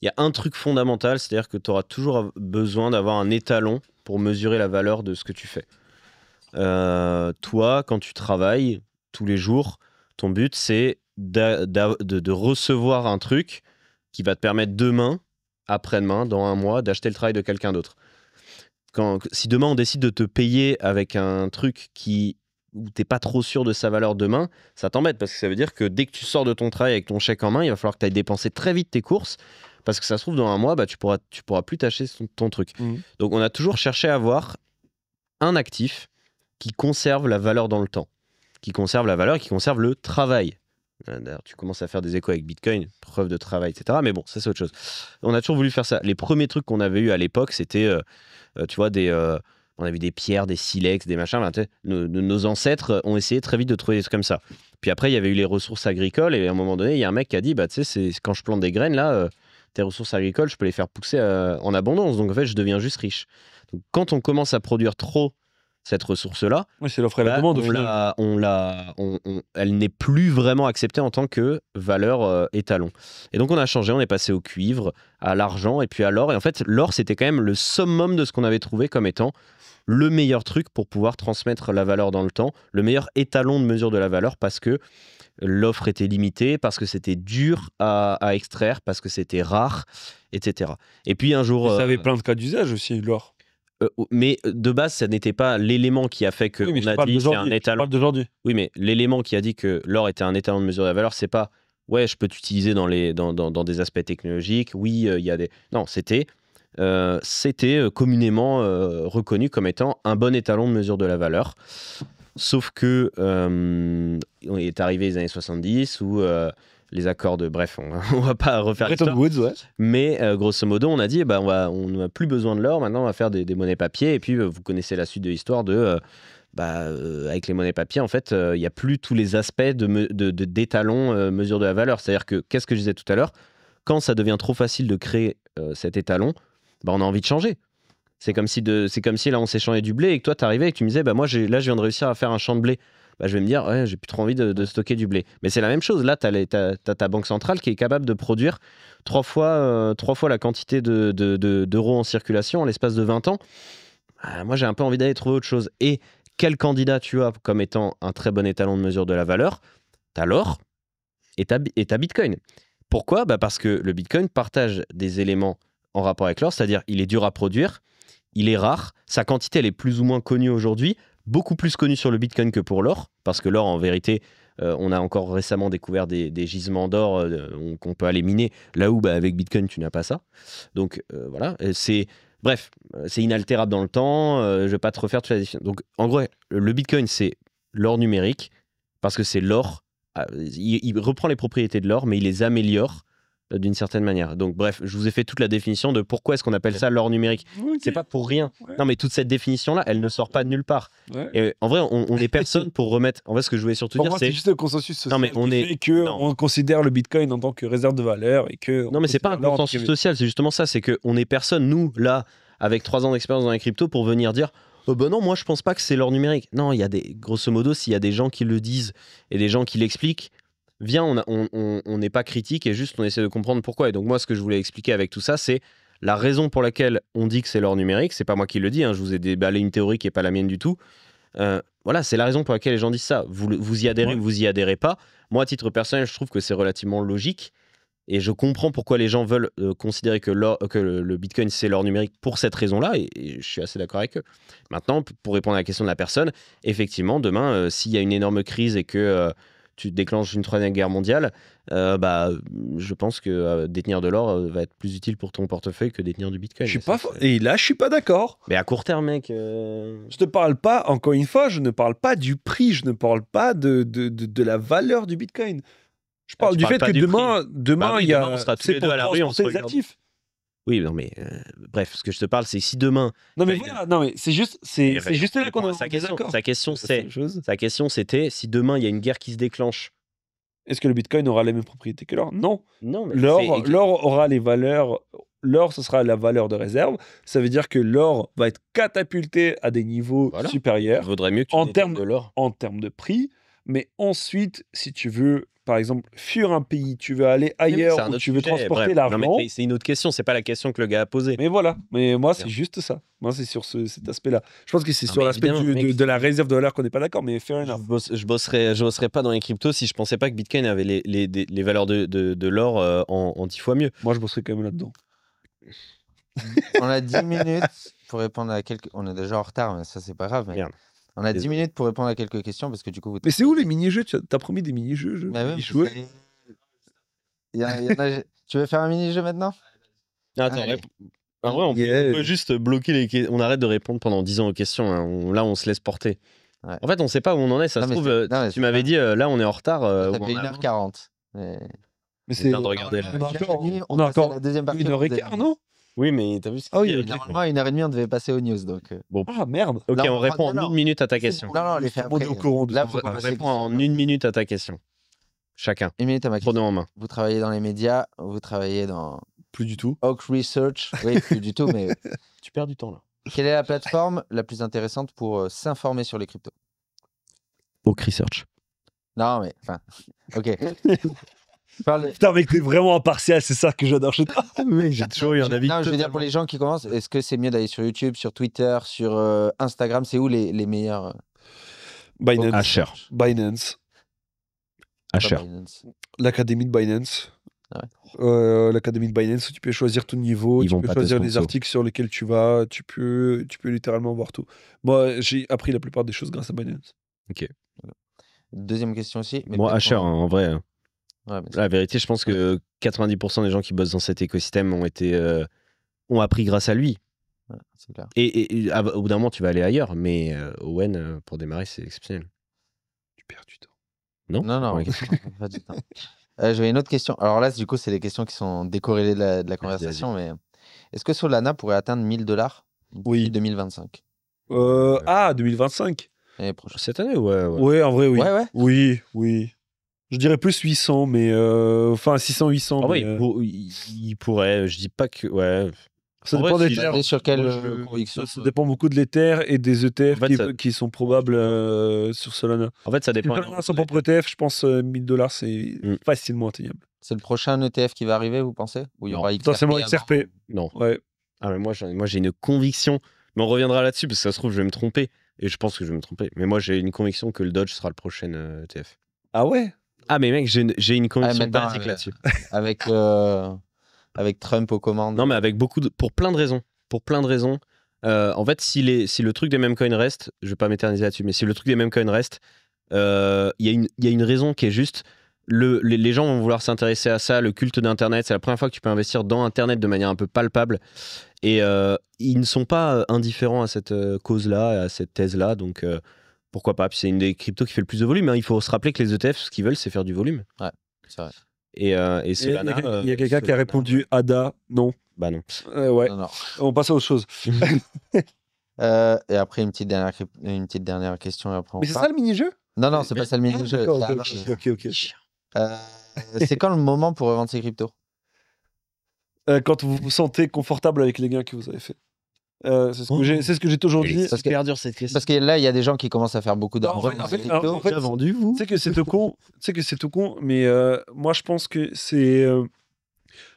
il y a un truc fondamental, c'est-à-dire que tu auras toujours besoin d'avoir un étalon pour mesurer la valeur de ce que tu fais. Euh, toi, quand tu travailles tous les jours, ton but, c'est de, recevoir un truc qui va te permettre demain, après-demain, dans un mois, d'acheter le travail de quelqu'un d'autre. si demain on décide de te payer avec un truc qui où t'es pas trop sûr de sa valeur demain, ça t'embête parce que ça veut dire que dès que tu sors de ton travail avec ton chèque en main, il va falloir que tu ailles dépenser très vite tes courses, parce que ça se trouve, dans un mois, bah, tu pourras, tu pourras plus tâcher ton, truc. Mmh. Donc, on a toujours cherché à avoir un actif qui conserve la valeur dans le temps, qui conserve la valeur, qui conserve le travail. Euh, d'ailleurs, tu commences à faire des échos avec Bitcoin, preuve de travail, etc. Mais bon, ça, c'est autre chose. On a toujours voulu faire ça. Les premiers trucs qu'on avait eu à l'époque, c'était, euh, euh, tu vois, des. on a vu des pierres, des silex, des machins. Ben, nos, nos, ancêtres ont essayé très vite de trouver des trucs comme ça. Puis après, il y avait eu les ressources agricoles. Et à un moment donné, il y a un mec qui a dit bah, Tu sais, quand je plante des graines, là, tes ressources agricoles, je peux les faire pousser euh, en abondance. Donc en fait, je deviens juste riche. quand on commence à produire trop cette ressource-là, on La, on elle n'est plus vraiment acceptée en tant que valeur euh, étalon. Et donc on a changé, on est passé au cuivre, à l'argent et puis à l'or. Et en fait, l'or c'était quand même le summum de ce qu'on avait trouvé comme étant le meilleur truc pour pouvoir transmettre la valeur dans le temps, le meilleur étalon de mesure de la valeur parce que l'offre était limitée, parce que c'était dur à, extraire, parce que c'était rare, etc. Et puis un jour... vous ça euh, avait plein de cas d'usage aussi, l'or. Euh, mais euh, de base, ça n'était pas l'élément qui a fait que on a dit c'est un étalon. d'aujourd'hui. Oui, mais l'élément qui a dit que l'or était un étalon de mesure de la valeur, c'est pas ouais, je peux t'utiliser dans, les, dans, dans, des aspects technologiques. Oui, il y a des. Non, c'était c'était communément reconnu comme étant un bon étalon de mesure de la valeur. Sauf que euh, on est arrivé les années 70 où euh, les accords de bref, on, (laughs) ne va pas refaire Bretton Mais euh, grosso modo, on a dit, eh ben, on n'a plus besoin de l'or. Maintenant, on va faire des, monnaies papier. Et puis, vous connaissez la suite de l'histoire de bah, avec les monnaies papier, en fait, il n'y a plus tous les aspects de, de, mesure de la valeur. C'est-à-dire que, qu'est-ce que je disais tout à l'heure Quand ça devient trop facile de créer cet étalon, bah, on a envie de changer. C'est comme si c'est comme si là on s'échangeait du blé et que toi t'arrivais et que tu me disais bah moi là je viens de réussir à faire un champ de blé. Bah, je vais me dire ouais, j'ai plus trop envie de, stocker du blé. Mais c'est la même chose. Là tu as, ta banque centrale qui est capable de produire trois fois euh, trois fois la quantité de, d'euros en circulation en l'espace de 20 ans. Ah, moi j'ai un peu envie d'aller trouver autre chose. Et quel candidat tu as comme étant un très bon étalon de mesure de la valeur T'as l'or et t'as, Bitcoin. Pourquoi bah Parce que le Bitcoin partage des éléments en rapport avec l'or, c'est-à-dire il est dur à produire, il est rare. Sa quantité, elle est plus ou moins connue aujourd'hui, beaucoup plus connue sur le Bitcoin que pour l'or, parce que l'or, en vérité, euh, on a encore récemment découvert des, gisements d'or euh, qu'on peut aller miner, là où bah, avec Bitcoin, tu n'as pas ça. Donc euh, voilà, c'est... Bref, c'est inaltérable dans le temps, je ne vais pas te refaire toute la Donc en gros, le Bitcoin, c'est l'or numérique, parce que c'est l'or, il reprend les propriétés de l'or, mais il les améliore euh, d'une certaine manière. Donc bref, je vous ai fait toute la définition de pourquoi est-ce qu'on appelle ça l'or numérique. C'est pas pour rien. Non mais toute cette définition là, elle ne sort pas de nulle part. Et en vrai, on, n'est est personne pour remettre. En vrai, ce que je voulais surtout dire, c'est juste le consensus social. Non mais on est que on considère le Bitcoin en tant que réserve de valeur et que non mais c'est pas un consensus social, c'est justement ça, c'est que on est personne nous là avec trois ans d'expérience dans les cryptos pour venir dire Oh ben non, moi je pense pas que c'est l'or numérique. Non, il y a des grosso modo, s'il y a des gens qui le disent et des gens qui l'expliquent, viens, on n'est pas critique et juste on essaie de comprendre pourquoi. Et donc moi, ce que je voulais expliquer avec tout ça, c'est la raison pour laquelle on dit que c'est l'or numérique. C'est pas moi qui le dis, hein, je vous ai déballé une théorie qui est pas la mienne du tout. Euh, voilà, c'est la raison pour laquelle les gens disent ça. Vous, vous y adhérez, ou vous y adhérez pas. Moi, à titre personnel, je trouve que c'est relativement logique. Et je comprends pourquoi les gens veulent euh, considérer que, le, Bitcoin, c'est l'or numérique pour cette raison-là, et, je suis assez d'accord avec eux. Maintenant, pour répondre à la question de la personne, effectivement, demain, euh, s'il y a une énorme crise et que tu déclenches une troisième guerre mondiale, euh, bah, je pense que euh, détenir de l'or euh, va être plus utile pour ton portefeuille que détenir du bitcoin. Je suis pas et là, je suis pas d'accord. Mais à court terme, mec. Je te parle pas, encore une fois, je ne parle pas du prix, je ne parle pas de, de, la valeur du bitcoin. Je ah, parle du fait que demain, demain, bah il y a. on sera tous les à la actifs. Oui, non, mais euh, bref, ce que je te parle, c'est si demain. Non, mais voilà, non, mais c'est juste, c'est, juste sa question, sa question, c'est, sa question, c'était si demain il y a une guerre qui se déclenche. Est-ce que le Bitcoin aura les mêmes propriétés que l'or Non. Non, l'or, aura les valeurs. L'or, ce sera la valeur de réserve. Ça veut dire que l'or va être catapulté à des niveaux supérieurs. Il vaudrait mieux en termes de l'or. En termes de prix, mais ensuite, si tu veux par exemple, fuir un pays, tu veux aller ailleurs tu veux transporter l'argent. C'est une autre question, c'est pas la question que le gars a posée. Mais voilà, mais moi c'est juste ça. Moi c'est sur cet aspect-là. Je pense que c'est sur l'aspect de, la réserve de valeur qu'on n'est pas d'accord, mais Je, je, bosserais, je bosserais pas dans les cryptos si je pensais pas que Bitcoin avait les, les, les, valeurs de, de, l'or euh, en, dix fois mieux. Moi je bosserais quand même là-dedans. On a 10 minutes pour répondre à quelques. On est déjà en retard, mais ça c'est pas grave. On a 10 minutes pour répondre à quelques questions parce que du coup. Vous... Mais c'est où les mini-jeux t'as promis des mini-jeux je... Tu veux faire un mini-jeu maintenant ah, Attends, en vrai, on peut, juste bloquer les On arrête de répondre pendant 10 ans aux questions. Hein. là, on se laisse porter. En fait, on sait pas où on en est. Ça se trouve, euh, tu m'avais dit, euh, là, on est en retard. Euh, ça fait 1h40. Mais c'est. On de regarder, On a encore, la deuxième partie. non oui, mais t'as vu ce qu'il y a Normalement, une heure et demie, on devait passer aux news. Donc... Euh. Bon. Ah merde Ok, on répond en une minute à ta question. Non, non, les fait euh, Là, on répond en une minute à ta question. Chacun. Une minute à ma question. en main. Vous travaillez dans les médias, vous travaillez dans. Plus du tout. Oak Research. Oui, plus du tout, mais. (laughs) Tu perds du temps là. Quelle est la plateforme la plus intéressante pour euh, s'informer sur les cryptos Oak Research. Non, mais. Enfin. Ok. (laughs) Parle... Putain, t'es vraiment impartial, c'est ça que j'adore chez toi. (laughs) j'ai toujours eu un avis. Non, je veux dire, pour les gens qui commencent, est-ce que c'est mieux d'aller sur YouTube, sur Twitter, sur euh, Instagram C'est où les, meilleurs euh, Binance. Asher. Binance. Asher. L'académie de Binance. Ah euh, l'académie de Binance, tu peux choisir tout niveau, Ils tu peux choisir les articles sur lesquels tu vas, tu peux, tu peux littéralement voir tout. Moi, j'ai appris la plupart des choses grâce à Binance. Ok. Deuxième question aussi. Mais Moi, Asher, hein, en vrai. Hein la vérité, je pense que 90% des gens qui bossent dans cet écosystème ont été euh, ont appris grâce à lui. Et, ah, bah, au bout d'un moment, tu vas aller ailleurs, mais euh, Owen, euh, pour démarrer, c'est exceptionnel. Tu perds du temps. Non Non, non, (laughs) du temps. J'avais une autre question. Alors là, du coup, c'est les questions qui sont décorrélées de la, conversation, mais est-ce que Solana pourrait atteindre 1000 dollars oui. 2025 Ah, 2025 Cette année, ouais, ouais. en vrai, oui. Oui, oui. Je dirais plus 800, mais euh, enfin 600, 800. Ah mais, euh, il, pourrait. Je dis pas que. Ouais. Ça dépend Sur euh, Ça dépend beaucoup de l'Ether et des ETF qui, sont probables sur Solana. En fait, ça dépend. son propre ETF, je pense 1000 dollars, c'est mm. facilement atteignable. C'est le prochain ETF qui va arriver, vous pensez Ou il y aura non. XRP Potentiellement XRP. Non. Ouais. Ah, mais moi, moi j'ai une conviction. Mais on reviendra là-dessus parce que ça se trouve, je vais me tromper. Et je pense que je vais me tromper. Mais moi, j'ai une conviction que le Dodge sera le prochain ETF. E ah ouais ah, mais mec, j'ai une, ah, conviction euh, (laughs) avec, là-dessus. Avec, Trump aux commandes. Non, mais avec beaucoup de, pour plein de raisons. Pour plein de raisons. Euh, en fait, si, si le truc des mêmes coins reste, je vais pas m'éterniser là-dessus, mais si le truc des mêmes coins reste, euh, il y, a une raison qui est juste. Le, les, les, gens vont vouloir s'intéresser à ça, le culte d'Internet, c'est la première fois que tu peux investir dans Internet de manière un peu palpable. Et ils ne sont pas indifférents à cette cause-là, à cette thèse-là. Donc, pourquoi pas. Puis c'est une des cryptos qui fait le plus de volume. Mais hein. Il faut se rappeler que les ETF, ce qu'ils veulent, c'est faire du volume. Ouais, c'est vrai. Et, Il euh, euh, y a, quelqu'un qui a répondu ADA, non. Bah non. Euh, ouais. On passe à autre chose. (laughs) et après, une petite dernière, une petite dernière question. après Mais c'est ça le mini-jeu Non, non, c'est pas ça le mini-jeu. Ah, ok, ok. c'est quand le moment pour revendre ces cryptos Quand vous vous sentez confortable avec les gains que vous avez fait euh, c'est ce que j'ai toujours dit. C'est cette question. Parce que là, il y a des gens qui commencent à faire beaucoup d'argent. En fait, en fait, vendu, vous Tu sais que c'est tout con, tu que c'est tout con, mais euh, moi, je pense que c'est euh,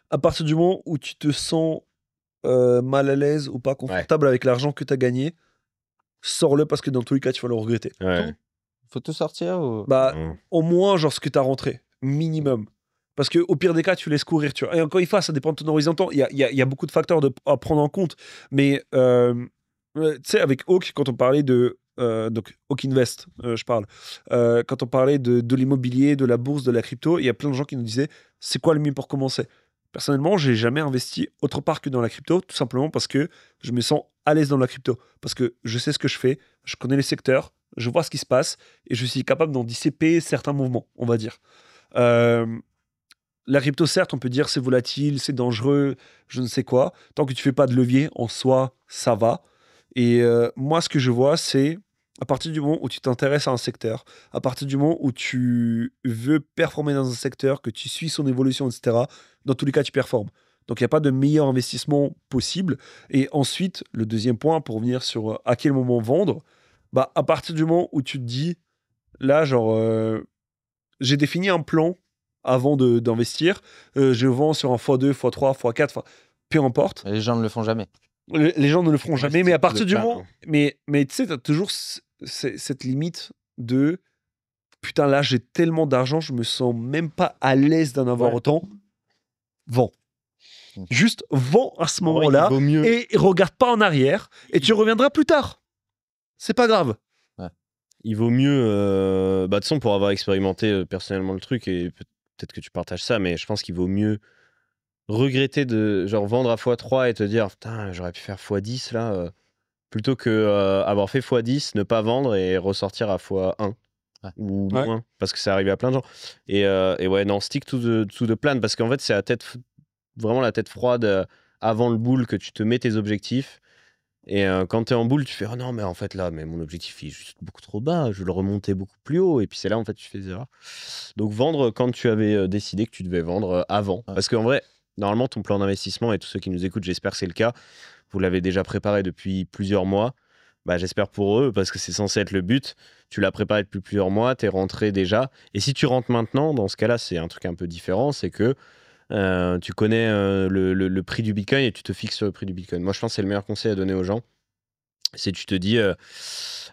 à partir du moment où tu te sens mal à l'aise ou pas confortable avec l'argent que tu as gagné, sors-le parce que dans tous les cas, tu vas le regretter. Faut tout sortir ou... Bah, mm. au moins, genre ce que tu as rentré, minimum. Parce que au pire des cas, tu laisses courir. Tu Et encore une fois, ça dépend de ton horizon. Il y a, y, a, beaucoup de facteurs de, à prendre en compte. Mais euh, euh, tu sais, avec Hawk, quand on parlait de. Euh, donc, Hawk Invest, je parle. quand on parlait de, de l'immobilier, de la bourse, de la crypto, il y a plein de gens qui nous disaient c'est quoi le mieux pour commencer Personnellement, j'ai jamais investi autre part que dans la crypto, tout simplement parce que je me sens à l'aise dans la crypto. Parce que je sais ce que je fais, je connais les secteurs, je vois ce qui se passe et je suis capable d'en dissiper certains mouvements, on va dire. Euh, la crypto, certes, on peut dire c'est volatile, c'est dangereux, je ne sais quoi. Tant que tu fais pas de levier, en soi, ça va. Et euh, moi, ce que je vois, c'est à partir du moment où tu t'intéresses à un secteur, à partir du moment où tu veux performer dans un secteur, que tu suis son évolution, etc., dans tous les cas, tu performes. Donc, il n'y a pas de meilleur investissement possible. Et ensuite, le deuxième point, pour venir sur euh, à quel moment vendre, bah, à partir du moment où tu te dis, là, genre, euh, j'ai défini un plan avant d'investir. Euh, je vends sur un x2, x3, x4, peu importe. Les gens ne le font jamais. les gens ne le feront jamais, mais à partir du moment. Mais, mais tu sais, tu as toujours cette limite de putain, là, j'ai tellement d'argent, je me sens même pas à l'aise d'en avoir autant. Vends. Juste vends à ce moment-là et regarde pas en arrière et tu reviendras plus tard. C'est pas grave. Ouais. Il vaut mieux, euh, bah, pour avoir expérimenté euh, personnellement le truc et peut-être que tu partages ça, mais je pense qu'il vaut mieux regretter de genre vendre à x3 et te dire putain, j'aurais pu faire x10 là, euh, plutôt que euh, avoir fait x10, ne pas vendre et ressortir à x1 ou moins, parce que ça arrive à plein de gens. Euh, et, ouais, non, stick tout de tout plan, parce qu'en fait, c'est la tête, vraiment la tête froide avant le boule que tu te mets tes objectifs et quand tu es en boule, tu fais «Oh non, mais en fait là, mais mon objectif est juste beaucoup trop bas, je veux le remonter beaucoup plus haut. Et puis c'est là en fait tu fais des erreurs. Donc vendre euh, quand tu avais décidé que tu devais vendre avant. Parce qu'en vrai, normalement ton plan d'investissement et tous ceux qui nous écoutent, j'espère que c'est le cas, vous l'avez déjà préparé depuis plusieurs mois. Bah, j'espère pour eux, parce que c'est censé être le but. Tu l'as préparé depuis plusieurs mois, tu es rentré déjà. Et si tu rentres maintenant, dans ce cas-là, c'est un truc un peu différent, c'est que euh, tu connais euh, le, prix du Bitcoin et tu te fixes sur le prix du Bitcoin. Moi, je pense que c'est le meilleur conseil à donner aux gens. C'est tu te dis, euh,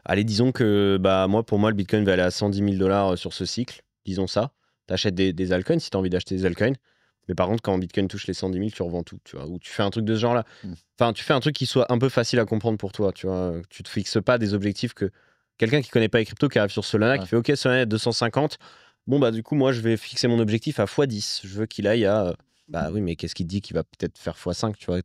allez, disons que bah, moi, pour moi, le Bitcoin va aller à 110 000 dollars sur ce cycle. Disons ça. Tu achètes des, des, altcoins si tu as envie d'acheter des altcoins. Mais par contre, quand Bitcoin touche les 110 000, tu revends tout, tu vois. Ou tu fais un truc de ce genre-là. Mmh. Enfin, tu fais un truc qui soit un peu facile à comprendre pour toi, tu vois. Tu te fixes pas des objectifs que quelqu'un qui connaît pas les cryptos, qui arrive sur Solana, qui fait OK, Solana est 250, bon, bah, du coup, moi, je vais fixer mon objectif à x10. Je veux qu'il aille à. Euh, bah oui, mais qu'est-ce qu'il dit qu'il va peut-être faire x5, tu vois et,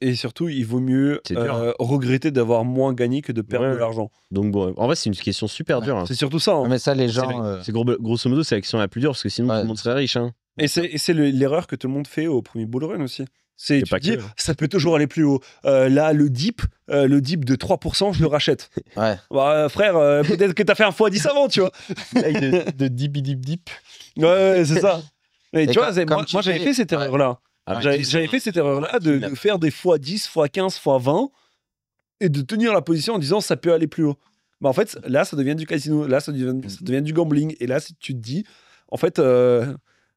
et, surtout, il vaut mieux hein. euh, regretter d'avoir moins gagné que de perdre de l'argent. Donc bon, en vrai, c'est une question super dure. Hein. C'est surtout ça. Hein. mais ça, les gens. Euh, c'est grosso modo, c'est question la plus dure parce que sinon, tout le monde serait riche. Et c'est l'erreur que tout le monde fait au premier bull run aussi tu dis, ça peut toujours aller plus haut. Euh, là, le dip, euh, le dip de 3%, je le rachète. (laughs) Ouais. Bah, euh, frère, peut-être que t'as fait un fois 10 avant, tu vois. de, (laughs) de dip, dip, dip. Ouais, c'est ça. Mais tu vois, moi, j'avais fait cette erreur-là. Ah, j'avais fait cette erreur-là de, faire des fois 10, fois 15, fois 20 et de tenir la position en disant ça peut aller plus haut. Mais bah, en fait, là, ça devient du casino, là, ça devient, ça devient du gambling. Et là, si tu te dis, en fait,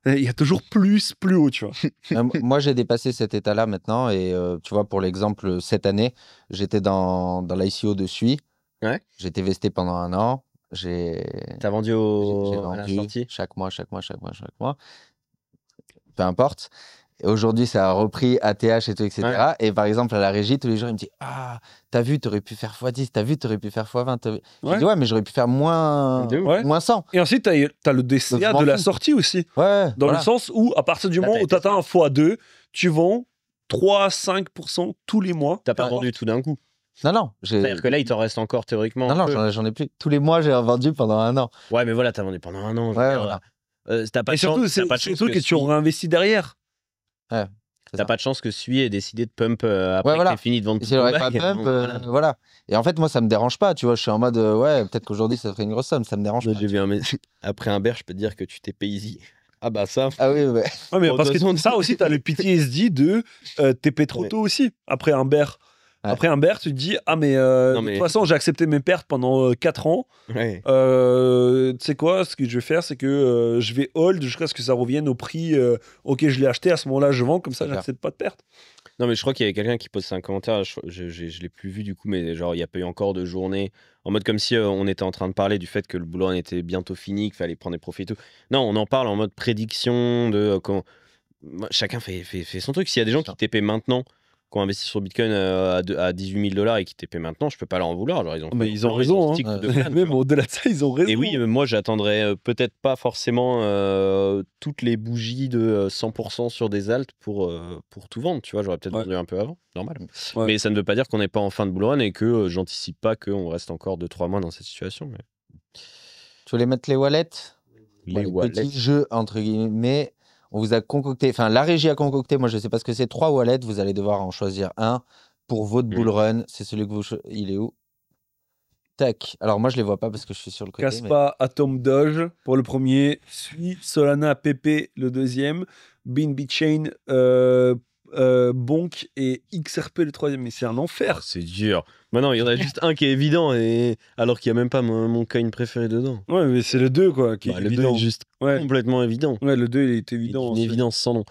euh, il y a toujours plus, plus haut, tu vois. (laughs) Euh, moi, j'ai dépassé cet état-là maintenant. Et euh, tu vois, pour l'exemple, cette année, j'étais dans, l'ICO de Suisse. Ouais. J'étais vesté pendant un an. J'ai. T'as vendu au. la chaque mois, chaque mois, chaque mois, chaque mois. Peu importe aujourd'hui, ça a repris ATH et tout, etc. Et par exemple, à la régie, tous les jours, il me dit Ah, t'as vu, t'aurais pu faire x10, t'as vu, t'aurais pu faire x20. Ouais. Je dis Ouais, mais j'aurais pu faire moins, moins 100. Et ensuite, t'as as le DCA de la sortie aussi. Ouais, dans le sens où, à partir du moment où t'atteins un x2, tu vends 3 5% tous les mois. T'as pas vendu tout d'un coup. Non, non. C'est-à-dire que là, il t'en reste encore théoriquement. Non, non, j'en ai plus. Tous les mois, j'ai vendu pendant un an. Ouais, mais voilà, t'as vendu pendant un an. Ouais, voilà. Euh, pas et surtout, c'est surtout que, que, tu réinvestis derrière. T'as pas de chance que celui ait décidé de pump euh, après qu'il voilà. fini de vendre. tout le (laughs) euh, voilà. Et en fait, moi, ça me dérange pas, tu vois. Je suis en mode, euh, ouais, peut-être qu'aujourd'hui, ça ferait une grosse somme, ça me dérange pas. Après un verre, je peux dire que tu t'es paysé. Ah bah ça. Ah oui, ouais. mais parce que ça aussi, t'as le PTSD de TP trop tôt aussi, après un verre. Après, Humbert, tu te dis Ah, mais, euh, de toute façon, j'ai accepté mes pertes pendant 4 euh, ans. Euh, tu sais quoi Ce que je vais faire, c'est que je vais hold jusqu'à ce que ça revienne au prix auquel je l'ai acheté. À ce moment-là, je vends, comme ça, j'accepte pas de pertes. » Non, mais je crois qu'il y avait quelqu'un qui pose un commentaire. Je, ne l'ai plus vu du coup, mais genre, il n'y a pas eu encore de journée. En mode comme si on était en train de parler du fait que le boulot en était bientôt fini, qu'il fallait prendre des profits et tout. Non, on en parle en mode prédiction de quand Chacun fait, fait, fait son truc. S'il y a des gens qui TP maintenant qui ont investi sur Bitcoin euh, à, 18 000 dollars et qui payé maintenant, je peux pas leur en vouloir. Genre, ils ont, ah, mais ils ont raison. Hein. (laughs) Même au-delà de ça, ils ont raison. Et oui, moi, j'attendrais euh, peut-être pas forcément euh, toutes les bougies de 100% sur des altes pour, pour tout vendre. Tu vois, j'aurais peut-être vendu un peu avant, normal. Mais ça ne veut pas dire qu'on n'est pas en fin de bull et que j'anticipe pas qu'on reste encore 2-3 mois dans cette situation. Tu voulais mettre les wallets les, petits jeux, entre guillemets. On vous a concocté, enfin, la régie a concocté, moi je ne sais pas ce que c'est, trois wallets. Vous allez devoir en choisir un pour votre mm. bull run. C'est celui que vous. Il est où Tac. Alors moi je les vois pas parce que je suis sur le côté. Caspa, Atom Doge pour le premier. Sui, Solana, PP le deuxième. Bin Chain euh, euh, Bonk et XRP le troisième. Mais c'est un enfer. Ah, c'est dur. Maintenant, il y en a juste un qui est évident, et... alors qu'il n'y a même pas mon, coin préféré dedans. Ouais, mais c'est le 2, quoi. Qui bah, est le 2 est juste complètement évident. Ouais, le 2, il est évident. en Une évidence sans nom.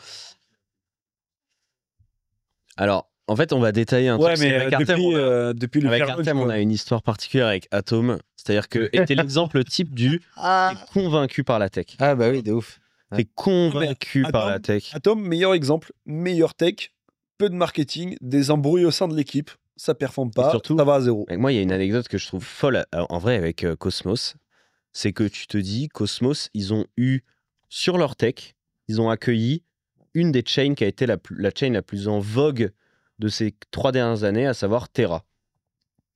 Alors, en fait, on va détailler un Ouais, truc. mais avec euh, euh, depuis, le avec on a une histoire particulière avec Atom. C'est-à-dire que était (laughs) l'exemple type du ah. convaincu par la tech. Ah bah oui, de ouf. T'es convaincu par la tech. Atom, meilleur exemple, meilleure tech, peu de marketing, des embrouilles au sein de l'équipe, ça performe pas, ça va à zéro. moi, il y a une anecdote que je trouve folle euh, en vrai avec euh, Cosmos, c'est que tu te dis, Cosmos, ils ont eu sur leur tech, ils ont accueilli une des chains qui a été la, la chain la plus en vogue de ces trois dernières années, à savoir Terra.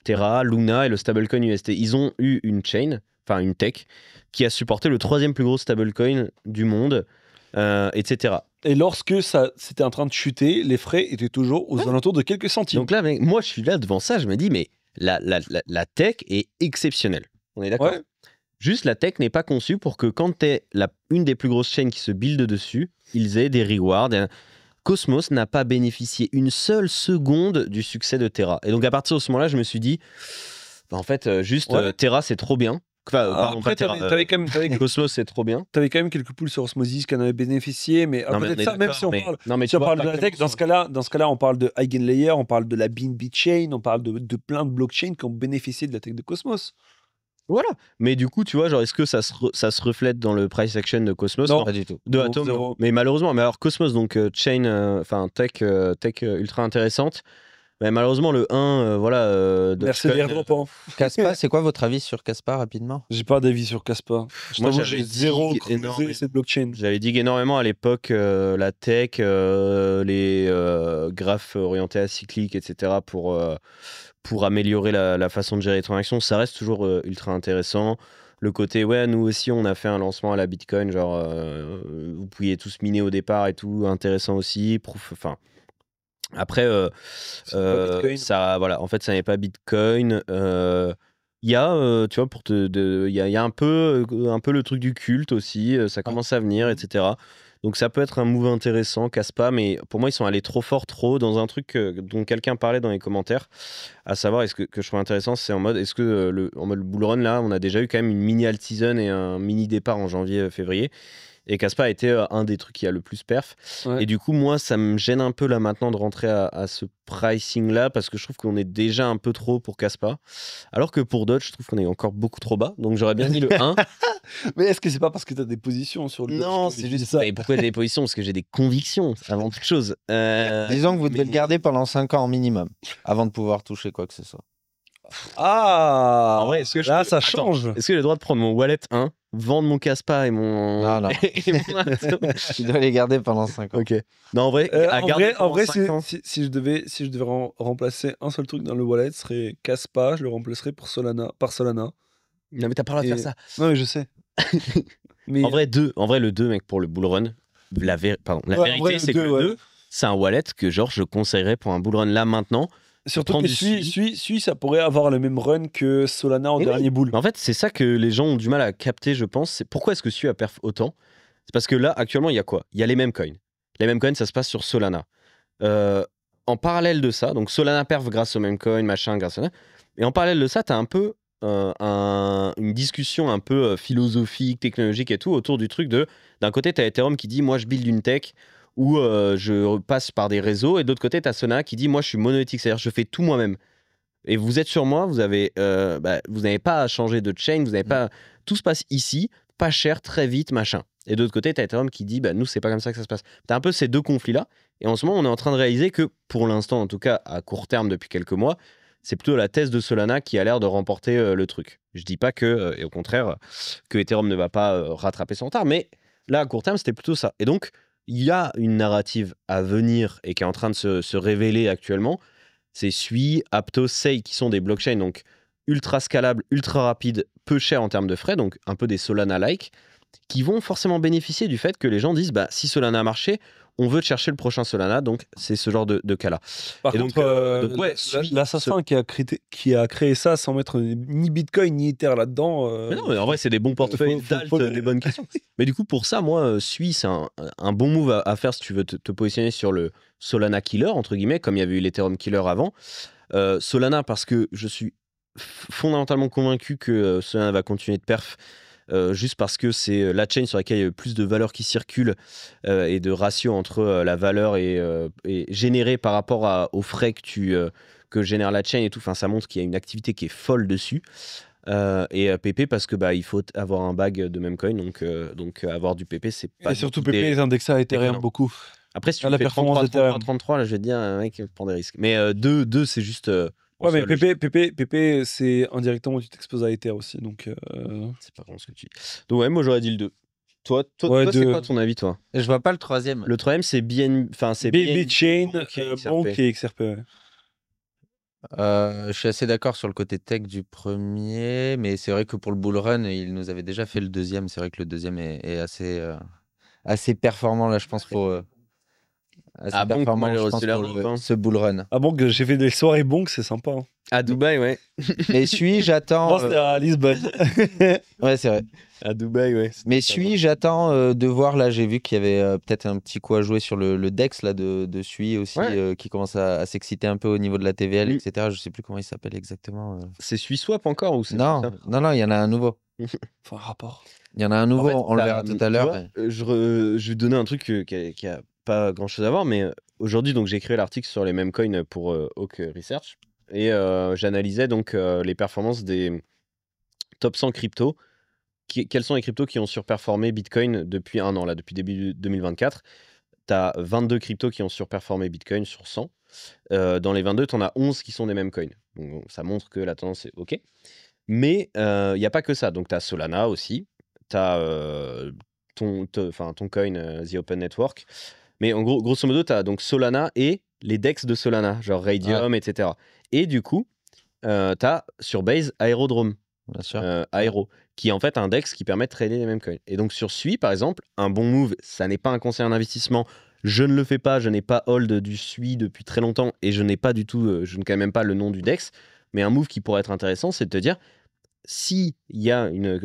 Terra, Luna et le stablecoin UST. Ils ont eu une chain enfin une tech, qui a supporté le troisième plus gros stablecoin du monde, euh, etc. Et lorsque ça c'était en train de chuter, les frais étaient toujours aux alentours de quelques centimes. Donc là, moi, je suis là devant ça, je me dis, mais la, la, la, la tech est exceptionnelle. On est d'accord Juste, la tech n'est pas conçue pour que quand tu es la, une des plus grosses chaînes qui se build dessus, ils aient des rewards. Cosmos n'a pas bénéficié une seule seconde du succès de Terra. Et donc à partir de ce moment-là, je me suis dit, bah, en fait, euh, juste euh, Terra, c'est trop bien. Enfin, après, ah, euh, euh, t'avais, quand même. Avais, (laughs) Cosmos, c'est trop bien. T'avais quand même quelques poules sur Osmosis qui en avaient bénéficié, mais, ah, non, ça, même si on parle, non, mais de la tech, dans ce, cas-là, dans ce cas-là, on parle de Eigenlayer, on parle de la BNB Chain, on parle de, plein de blockchains qui ont bénéficié de la tech de Cosmos. Voilà. Mais du coup, tu vois, genre, est-ce que ça se, reflète dans le price action de Cosmos Non, pas du tout. De Atom. Mais malheureusement, mais alors Cosmos, donc euh, chain, enfin tech, tech ultra intéressante. Mais malheureusement, le 1, euh, voilà. Euh, de Merci c'est quoi votre avis sur Caspa rapidement J'ai pas d'avis sur Caspa. Moi, j'ai zéro cette blockchain. J'avais dit énormément à l'époque euh, la tech, les graphes orientés à cyclique, etc. pour, pour améliorer la, façon de gérer les transactions. Ça reste toujours ultra intéressant le côté ouais nous aussi on a fait un lancement à la Bitcoin genre vous pouviez tous miner au départ et tout intéressant aussi proof enfin après, euh, euh, ça, voilà, en fait, ça n'est pas Bitcoin. Euh, il y a, tu vois, pour te, il y, a, un peu, un peu le truc du culte aussi. Ça commence à venir, etc. Donc ça peut être un move intéressant, casse pas, mais pour moi ils sont allés trop fort, trop dans un truc dont quelqu'un parlait dans les commentaires, à savoir est-ce que, que, je trouve intéressant, c'est en mode est-ce que le, en mode bull run là, on a déjà eu quand même une mini alt season et un mini départ en janvier-février. Et Caspa a été euh, un des trucs qui a le plus perf. Et du coup, moi, ça me gêne un peu là maintenant de rentrer à, ce pricing-là parce que je trouve qu'on est déjà un peu trop pour Caspa. Alors que pour Dodge, je trouve qu'on est encore beaucoup trop bas. Donc j'aurais bien mis le 1. (laughs) mais est-ce que c'est pas parce que tu as des positions sur le Non, c'est juste ça. Et pourquoi j'ai des positions Parce que j'ai des convictions avant toute chose. Euh, Disons que vous devez le garder pendant 5 ans minimum avant de pouvoir toucher quoi que ce soit. Ah En vrai, ce que Là, ça change. Est-ce que j'ai le droit de prendre mon wallet 1, hein, vendre mon Caspa et mon. Voilà. (laughs) et dois les garder pendant 5 ans. ok. Non, en vrai, euh, à en vrai, si, si- je devais, si je devais remplacer un seul truc dans le wallet, ce serait Caspa. Je le remplacerais pour Solana, par Solana. Non, mais t'as pas le droit de faire ça. Non, mais je sais. (laughs) mais En vrai, deux. En vrai, le 2, mec, pour le bullrun la, pardon, la vérité, c'est que le 2, c'est un wallet que, genre, je conseillerais pour un bullrun là maintenant. Surtout que Sui, ça pourrait avoir le même run que Solana en dernier boule. En fait, c'est ça que les gens ont du mal à capter, je pense. C'est pourquoi est-ce que Sui a perf autant C'est parce que là, actuellement, il y a quoi Il y a les mêmes coins. Les mêmes coins, ça se passe sur Solana. Euh, en parallèle de ça, donc Solana perf grâce aux mêmes coins, machin, grâce à ça. Et en parallèle de ça, tu as un peu euh, une discussion un peu euh, philosophique, technologique et tout autour du truc de d'un côté, tu as Ethereum qui dit Moi, je build une tech où euh, je passe par des réseaux. Et d'autre côté, tu as Sona qui dit Moi, je suis monolithique, c'est-à-dire je fais tout moi-même. Et vous êtes sur moi, vous avez, euh, bah, vous n'avez pas à changer de chain, vous n'avez mm. pas. Tout se passe ici, pas cher, très vite, machin. Et d'autre côté, tu as Ethereum qui dit bah, Nous, c'est pas comme ça que ça se passe. Tu as un peu ces deux conflits-là. Et en ce moment, on est en train de réaliser que, pour l'instant, en tout cas, à court terme, depuis quelques mois, c'est plutôt la thèse de Solana qui a l'air de remporter euh, le truc. Je dis pas que, et au contraire, que Ethereum ne va pas rattraper son retard, mais là, à court terme, c'était plutôt ça. Et donc, il y a une narrative à venir et qui est en train de se, révéler actuellement. C'est Sui, Aptos, Sei qui sont des blockchains donc ultra scalables, ultra rapides, peu chers en termes de frais, donc un peu des Solana-like, qui vont forcément bénéficier du fait que les gens disent bah, si Solana a marché, on veut chercher le prochain Solana, donc c'est ce genre de, cas-là. Par contre, euh, l'assassin qui, a créé, qui a créé ça sans mettre ni Bitcoin ni Ether là-dedans. Euh, mais non, mais en vrai, c'est des bons portefeuilles des bonnes (laughs) questions. mais du coup, pour ça, moi, euh, suis, c'est un, bon move à, faire si tu veux te, positionner sur le Solana killer, entre guillemets, comme il y avait eu l'Ethereum killer avant. Euh, Solana, parce que je suis fondamentalement convaincu que Solana va continuer de perf euh, juste parce que c'est euh, la chaîne sur laquelle il y a plus de valeurs qui circulent euh, et de ratio entre la valeur et, générée par rapport aux frais que tu que génère la chaîne et tout. Enfin, ça montre qu'il y a une activité qui est folle dessus. et PP parce que bah il faut avoir un bag de coin donc donc avoir du PP c'est pas et surtout PP les indexa à Ethereum beaucoup après si ah, tu la performance 33, 33, 33, là je vais te dire mec prend des risques mais 2 c'est juste Ouais, mais PP, Pépé, c'est indirectement tu t'exposes à Ether aussi. Donc, euh, C'est pas vraiment ce que tu dis. Donc, ouais, moi j'aurais dit le 2. Toi, toi, toi c'est quoi ton avis, toi Je vois pas le troisième. Le troisième, c'est BN... enfin, c'est Chain, Banque et euh, XRP. Euh, je suis assez d'accord sur le côté tech du premier, mais c'est vrai que pour le bull run, il nous avait déjà fait le deuxième. C'est vrai que le deuxième est, est assez, assez performant, là, je pense, pour, à ah, ah bon, performance, je pense, pour ce bull run. Ah bon, j'ai fait des soirées bonk, c'est sympa. Hein. À Dubaï, ouais. (laughs) Mais suis, j'attends. Non, euh, à Lisbonne. (laughs) ouais, c'est vrai. À Dubaï, ouais. Mais suis, j'attends euh, de voir. Là, j'ai vu qu'il y avait euh, peut-être un petit coup à jouer sur le, Dex là, de, de Sui aussi, qui commence à, s'exciter un peu au niveau de la TVL, mm. etc. Je sais plus comment il s'appelle exactement. C'est Sui Swap encore ou c'est Non, non, non, il y en a un nouveau. un rapport. Il y en a un nouveau, on le bah, verra tout à l'heure. je, je vais donner un truc qui qui a pas grand chose à voir, mais euh, aujourd'hui, donc j'ai créé l'article sur les mêmes coins pour euh, Hawk Research et euh, j'analysais donc les performances des hum, top 100 cryptos. Qui, quels sont les cryptos qui ont surperformé Bitcoin depuis un an, là, depuis début 2024 Tu as 22 cryptos qui ont surperformé Bitcoin sur 100. dans les 22, tu en as 11 qui sont des mêmes coins. Donc ça montre que la tendance est OK. Mais il n'y a pas que ça. Donc tu as Solana aussi. Tu as ton, ton coin, The Open Network. Mais en gros, grosso modo, tu as donc Solana et les DEX de Solana, genre Radium, etc. Et du coup, euh, tu as sur Base Aerodrome. Euh, qui est en fait un DEX qui permet de trader les mêmes coins. Et donc sur SUI, par exemple, un bon move, ça n'est pas un conseil en investissement. Je ne le fais pas, je n'ai pas hold du SUI depuis très longtemps et je n'ai pas du tout, euh, je ne connais même pas le nom du DEX. Mais un move qui pourrait être intéressant, c'est de te dire, s'il y a une,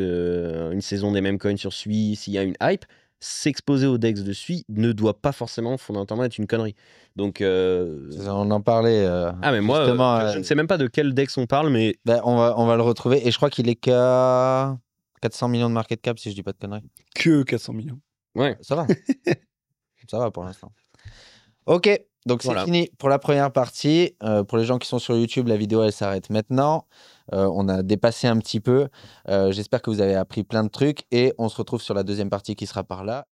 une saison des mêmes coins sur SUI, s'il y a une hype, s'exposer au DEX dessus ne doit pas forcément fondamentalement être une connerie. Donc, euh, On en parlait. Euh, ah, mais moi, euh, je ne sais même pas de quel DEX on parle, mais. ben on, va, le retrouver. Et je crois qu'il est qu'à 400 millions de market cap, si je dis pas de conneries. Que 400 millions. Ouais. Ça va. (laughs) Ça va pour l'instant. Ok. Donc c'est fini pour la première partie. Euh, pour les gens qui sont sur YouTube, la vidéo elle s'arrête maintenant. Euh, on a dépassé un petit peu. Euh, j'espère que vous avez appris plein de trucs et on se retrouve sur la deuxième partie qui sera par là.